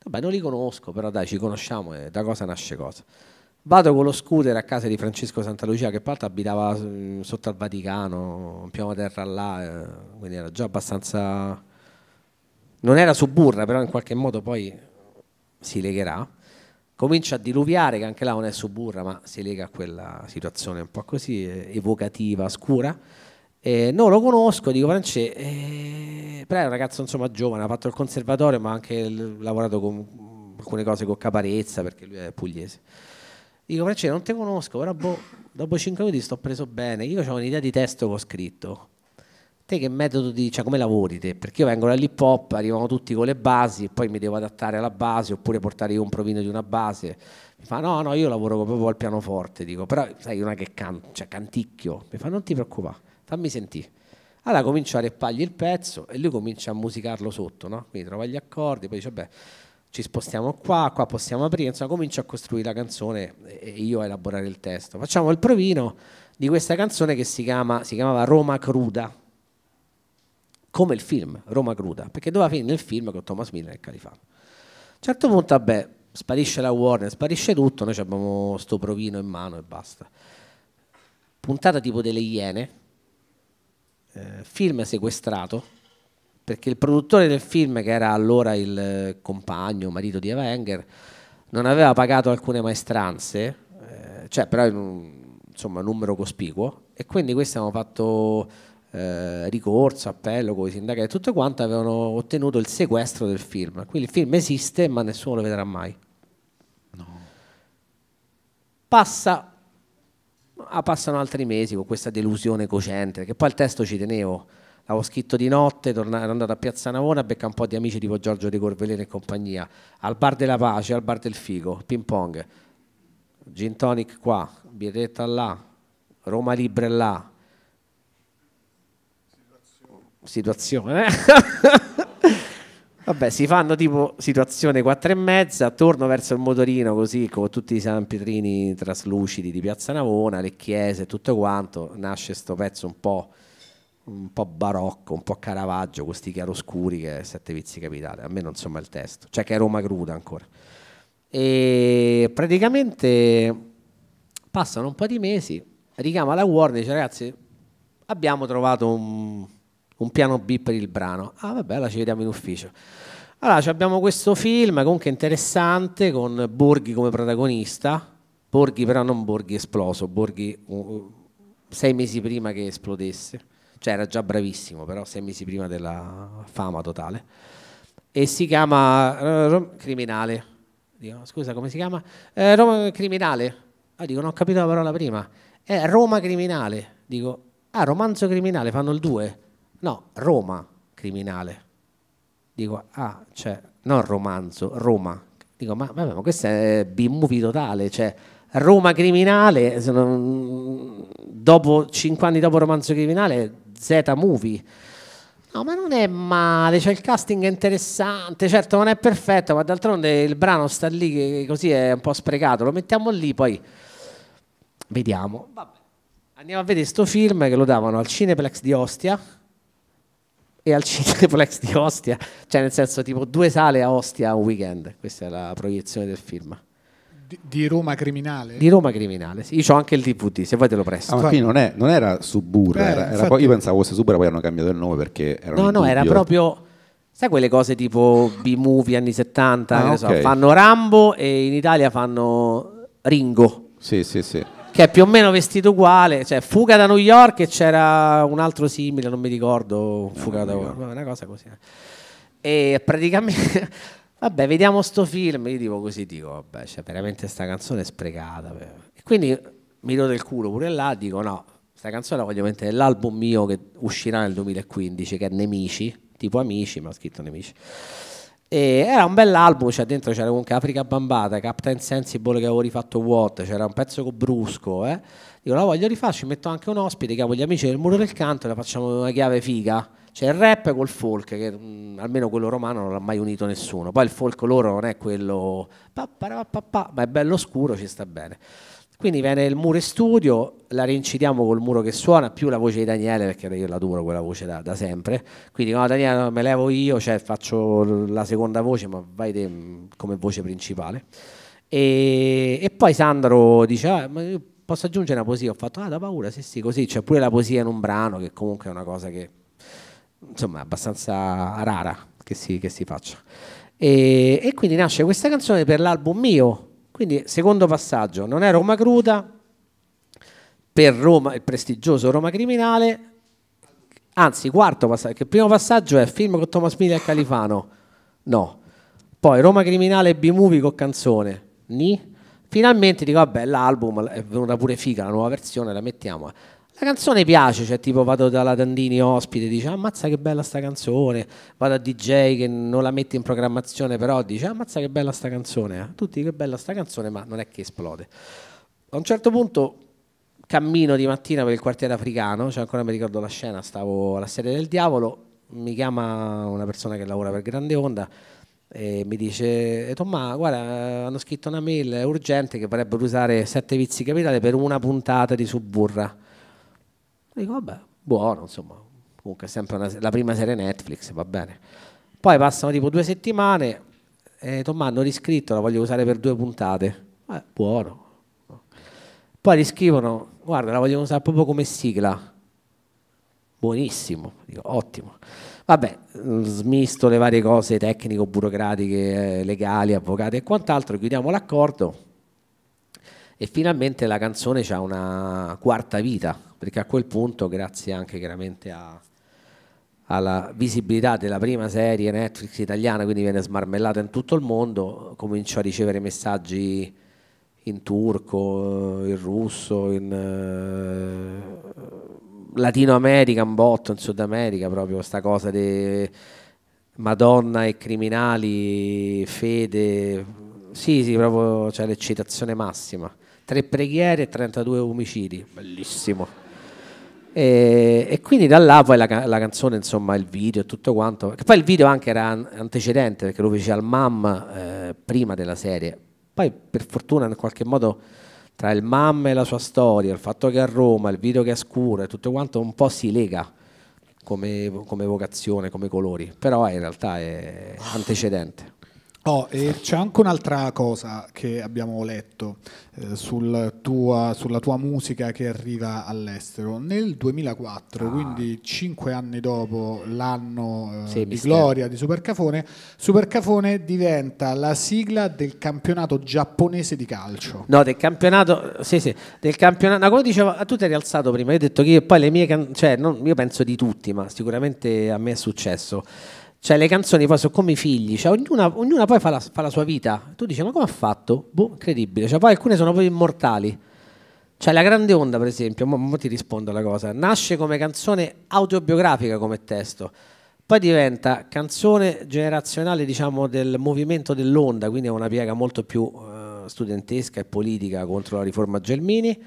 Vabbè non li conosco però dai ci conosciamo e da cosa nasce cosa. Vado con lo scooter a casa di Francesco Santalucia che peraltro abitava mh, mm, sotto al Vaticano, in piano terra là, eh, quindi era già abbastanza... non era suburra però in qualche modo poi si legherà comincia a diluviare, che anche là non è suburra, ma si lega a quella situazione un po' così eh, evocativa, scura. Eh, non lo conosco, dico Francesco, eh, però è un ragazzo insomma giovane, ha fatto il conservatorio ma ha anche lavorato con alcune cose con Caparezza perché lui è pugliese. Dico Francesco non te conosco, però boh, dopo 5 minuti sto preso bene, io ho un'idea di testo che ho scritto, te che metodo di, cioè come lavori te? Perché io vengo dall'hip hop, arrivano tutti con le basi e poi mi devo adattare alla base oppure portare io un provino di una base. Mi fa no, no, io lavoro proprio al pianoforte, dico, però sai, non è che can- cioè, canticchio. Mi fa non ti preoccupare, fammi sentire. Allora comincio a reppargli il pezzo e lui comincia a musicarlo sotto, no? Quindi trova gli accordi, poi dice, beh, ci spostiamo qua, qua possiamo aprire, insomma comincio a costruire la canzone e io a elaborare il testo. Facciamo il provino di questa canzone che si, chiama, si chiamava Roma Cruda, come il film Roma Cruda, perché doveva finire nel film con Thomas Miller e Califano. A un certo punto, vabbè, sparisce la Warner, sparisce tutto, noi abbiamo sto provino in mano e basta. Puntata tipo delle Iene, eh, film sequestrato, perché il produttore del film, che era allora il eh, compagno, marito di Eva Enger, non aveva pagato alcune maestranze, eh, cioè però in un, insomma, numero cospicuo, e quindi questi hanno fatto eh, ricorso, appello con i sindacati e tutto quanto avevano ottenuto il sequestro del film. Quindi il film esiste ma nessuno lo vedrà mai. No. Passa, ah, passano altri mesi con questa delusione cocente, che poi il testo ci tenevo. L'avevo scritto di notte, torna, ero andato a Piazza Navona a beccare un po' di amici tipo Giorgio De Corvelene e compagnia, al bar della pace, al bar del figo, ping pong, gin tonic qua, birretta là, Roma Libre là, situazione. Eh? Vabbè, si fanno tipo situazione 4 e mezza, torno verso il motorino così con tutti i San Pietrini traslucidi di Piazza Navona, le chiese e tutto quanto, nasce questo pezzo un po', un po', barocco, un po' Caravaggio, questi chiaroscuri che è Sette Vizi Capitale, a me non insomma il testo, cioè che è Roma cruda ancora. E praticamente passano un po' di mesi, ricama la Warner e dice ragazzi abbiamo trovato un un piano B per il brano. Ah vabbè, la ci vediamo in ufficio. Allora, abbiamo questo film comunque interessante con Borghi come protagonista, Borghi però non Borghi esploso, Borghi uh, uh, sei mesi prima che esplodesse, cioè era già bravissimo, però sei mesi prima della fama totale, e si chiama uh, Criminale, dico, scusa come si chiama? Eh, Roma Criminale, ah dico non ho capito la parola prima, è Roma Criminale, dico ah romanzo criminale, fanno il 2, No, Roma criminale. Dico, ah, cioè, non romanzo, Roma. Dico, ma, vabbè, ma questo è B-movie totale, cioè, Roma criminale, dopo cinque anni dopo romanzo criminale, Z-movie. No, ma non è male, cioè il casting è interessante, certo non è perfetto, ma d'altronde il brano sta lì che così è un po' sprecato, lo mettiamo lì poi vediamo. Vabbè. Andiamo a vedere questo film che lo davano al Cineplex di Ostia, e al Cineplex di Ostia, cioè nel senso tipo due sale a Ostia un weekend, questa è la proiezione del film. Di, di Roma Criminale? Di Roma Criminale, sì. Io ho anche il DVD, se vuoi te lo presto. Ah, ma qui non, è, non era Suburra, eh, era, era poi, io pensavo fosse Suburra, poi hanno cambiato il nome perché era No, no, era proprio... Sai quelle cose tipo B-movie anni 70, ah, okay. so, fanno Rambo e in Italia fanno Ringo. Sì, sì, sì che è più o meno vestito uguale, cioè Fuga da New York e c'era un altro simile, non mi ricordo, eh, Fuga no, da New York, una cosa così. Eh. E praticamente, vabbè, vediamo sto film, io dico così, dico, vabbè, cioè veramente sta canzone è sprecata. E quindi mi do del culo pure là, dico no, sta canzone la voglio mettere nell'album mio che uscirà nel 2015, che è Nemici, tipo Amici, ma ho scritto Nemici. E era un bell'album, cioè dentro c'era comunque Africa Bambata, Captain Sensible che avevo rifatto What, c'era un pezzo con Brusco, eh. Dico, la voglio rifare, ci metto anche un ospite, capo gli amici del muro del canto, e la facciamo una chiave figa. Cioè il rap col folk, che mh, mm, almeno quello romano non l'ha mai unito nessuno. Poi il folk loro non è quello, pa, pa, pa, ma è bello scuro, ci sta bene. Quindi viene il muro studio, la rincidiamo col muro che suona, più la voce di Daniele, perché io la duro quella voce da, da sempre. Quindi no, Daniele me levo io, cioè faccio la seconda voce, ma vai te mm, come voce principale. E, e poi Sandro dice, ah, ma posso aggiungere una poesia? Ho fatto, ah, da paura, sì sì, così. C'è pure la poesia in un brano, che comunque è una cosa che, insomma, è abbastanza rara che si, che si faccia. E, e quindi nasce questa canzone per l'album mio, quindi secondo passaggio, non è Roma cruda, per Roma, il prestigioso Roma criminale, anzi quarto passaggio, perché il primo passaggio è film con Thomas Miller e Califano, no, poi Roma criminale B-movie con canzone, ni, finalmente dico vabbè l'album è venuta pure figa, la nuova versione, la mettiamo, eh. La canzone piace, cioè tipo vado dalla Dandini ospite, dice ammazza che bella sta canzone, vado a DJ che non la mette in programmazione però dice ammazza che bella sta canzone, eh, tutti che bella sta canzone ma non è che esplode. A un certo punto cammino di mattina per il quartiere africano, cioè ancora mi ricordo la scena, stavo alla serie del diavolo, mi chiama una persona che lavora per Grande Onda e mi dice eh, Tommaso guarda hanno scritto una mail è urgente che vorrebbero usare Sette Vizi Capitale per una puntata di Suburra Dico, vabbè, buono, insomma, comunque è sempre una, la prima serie Netflix, va bene. Poi passano tipo due settimane e eh, Tommaso riscritto, la voglio usare per due puntate. Eh, buono. Poi riscrivono, guarda, la voglio usare proprio come sigla. Buonissimo, dico, ottimo. Vabbè, mm, smisto le varie cose tecnico-burocratiche, eh, legali, avvocate e quant'altro, chiudiamo l'accordo e finalmente la canzone ha una quarta vita, perché a quel punto, grazie anche chiaramente a, alla visibilità della prima serie Netflix italiana, quindi viene smarmellata in tutto il mondo, comincio a ricevere messaggi in turco, eh, in russo, in eh, Latino America, un botto, in Sud America, proprio questa cosa di Madonna e criminali, fede, sì, sì, proprio cioè, l'eccitazione massima. Tre preghiere e 32 omicidi, bellissimo. E, e, quindi da là poi la, la, canzone, insomma, il video e tutto quanto. Che poi il video anche era an- antecedente perché lo fece al MAM eh, prima della serie. Poi per fortuna in qualche modo tra il MAM e la sua storia, il fatto che è a Roma, il video che è scuro e tutto quanto un po' si lega come, come vocazione, come colori, però in realtà è antecedente. Oh, c'è anche un'altra cosa che abbiamo letto eh, sul tua, sulla tua musica che arriva all'estero. Nel 2004, ah. quindi cinque anni dopo l'anno eh, sì, di gloria di Supercafone, Supercafone diventa la sigla del campionato giapponese di calcio. No, del campionato, sì, sì, del campionato. No, come dicevo, tu ti hai rialzato prima, io ho detto che io poi le mie, can- cioè, non, io penso di tutti, ma sicuramente a me è successo cioè, le canzoni poi sono come i figli, cioè, ognuna, ognuna poi fa la, fa la, sua vita. Tu dici, ma come ha fatto? Boh, incredibile. Cioè, poi alcune sono proprio immortali. Cioè, La Grande Onda, per esempio, mo, mo ti rispondo alla cosa, nasce come canzone autobiografica come testo, poi diventa canzone generazionale, diciamo, del movimento dell'onda, quindi è una piega molto più eh, studentesca e politica contro la riforma Gelmini.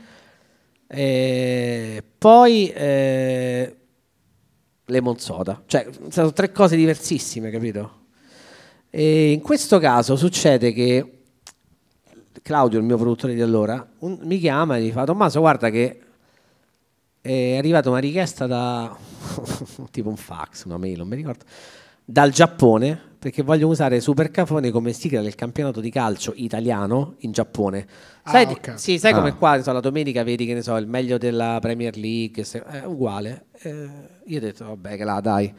E poi... Eh, lemon soda. Cioè, sono tre cose diversissime, capito? E in questo caso succede che Claudio, il mio produttore di allora, un, mi chiama e mi fa Tommaso, guarda che è arrivata una richiesta da tipo un fax, una mail, non mi ricordo, dal Giappone perché voglio usare Super Cafone come sigla del campionato di calcio italiano in Giappone. Ah, sai, ah, okay. Sì, sai ah. come qua so, la domenica vedi che ne so, il meglio della Premier League, se, è eh, uguale. Eh, io ho detto, vabbè, che la dai.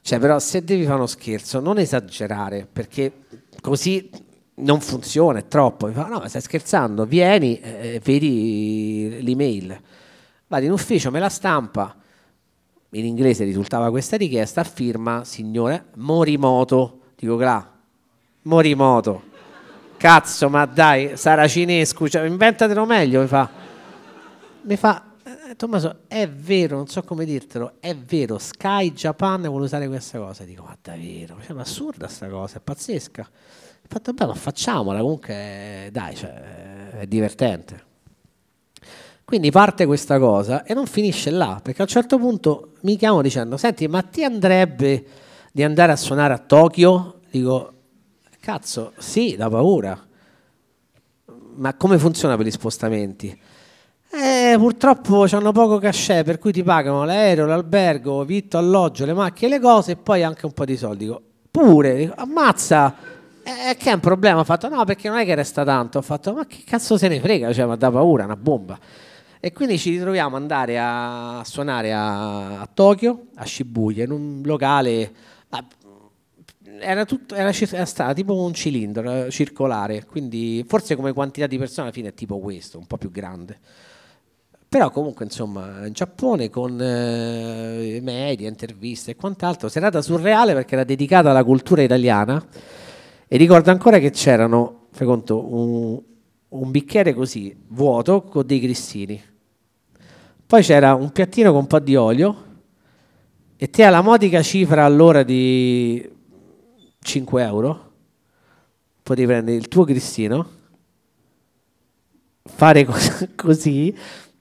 Cioè, però se devi fare uno scherzo, non esagerare, perché così non funziona, è troppo. Mi fa, no, stai scherzando, vieni, eh, eh, vedi l'email. Vado in ufficio, me la stampa in inglese risultava questa richiesta, firma signore Morimoto. Dico, gra, Morimoto. Cazzo, ma dai, saracinescu, cioè, inventatelo meglio, mi fa. Mi fa, eh, Tommaso, è vero, non so come dirtelo, è vero, Sky Japan vuole usare questa cosa. Dico, ma davvero, è assurda sta cosa, è pazzesca. Ho fatto, beh, ma facciamola, comunque, eh, dai, cioè, è divertente. Quindi parte questa cosa e non finisce là, perché a un certo punto mi chiamo dicendo, senti, ma ti andrebbe di andare a suonare a Tokyo? Dico, cazzo, sì, da paura. Ma come funziona per gli spostamenti? Eh, purtroppo hanno poco cachet, per cui ti pagano l'aereo, l'albergo, vitto, alloggio, le macchine, le cose e poi anche un po' di soldi. Dico, pure, dico, ammazza! Eh, eh, che è un problema? Ho fatto no, perché non è che resta tanto. Ho fatto, ma che cazzo se ne frega? Cioè, ma da paura, una bomba. E quindi ci ritroviamo ad andare a suonare a, a Tokyo, a Shibuya, in un locale... A, era, tutto, era, era stata tipo un cilindro eh, circolare, quindi forse come quantità di persone alla fine è tipo questo, un po' più grande. Però comunque insomma in Giappone con eh, media, interviste e quant'altro, serata surreale perché era dedicata alla cultura italiana e ricordo ancora che c'erano, fai conto, un, un bicchiere così vuoto con dei cristini. Poi c'era un piattino con un po' di olio e te alla modica cifra all'ora di 5 euro potevi prendere il tuo cristino, fare così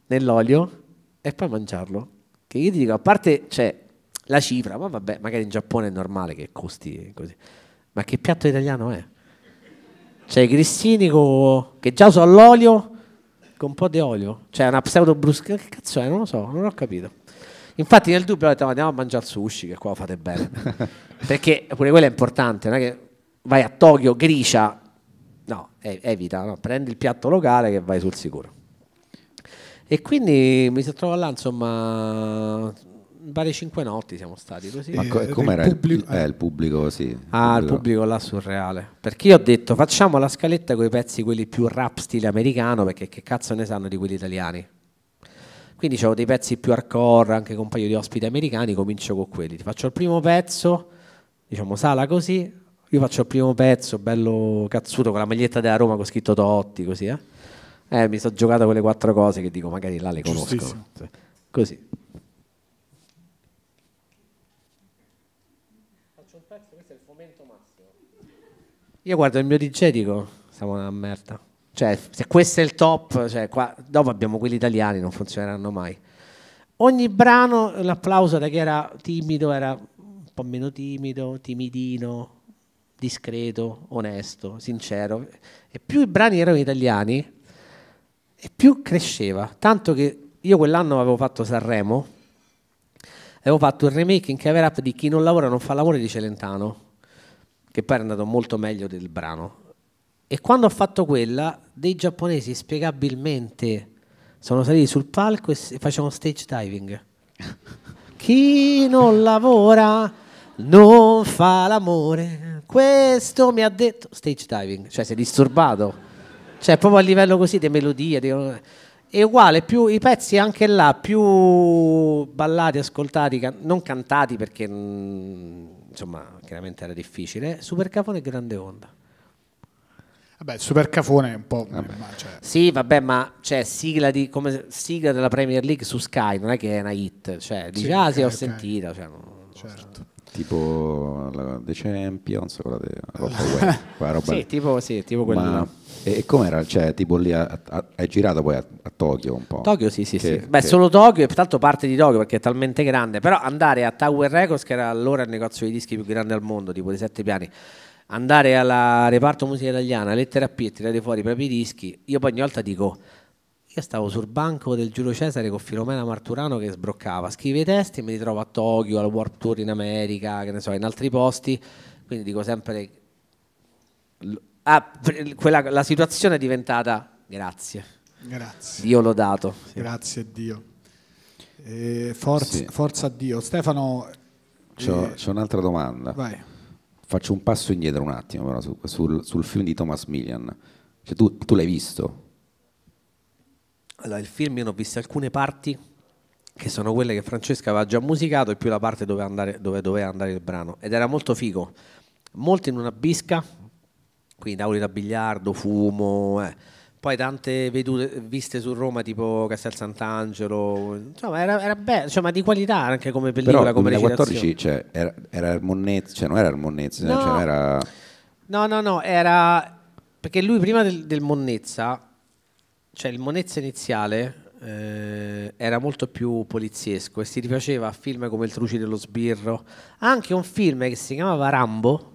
nell'olio e poi mangiarlo. Che io ti dico, a parte c'è cioè, la cifra, ma vabbè, magari in Giappone è normale che costi così, ma che piatto italiano è? c'è i grissini co... che già sono all'olio con un po' di olio. Cioè una pseudo brusca. Che cazzo è? Non lo so, non ho capito. Infatti nel dubbio ho detto andiamo a mangiare il sushi che qua lo fate bene. Perché pure quello è importante, non è che vai a Tokyo gricia. No, evita, no? prendi il piatto locale che vai sul sicuro. E quindi mi si trova là, insomma, pare cinque notti siamo stati così. Ma eh, co- eh, com'era il pubblico? Il, eh. eh, il pubblico sì. ah, il pubblico là surreale. Perché io ho detto facciamo la scaletta con i pezzi quelli più rap stile americano, perché che cazzo ne sanno di quelli italiani? Quindi avevo dei pezzi più hardcore, anche con un paio di ospiti americani, comincio con quelli. Ti faccio il primo pezzo, diciamo sala così, io faccio il primo pezzo, bello cazzuto, con la maglietta della Roma con scritto Totti, così eh. Eh, mi sono giocato quelle quattro cose che dico, magari là le conosco. Così. Io guardo il mio DJ e dico, siamo una merda. Cioè, se questo è il top, cioè, qua, dopo abbiamo quelli italiani, non funzioneranno mai. Ogni brano, l'applauso da chi era timido era un po' meno timido, timidino, discreto, onesto, sincero. E più i brani erano italiani, e più cresceva. Tanto che io quell'anno avevo fatto Sanremo, avevo fatto il remake in cover up di Chi non lavora non fa l'amore di Celentano che poi è andato molto meglio del brano. E quando ho fatto quella, dei giapponesi spiegabilmente sono saliti sul palco e facevano stage diving. Chi non lavora non fa l'amore. Questo mi ha detto stage diving, cioè si è disturbato. Cioè proprio a livello così di melodie. di... è uguale, più i pezzi anche là più ballati, ascoltati, can... non cantati perché mh, mm, insomma, chiaramente era difficile. Supercafone e Grande Onda. Vabbè, Supercafone è un po'. Vabbè. Cioè. Sì, vabbè, ma cioè, sigla, di, come, sigla della Premier League su Sky non è che è una hit, cioè, dici, sì, ah, sì, ho sentito. Cioè, non, certo. Non so tipo la The Champions, quella de, roba web, quella roba sì, tipo, sì, tipo quella. Ma, e, e com'era? Cioè, tipo lì hai girato poi a, a, Tokyo un po'. Tokyo, sì, sì, che, sì. Che... Beh, solo Tokyo e tanto parte di Tokyo perché è talmente grande. Però andare a Tower Records, che era allora il negozio di dischi più grande al mondo, tipo di sette piani andare al reparto musica italiana, lettera P e tirare fuori i propri dischi, io poi ogni volta dico io stavo sul banco del Giulio Cesare con Filomena Marturano che sbroccava, scrive i testi e mi ritrovo a Tokyo, al Warp Tour in America, che ne so, in altri posti, quindi dico sempre... Ah, quella, la situazione è diventata grazie. Grazie. Dio l'ho dato. Sì. Grazie Dio. Eh, forza, sì. forza Dio. Stefano... C'ho, eh, c'ho un'altra domanda. Vai. Faccio un passo indietro un attimo però, su, sul, sul, film di Thomas Millian. Cioè, tu, tu l'hai visto? Allora, il film io ne ho viste alcune parti che sono quelle che Francesca aveva già musicato e più la parte dove, andare, dove doveva andare il brano ed era molto figo, molto in una bisca, quindi tavoli da biliardo, fumo, eh. poi tante vedute, viste su Roma tipo Castel Sant'Angelo, insomma era, era bello, cioè, ma di qualità anche come pellicola, Però, come 2014 cioè, era, era il Monnezzi, cioè non era il Monnezza, eh, cioè, no, cioè, era... no, no, no, era perché lui prima del, del Monnezza cioè il Monezza iniziale eh, era molto più poliziesco e si rifaceva a film come Il Truci dello Sbirro, anche un film che si chiamava Rambo,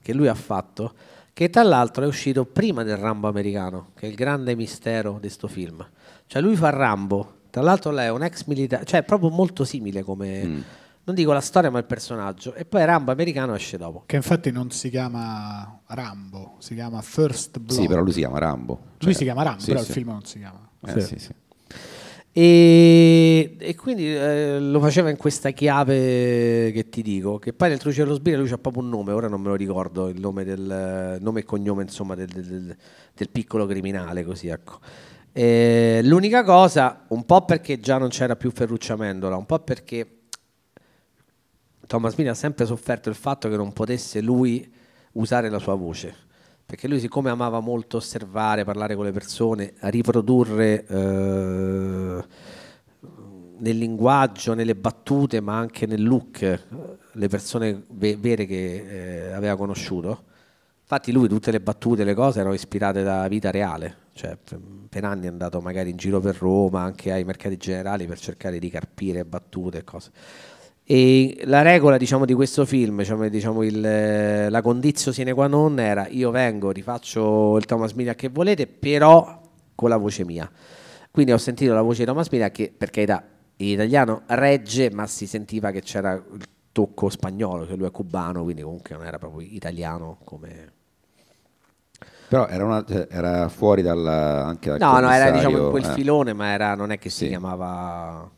che lui ha fatto, che tra l'altro è uscito prima del Rambo americano, che è il grande mistero di questo film. Cioè lui fa Rambo, tra l'altro lei è un ex militare, cioè è proprio molto simile come... Mm non dico la storia ma il personaggio e poi Rambo americano esce dopo che infatti non si chiama Rambo si chiama First Blood sì però lui si chiama Rambo cioè, lui si chiama cioè, Rambo sì, però sì. il film non si chiama eh, sì. Sì, e, e, quindi eh, lo faceva in questa chiave che ti dico che poi nel Truce dello sbirro lui c'ha proprio un nome ora non me lo ricordo il nome, del, nome e cognome insomma del, del, del piccolo criminale così ecco eh, l'unica cosa, un po' perché già non c'era più Ferruccia Mendola, un po' perché Thomas Mini ha sempre sofferto il fatto che non potesse lui usare la sua voce, perché lui siccome amava molto osservare, parlare con le persone, riprodurre eh, nel linguaggio, nelle battute, ma anche nel look eh, le persone vere che eh, aveva conosciuto. Infatti lui tutte le battute, le cose erano ispirate da vita reale, cioè per anni è andato magari in giro per Roma, anche ai mercati generali per cercare di carpire battute e cose. E la regola diciamo, di questo film, cioè, diciamo, il, eh, la condizio sine qua non era io vengo, rifaccio il Thomas Mina che volete, però con la voce mia. Quindi ho sentito la voce di Thomas Mina che per carità in italiano regge, ma si sentiva che c'era il tocco spagnolo, che cioè lui è cubano, quindi comunque non era proprio italiano come... Però era, una, cioè, era fuori dal, anche dal No, no, era diciamo in quel eh. filone, ma era, non è che si sì. chiamava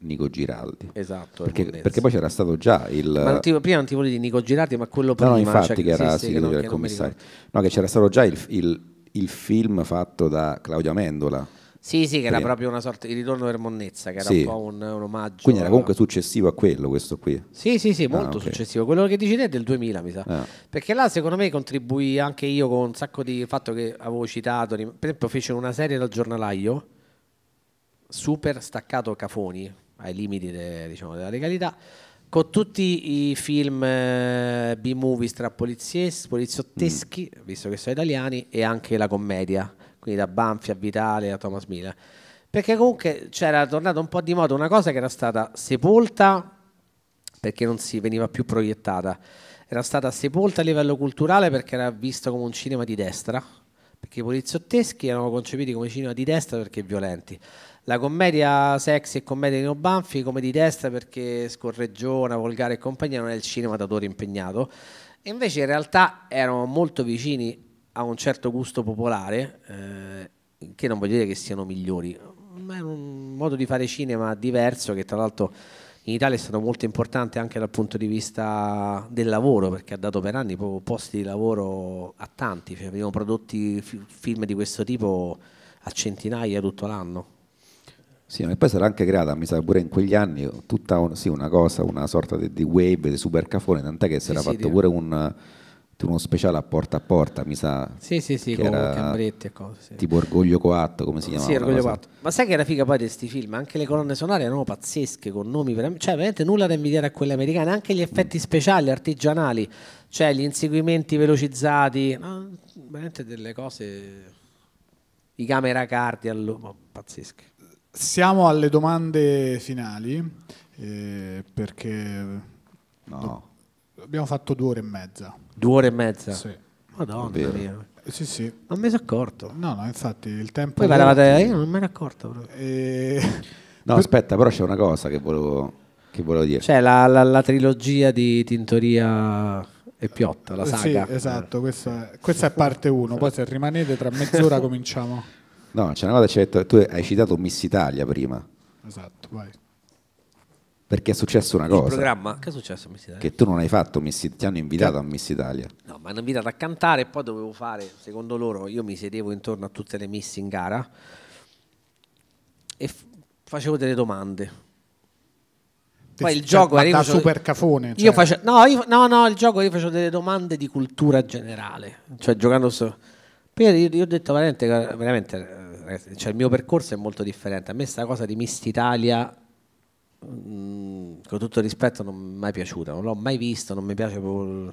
Nico Giraldi. Esatto. Perché, perché poi c'era stato già il... Ma non ti, prima non ti volevi di Nico Giraldi, ma quello prima... No, no infatti cioè, che, che era sì, segretario del commissario. No, che c'era stato già il, il, il film fatto da Claudio Amendola. Sì, sì, che era proprio una sorta di ritorno per Monnezza, che era sì. un po' un, un, omaggio. Quindi era comunque successivo a quello, questo qui. Sì, sì, sì, ah, molto okay. successivo. Quello che dici te è del 2000, mi sa. Ah. Perché là, secondo me, contribuì anche io con un sacco di... fatto che avevo citato, per esempio, fece una serie dal giornalaio super staccato Cafoni, ai limiti de, diciamo, della legalità, con tutti i film eh, b movie tra poliziotteschi, mm. visto che sono italiani, e anche la commedia, quindi da Banfi a Vitale a Thomas Miller. Perché comunque c'era tornata un po' di moda una cosa che era stata sepolta perché non si veniva più proiettata, era stata sepolta a livello culturale perché era visto come un cinema di destra, perché i poliziotteschi erano concepiti come cinema di destra perché violenti. La commedia sexy e commedia di No Banfi come di testa perché scorreggiona, volgare e compagnia non è il cinema d'autore impegnato. E invece in realtà erano molto vicini a un certo gusto popolare, eh, che non voglio dire che siano migliori, ma è un modo di fare cinema diverso che tra l'altro in Italia è stato molto importante anche dal punto di vista del lavoro, perché ha dato per anni posti di lavoro a tanti, cioè, abbiamo prodotti film di questo tipo a centinaia tutto l'anno. Sì, e poi sarà anche creata, mi sa, pure in quegli anni, tutta un, sì, una cosa, una sorta di, di wave, di supercafone, tant'è che si era sì, fatto sì, pure un, uno speciale a porta a porta, mi sa. Sì, sì, sì, con Cambretti e cose. Tipo Orgoglio Coatto, come si chiamava? Sì, Orgoglio Coatto. Ma sai che era figa poi di questi film? Anche le colonne sonore erano pazzesche, con nomi veramente... Cioè, veramente nulla da invidiare a quelle americane, anche gli mm. effetti mm. speciali, artigianali, cioè gli inseguimenti velocizzati, no, veramente delle cose... I camera cardi, boh, pazzesche. Siamo alle domande finali, eh, perché no. abbiamo fatto due ore e mezza. Due ore e mezza? Sì. Madonna mia. Sì, sì. Non mi sono accorto. No, no, infatti il tempo... Poi parlavate, io non me ne accorto. Però. E... Eh, no, per... aspetta, però c'è una cosa che volevo, che volevo dire. C'è cioè, la, la, la, trilogia di Tintoria e Piotta, la eh, saga. Sì, esatto, questa, questa è parte 1, poi se rimanete tra mezz'ora cominciamo. No, c'è una cosa, cioè, tu hai citato Miss Italia prima. Esatto, vai. Perché è successo una cosa. Il programma, che è successo a Miss Italia? Che tu non hai fatto Miss ti hanno invitato a Miss Italia. No, mi hanno invitato a cantare e poi dovevo fare, secondo loro, io mi sedevo intorno a tutte le Miss in gara e f- facevo delle domande. Poi il cioè, gioco cioè, era super cafone. Cioè. Io facevo, no, io, no, no, il gioco io facevo delle domande di cultura generale, cioè giocando su... So, perché io, io ho detto veramente, veramente eh, ragazzi, cioè il mio percorso è molto differente. A me questa cosa di Miss Italia mm, con tutto il rispetto non mi è mai piaciuta, non l'ho mai visto, non mi piace proprio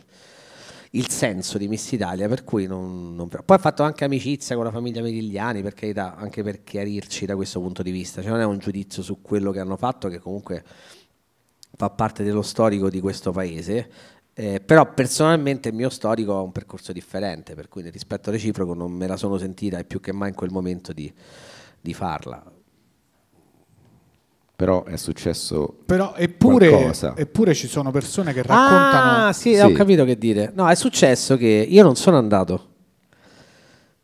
il senso di Miss Italia, per cui non, non... Poi ho fatto anche amicizia con la famiglia Merigliani, per carità, anche per chiarirci da questo punto di vista, cioè non è un giudizio su quello che hanno fatto, che comunque fa parte dello storico di questo paese, eh, però personalmente il mio storico ha un percorso differente, per cui nel rispetto reciproco non me la sono sentita e più che mai in quel momento di, di farla. Però è successo però, eppure, Eppure ci sono persone che raccontano... Ah sì, sì, ho capito che dire. No, è successo che io non sono andato,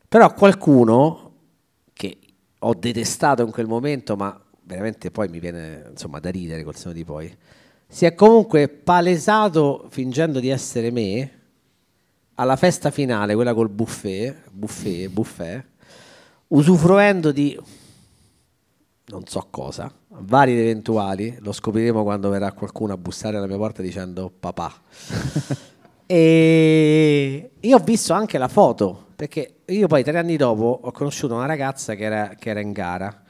però qualcuno che ho detestato in quel momento, ma veramente poi mi viene insomma da ridere col seno di poi si è comunque palesato fingendo di essere me alla festa finale, quella col buffet, buffet, buffet, usufruendo di non so cosa, vari eventuali, lo scopriremo quando verrà qualcuno a bussare alla mia porta dicendo papà. e io ho visto anche la foto, perché io poi tre anni dopo ho conosciuto una ragazza che era, che era in gara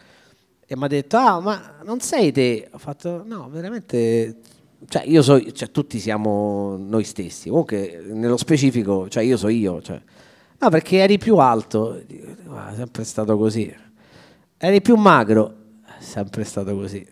e mi ha detto, ah, ma non sei te? Ho fatto, no, veramente... Cioè, io so, cioè, tutti siamo noi stessi, comunque nello specifico, cioè, io so io. Cioè. No, perché eri più alto, ah, sempre stato così. Eri più magro, sempre stato così.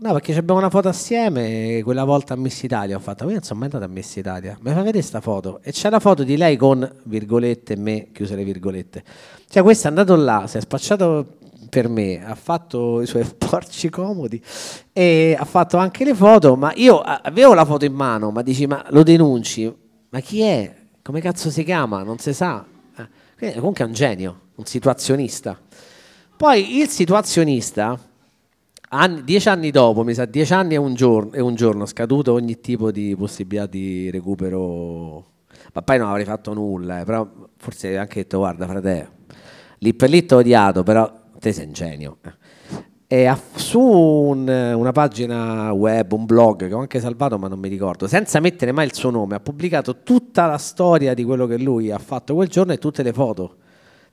No, perché abbiamo una foto assieme quella volta a Miss Italia. Ho fatto, io non sono mai andata a Miss Italia. Mi fa vedere questa foto. E c'è la foto di lei con virgolette, me, chiuse le virgolette. Cioè, questa è andato là, si è spacciato per me, ha fatto i suoi porci comodi e ha fatto anche le foto, ma io avevo la foto in mano, ma dici ma lo denunci, ma chi è? Come cazzo si chiama? Non si sa. Eh, comunque è un genio, un situazionista. Poi il situazionista, anni, dieci anni dopo, mi sa, dieci anni e un, giorno, e un giorno, scaduto ogni tipo di possibilità di recupero, ma poi non avrei fatto nulla, eh, però forse hai anche detto guarda frate, lì per lì ti ho odiato, però sei un genio. E su un, una pagina web, un blog che ho anche salvato ma non mi ricordo, senza mettere mai il suo nome, ha pubblicato tutta la storia di quello che lui ha fatto quel giorno e tutte le foto.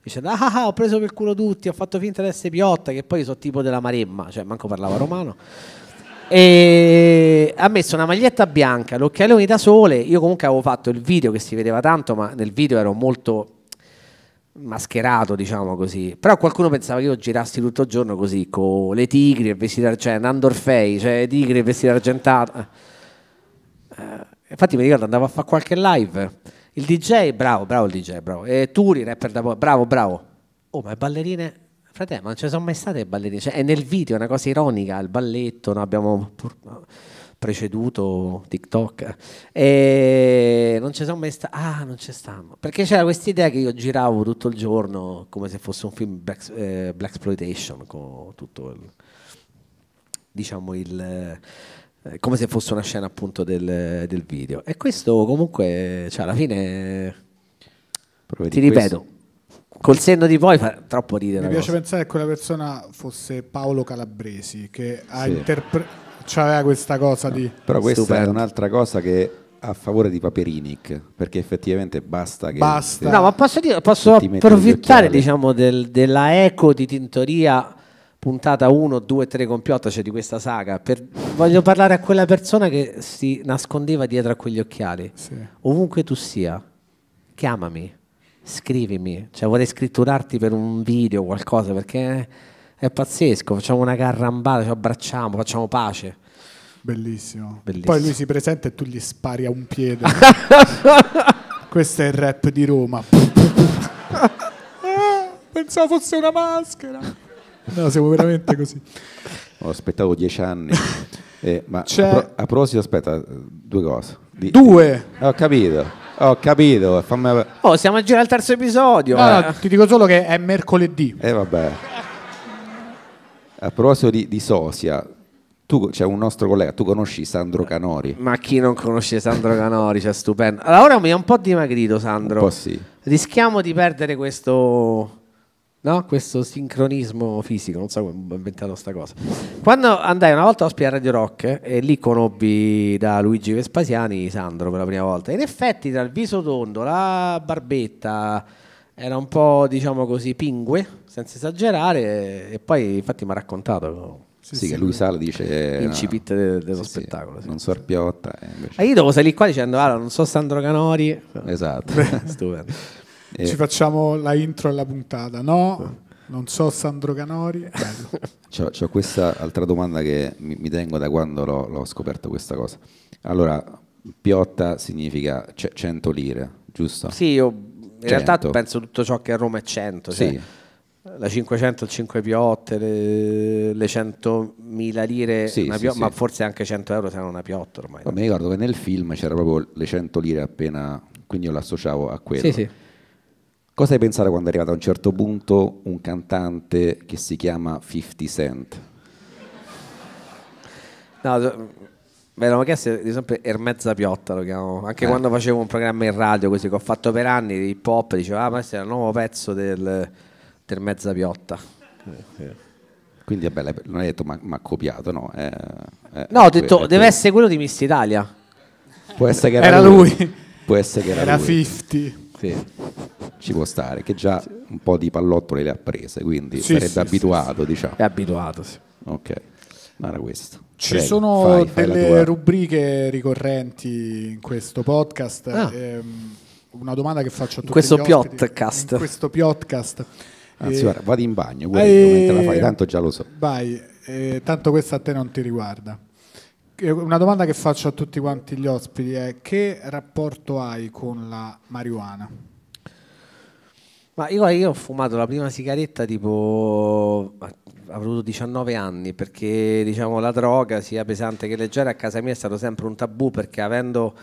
Dicendo, ah, ah, ah, ho preso per culo tutti, ho fatto finta di essere piotta, che poi sono tipo della Maremma, cioè manco parlava romano e ha messo una maglietta bianca, l'occhialone da sole. Io comunque avevo fatto il video che si vedeva tanto, ma nel video ero molto mascherato, diciamo così. Però qualcuno pensava che io girassi tutto il giorno così, con le tigri e vestiti argentati, cioè, Andorfei, cioè tigri e vestiti argentati. Uh, eh, infatti mi ricordo andavo a fare qualche live. Il DJ, bravo, bravo il DJ, bravo. E Turi, rapper da poi, bravo, bravo. Oh, ma le ballerine, fratello, ma non ne sono mai state le ballerine. Cioè, è nel video, è una cosa ironica, il balletto, no, abbiamo preceduto TikTok e non ci sono mai stati ah non ci stanno perché c'era questa idea che io giravo tutto il giorno come se fosse un film black, eh, black exploitation con tutto il diciamo il eh, come se fosse una scena appunto del, del video e questo comunque cioè, alla fine Provedi ti ripeto questo col senno di voi fa troppo ridere. Mi piace cosa. pensare che quella persona fosse Paolo Calabresi che ha sì. interpretato c'aveva questa cosa di... Però questa Stupendo. è un'altra cosa che a favore di Paperinic perché effettivamente basta che basta. no ma posso, dire, posso approfittare diciamo del, della eco di Tintoria puntata 1, 2, 3 con Piotta, cioè di questa saga per, voglio parlare a quella persona che si nascondeva dietro a quegli occhiali sì. ovunque tu sia chiamami scrivimi cioè vorrei scritturarti per un video o qualcosa perché è, è pazzesco facciamo una carrambata ci abbracciamo facciamo pace Bellissimo. Bellissimo. Poi lui si presenta e tu gli spari a un piede. Questo è il rap di Roma. Pensavo fosse una maschera. No, siamo veramente così. Ho aspettato dieci anni. Eh, ma C'è... a, a proposito, aspetta, due cose. Di- due! Di- ho capito. Ho capito, fammi... Oh, siamo a girare al terzo episodio. No, eh. no, ti dico solo che è mercoledì. E eh, vabbè. A proposito di, di Sosia, tu c'è un nostro collega, tu conosci Sandro Canori. Ma chi non conosce Sandro Canori, cioè stupendo. Allora mi è un po' dimagrito Sandro. Un po' sì. Rischiamo di perdere questo no? questo sincronismo fisico, non so come ho inventato questa cosa. Quando andai una volta a ospite a Radio Rock e lì conobbi da Luigi Vespasiani Sandro per la prima volta. In effetti dal viso tondo, la barbetta era un po' diciamo così pingue, senza esagerare e poi infatti mi ha raccontato sì, sì, che lui sale dice... Eh, incipit no, dello sì, spettacolo. Sì. Non so Arpiotta. Eh, E io devo salire qua dicendo, ah, non so Sandro Canori. Esatto. Stupendo. E... Ci eh. facciamo la intro alla puntata, no? Non so Sandro Canori. c'ho, c'ho, questa altra domanda che mi, mi tengo da quando l'ho, l'ho, scoperto questa cosa. Allora, Piotta significa 100 lire, giusto? Sì, io in 100. realtà penso tutto ciò che a Roma è 100. Cioè sì la 500, il 5 piotte, le, le 100.000 lire, sì, sì, pio- sì. ma forse anche 100 euro saranno una piotta ormai. Ma mi ricordo che nel film c'era proprio le 100 lire appena, quindi io l'associavo a quello. Cosa hai pensato quando è arrivato a un certo punto un cantante che si chiama 50 Cent? No, Beh, l'ho chiesto di sempre Ermezza Piotta lo chiamo. Anche eh. quando facevo un programma in radio, così che ho fatto per anni di hip hop, dicevo, ah, ma questo è il nuovo pezzo del ter mezza piotta. Quindi vabbè, lei non hai detto ma, ma copiato, no? È, eh, è, eh, no, ho detto è, eh, deve essere quello di Miss Italia. Può essere che era, era lui. lui. Può essere che era, era lui. 50. Sì. Ci può stare, che già un po' di pallottole le ha prese, quindi sì, sarebbe sì, abituato, diciamo. È abituato, sì. Ok, ma era questo. Ci Prego, sono fai, fai delle rubriche ricorrenti in questo podcast. Ah. Ehm, una domanda che faccio a tutti. In questo podcast. In questo podcast. Anzi, ah, eh, guarda, vado in bagno, guarda, eh, mentre la fai, tanto già lo so. Vai, eh, tanto questa a te non ti riguarda. Eh, una domanda che faccio a tutti quanti gli ospiti è che rapporto hai con la marijuana? Ma io, io ho fumato la prima sigaretta tipo avrò avuto 19 anni perché diciamo la droga sia pesante che leggera a casa mia è stato sempre un tabù perché avendo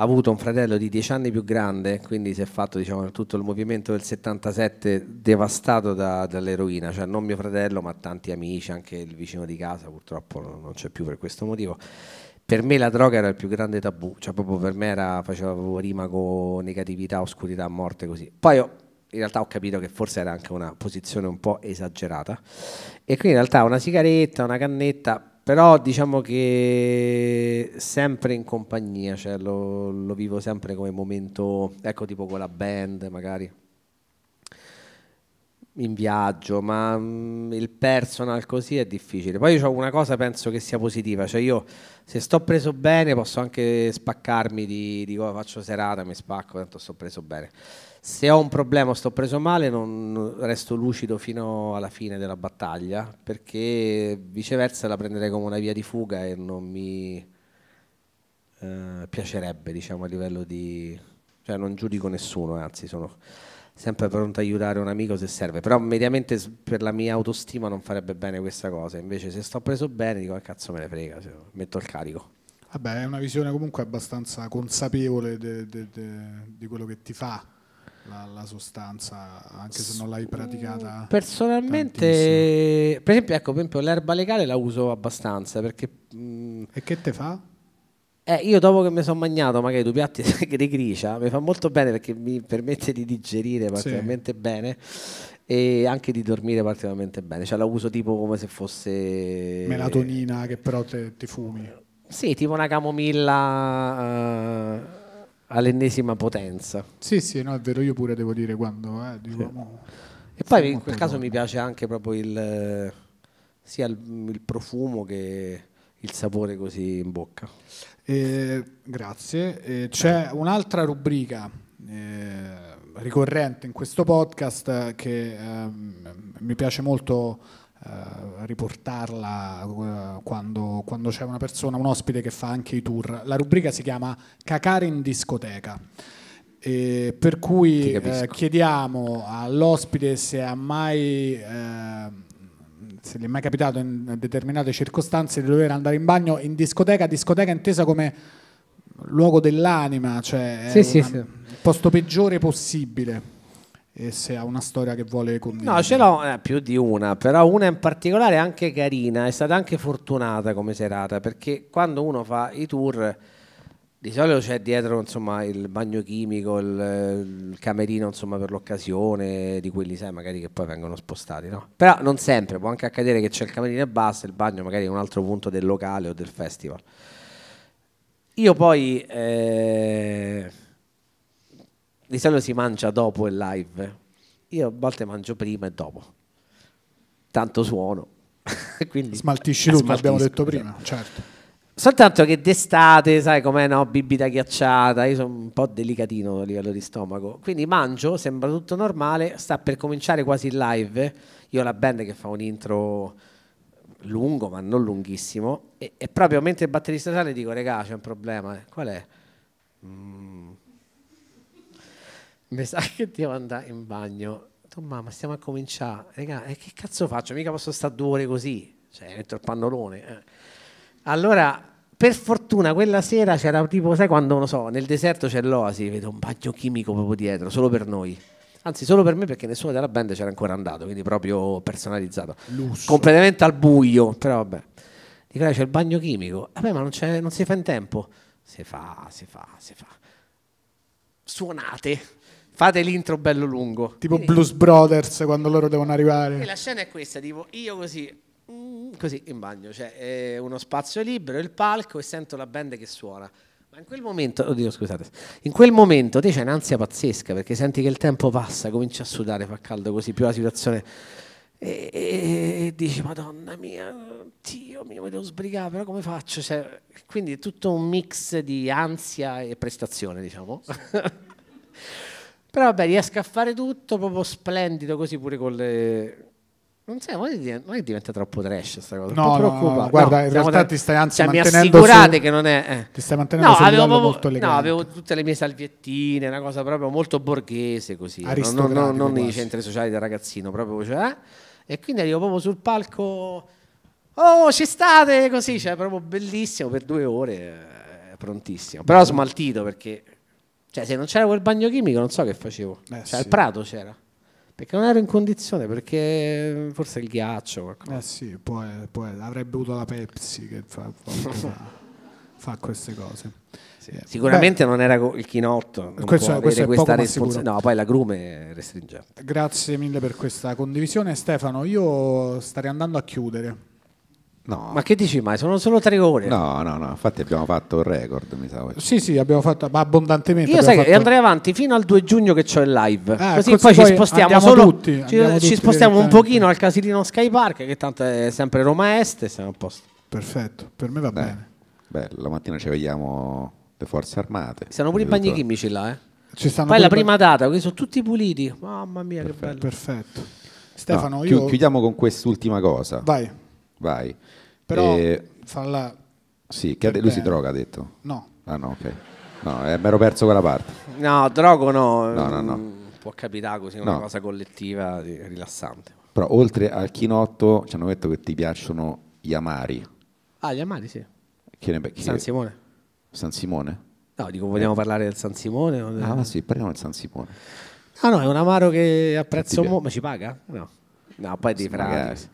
ha avuto un fratello di dieci anni più grande, quindi si è fatto diciamo, tutto il movimento del 77 devastato da, dall'eroina, cioè non mio fratello ma tanti amici, anche il vicino di casa purtroppo non c'è più per questo motivo. Per me la droga era il più grande tabù, cioè proprio per me era, faceva proprio rima con negatività, oscurità, morte così. Poi ho, in realtà ho capito che forse era anche una posizione un po' esagerata e quindi in realtà una sigaretta, una cannetta però diciamo che sempre in compagnia, cioè lo, lo, vivo sempre come momento, ecco tipo con la band magari, in viaggio, ma mh, mm, il personal così è difficile. Poi io ho una cosa, penso che sia positiva, cioè io se sto preso bene posso anche spaccarmi di, di oh, faccio serata, mi spacco, tanto sto preso bene se ho un problema, o sto preso male, non resto lucido fino alla fine della battaglia, perché viceversa la prenderei come una via di fuga e non mi eh, piacerebbe, diciamo, a livello di... cioè non giudico nessuno, anzi sono sempre pronto a aiutare un amico se serve, però mediamente per la mia autostima non farebbe bene questa cosa, invece se sto preso bene dico, ah, cazzo me ne frega, metto il carico. Vabbè, è una visione comunque abbastanza consapevole di quello che ti fa la, la sostanza, anche se non l'hai praticata? Mm, personalmente, tantissimo. per esempio, ecco, per esempio, l'erba legale la uso abbastanza perché... Mh, mm, e che te fa? Eh, io dopo che mi sono mangiato magari due piatti di gricia, mi fa molto bene perché mi permette di digerire particolarmente sì. bene e anche di dormire particolarmente bene. Cioè la uso tipo come se fosse... Melatonina che però ti fumi. Sì, tipo una camomilla... Uh all'ennesima potenza. Sì, sì, no, è vero, io pure devo dire quando. Eh, diciamo, sì. E poi in quel caso buono. mi piace anche proprio il, sia il, il, profumo che il sapore così in bocca. Eh, grazie. Eh, c'è un'altra rubrica eh, ricorrente in questo podcast eh, che ehm, mi piace molto eh, riportarla eh, quando, quando, c'è una persona, un ospite che fa anche i tour. La rubrica si chiama Cacare in discoteca. E per cui uh, chiediamo all'ospite se ha mai se gli è mai capitato in determinate circostanze di dover andare in bagno in discoteca, discoteca intesa come luogo dell'anima, cioè sì, sì, una, sì. il posto peggiore possibile e se ha una storia che vuole condividere. No, ce l'ho eh, più di una, però una in particolare è anche carina, è stata anche fortunata come serata, perché quando uno fa i tour di solito c'è dietro insomma, il bagno chimico, il, il camerino insomma, per l'occasione, di quelli sai magari che poi vengono spostati, no? Però non sempre, può anche accadere che c'è il camerino e basta, il bagno magari in un altro punto del locale o del festival. Io poi... Eh, di solito si mangia dopo il live. Io a volte mangio prima e dopo. Tanto suono. Quindi, Smaltisci tutto, abbiamo detto prima, certo. Soltanto che d'estate, sai com'è, no? Bibita ghiacciata, io sono un po' delicatino a livello di stomaco. Quindi mangio, sembra tutto normale, sta per cominciare quasi il live. Io ho la band che fa un intro lungo, ma non lunghissimo. E, e proprio mentre il batterista sale dico, regà, c'è un problema. Eh. Qual è? Mm mi sa che devo andare in bagno. Tu mamma, stiamo a cominciare. Regà, eh, che cazzo faccio? Mica posso stare due ore così. Cioè, metto il pannolone. Eh. Allora, per fortuna quella sera c'era tipo, sai quando, non so, nel deserto c'è l'oasi, vedo un bagno chimico proprio dietro, solo per noi. Anzi, solo per me perché nessuno della band c'era ancora andato, quindi proprio personalizzato. Lusso. Completamente al buio, però vabbè. Dico, c'è il bagno chimico. Vabbè, eh ma non, non si fa in tempo. Si fa, si fa, si fa. Suonate fate l'intro bello lungo. Tipo Quindi, Blues Brothers quando loro devono arrivare. E la scena è questa, tipo io così, mm, così in bagno, cioè eh, uno spazio libero, il palco e sento la band che suona. Ma in quel momento, oddio scusate, in quel momento te c'è un'ansia pazzesca perché senti che il tempo passa, cominci a sudare, fa caldo così, più la situazione... E, e, e dici, madonna mia, Dio mio, mi devo sbrigare, però come faccio? Cioè, quindi è tutto un mix di ansia e prestazione, diciamo. Sì. Però vabbè, riesco a fare tutto proprio splendido così pure con le... Non, sai, non, è diventa troppo trash questa cosa. No, no, no, guarda, no, in realtà ti stai anzi cioè, mantenendo mi assicurate su, che non è... Eh. Ti stai mantenendo no, su avevo, proprio, molto legato. No, avevo tutte le mie salviettine, una cosa proprio molto borghese così. Non, non, non nei centri sociali da ragazzino, proprio... Cioè, eh. e quindi arrivo proprio sul palco... Oh, ci state! Così, cioè, proprio bellissimo, per due ore, eh, prontissimo. Però smaltito perché cioè, se non c'era quel bagno chimico, non so che facevo. Eh, cioè, sì. il prato c'era. Perché non ero in condizione, perché eh, forse il ghiaccio qualcosa. Eh sì, poi, poi avrebbe avuto la Pepsi che fa, fa, fa queste cose. Sì. Sicuramente Beh, non era il chinotto, non questo, può questo questa responsabilità. No, poi l'agrume è restringente. Grazie mille per questa condivisione. Stefano, io starei andando a chiudere No. Ma che dici mai? Sono solo tre ore. No, no, no, infatti abbiamo fatto un record, mi sa. Sì, sì, abbiamo fatto, ma abbondantemente. Io sai fatto... che andrei avanti fino al 2 giugno che c'ho il live. Eh, così, così poi, ci spostiamo solo, tutti, ci, tutti ci, spostiamo un pochino al Casilino Sky Park, che tanto è sempre Roma Est e siamo a posto. Perfetto, per me va Beh. bene. Beh, la mattina ci vediamo le forze armate. Siamo pure i bagni chimici là, eh. Ci stanno poi la prima bagni... data, qui sono tutti puliti. Mamma mia, perfetto. che bello. Perfetto. Stefano, no, io... Chiudiamo con quest'ultima cosa. Vai Vai. Però e... falla... Sì, che lui si eh. droga ha detto. No. Ah no, ok. No, eh, mi ero perso quella parte. No, drogo no. No, no, no. Mm, può capitare così, una no. cosa collettiva rilassante. Però oltre al chinotto ci hanno detto che ti piacciono gli amari. Ah, gli amari, sì. Chi ne... Chi... San Simone. San Simone? No, dico, vogliamo eh. parlare del San Simone? O del... Ah, sì, parliamo del San Simone. Ah no, è un amaro che apprezzo molto. Ma ci paga? No. No, poi ti frasi.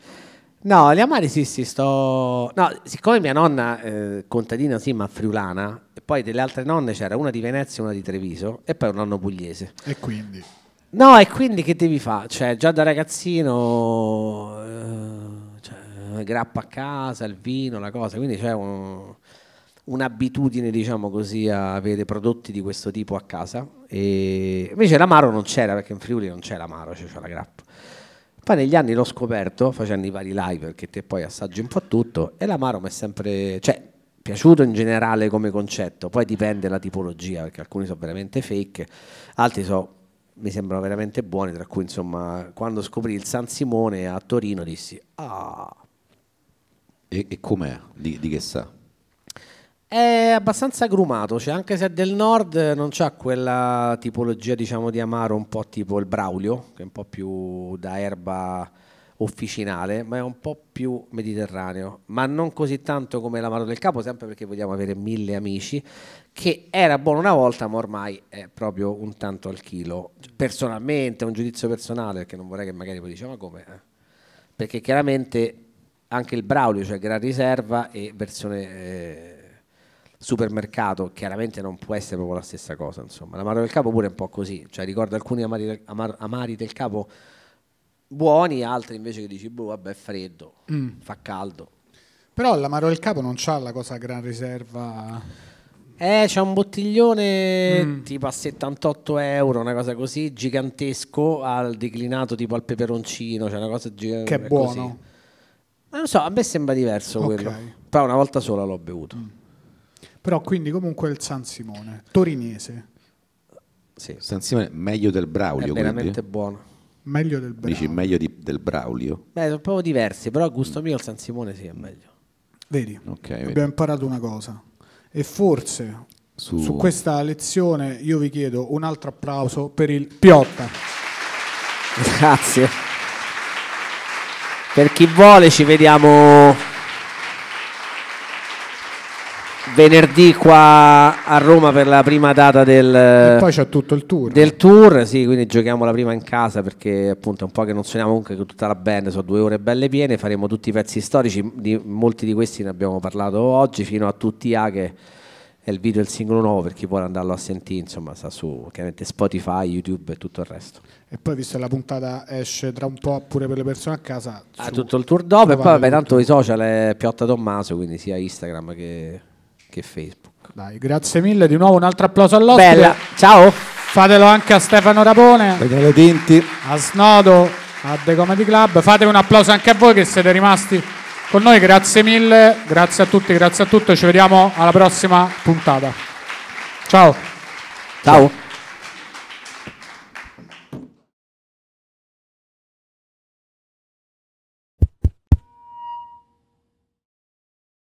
No, le amari sì, sì, sto... No, siccome mia nonna, eh, contadina sì, ma friulana, e poi delle altre nonne c'era una di Venezia, una di Treviso, e poi un nonno pugliese. E quindi? No, e quindi che devi fare? Cioè, già da ragazzino, eh, cioè, grappa a casa, il vino, la cosa, quindi c'è un, un'abitudine, diciamo così, a avere prodotti di questo tipo a casa. E invece l'amaro non c'era, perché in Friuli non c'è l'amaro, cioè c'è la grappa. Poi negli anni l'ho scoperto facendo i vari live, perché te poi assaggi un po' tutto, e l'amaro mi è sempre... Cioè, piaciuto in generale come concetto, poi dipende la tipologia, perché alcuni sono veramente fake, altri so, mi sembrano veramente buoni, tra cui insomma quando scoprì il San Simone a Torino dissi ah. E, e com'è? Di, di che sa? È abbastanza grumato, cioè anche se è del nord non c'ha quella tipologia diciamo di amaro un po' tipo il Braulio, che è un po' più da erba officinale, ma è un po' più mediterraneo, ma non così tanto come l'amaro del capo, sempre perché vogliamo avere mille amici, che era buono una volta, ma ormai è proprio un tanto al chilo. Personalmente, è un giudizio personale, perché non vorrei che magari poi diciamo come, eh? perché chiaramente anche il Braulio, cioè Gran Riserva e versione... Eh, supermercato, chiaramente non può essere proprio la stessa cosa. Insomma, l'amaro del capo pure è un po' così, cioè ricordo alcuni amari del, amar, amari del capo buoni, altri invece che dici, boh, vabbè, è freddo, mm. fa caldo. Però l'amaro del capo non c'ha la cosa gran riserva. Eh, c'è un bottiglione mm. tipo a 78 euro, una cosa così, gigantesco, al declinato tipo al peperoncino, cioè una cosa gigante. Che è buono. Così. Ma non so, a me sembra diverso okay. quello. Però una volta sola l'ho bevuto. Mm. Però quindi comunque il San Simone, torinese. Sì. San Simone meglio del Braulio. È veramente quindi. buono. Meglio del Braulio. Dici meglio di, del Braulio? Beh, sono proprio diversi, però a mm. gusto mio il San Simone sì è meglio. Vedi, okay, abbiamo vedi. imparato una cosa. E forse su... su questa lezione io vi chiedo un altro applauso per il Piotta. Grazie. Per chi vuole ci vediamo venerdì qua a Roma per la prima data del, e poi c'è tutto il tour. del tour, sì, quindi giochiamo la prima in casa perché appunto è un po' che non suoniamo comunque con tutta la band, sono due ore belle piene, faremo tutti i pezzi storici, di, molti di questi ne abbiamo parlato oggi, fino a tutti A che è il video del singolo nuovo per chi vuole andarlo a sentire, insomma, sta su chiaramente Spotify, YouTube e tutto il resto. E poi visto che la puntata esce tra un po' pure per le persone a casa. Ah, tutto il tour dopo e poi vabbè, tanto i social è Piotta Tommaso, quindi sia Instagram che che Facebook. Dai, grazie mille, di nuovo un altro applauso all'ospite. Bella, ciao. Fatelo anche a Stefano Rapone. Daniele Tinti. A Snodo, a The Comedy Club. Fate un applauso anche a voi che siete rimasti con noi, grazie mille, grazie a tutti, grazie a tutti, ci vediamo alla prossima puntata. Ciao. Ciao.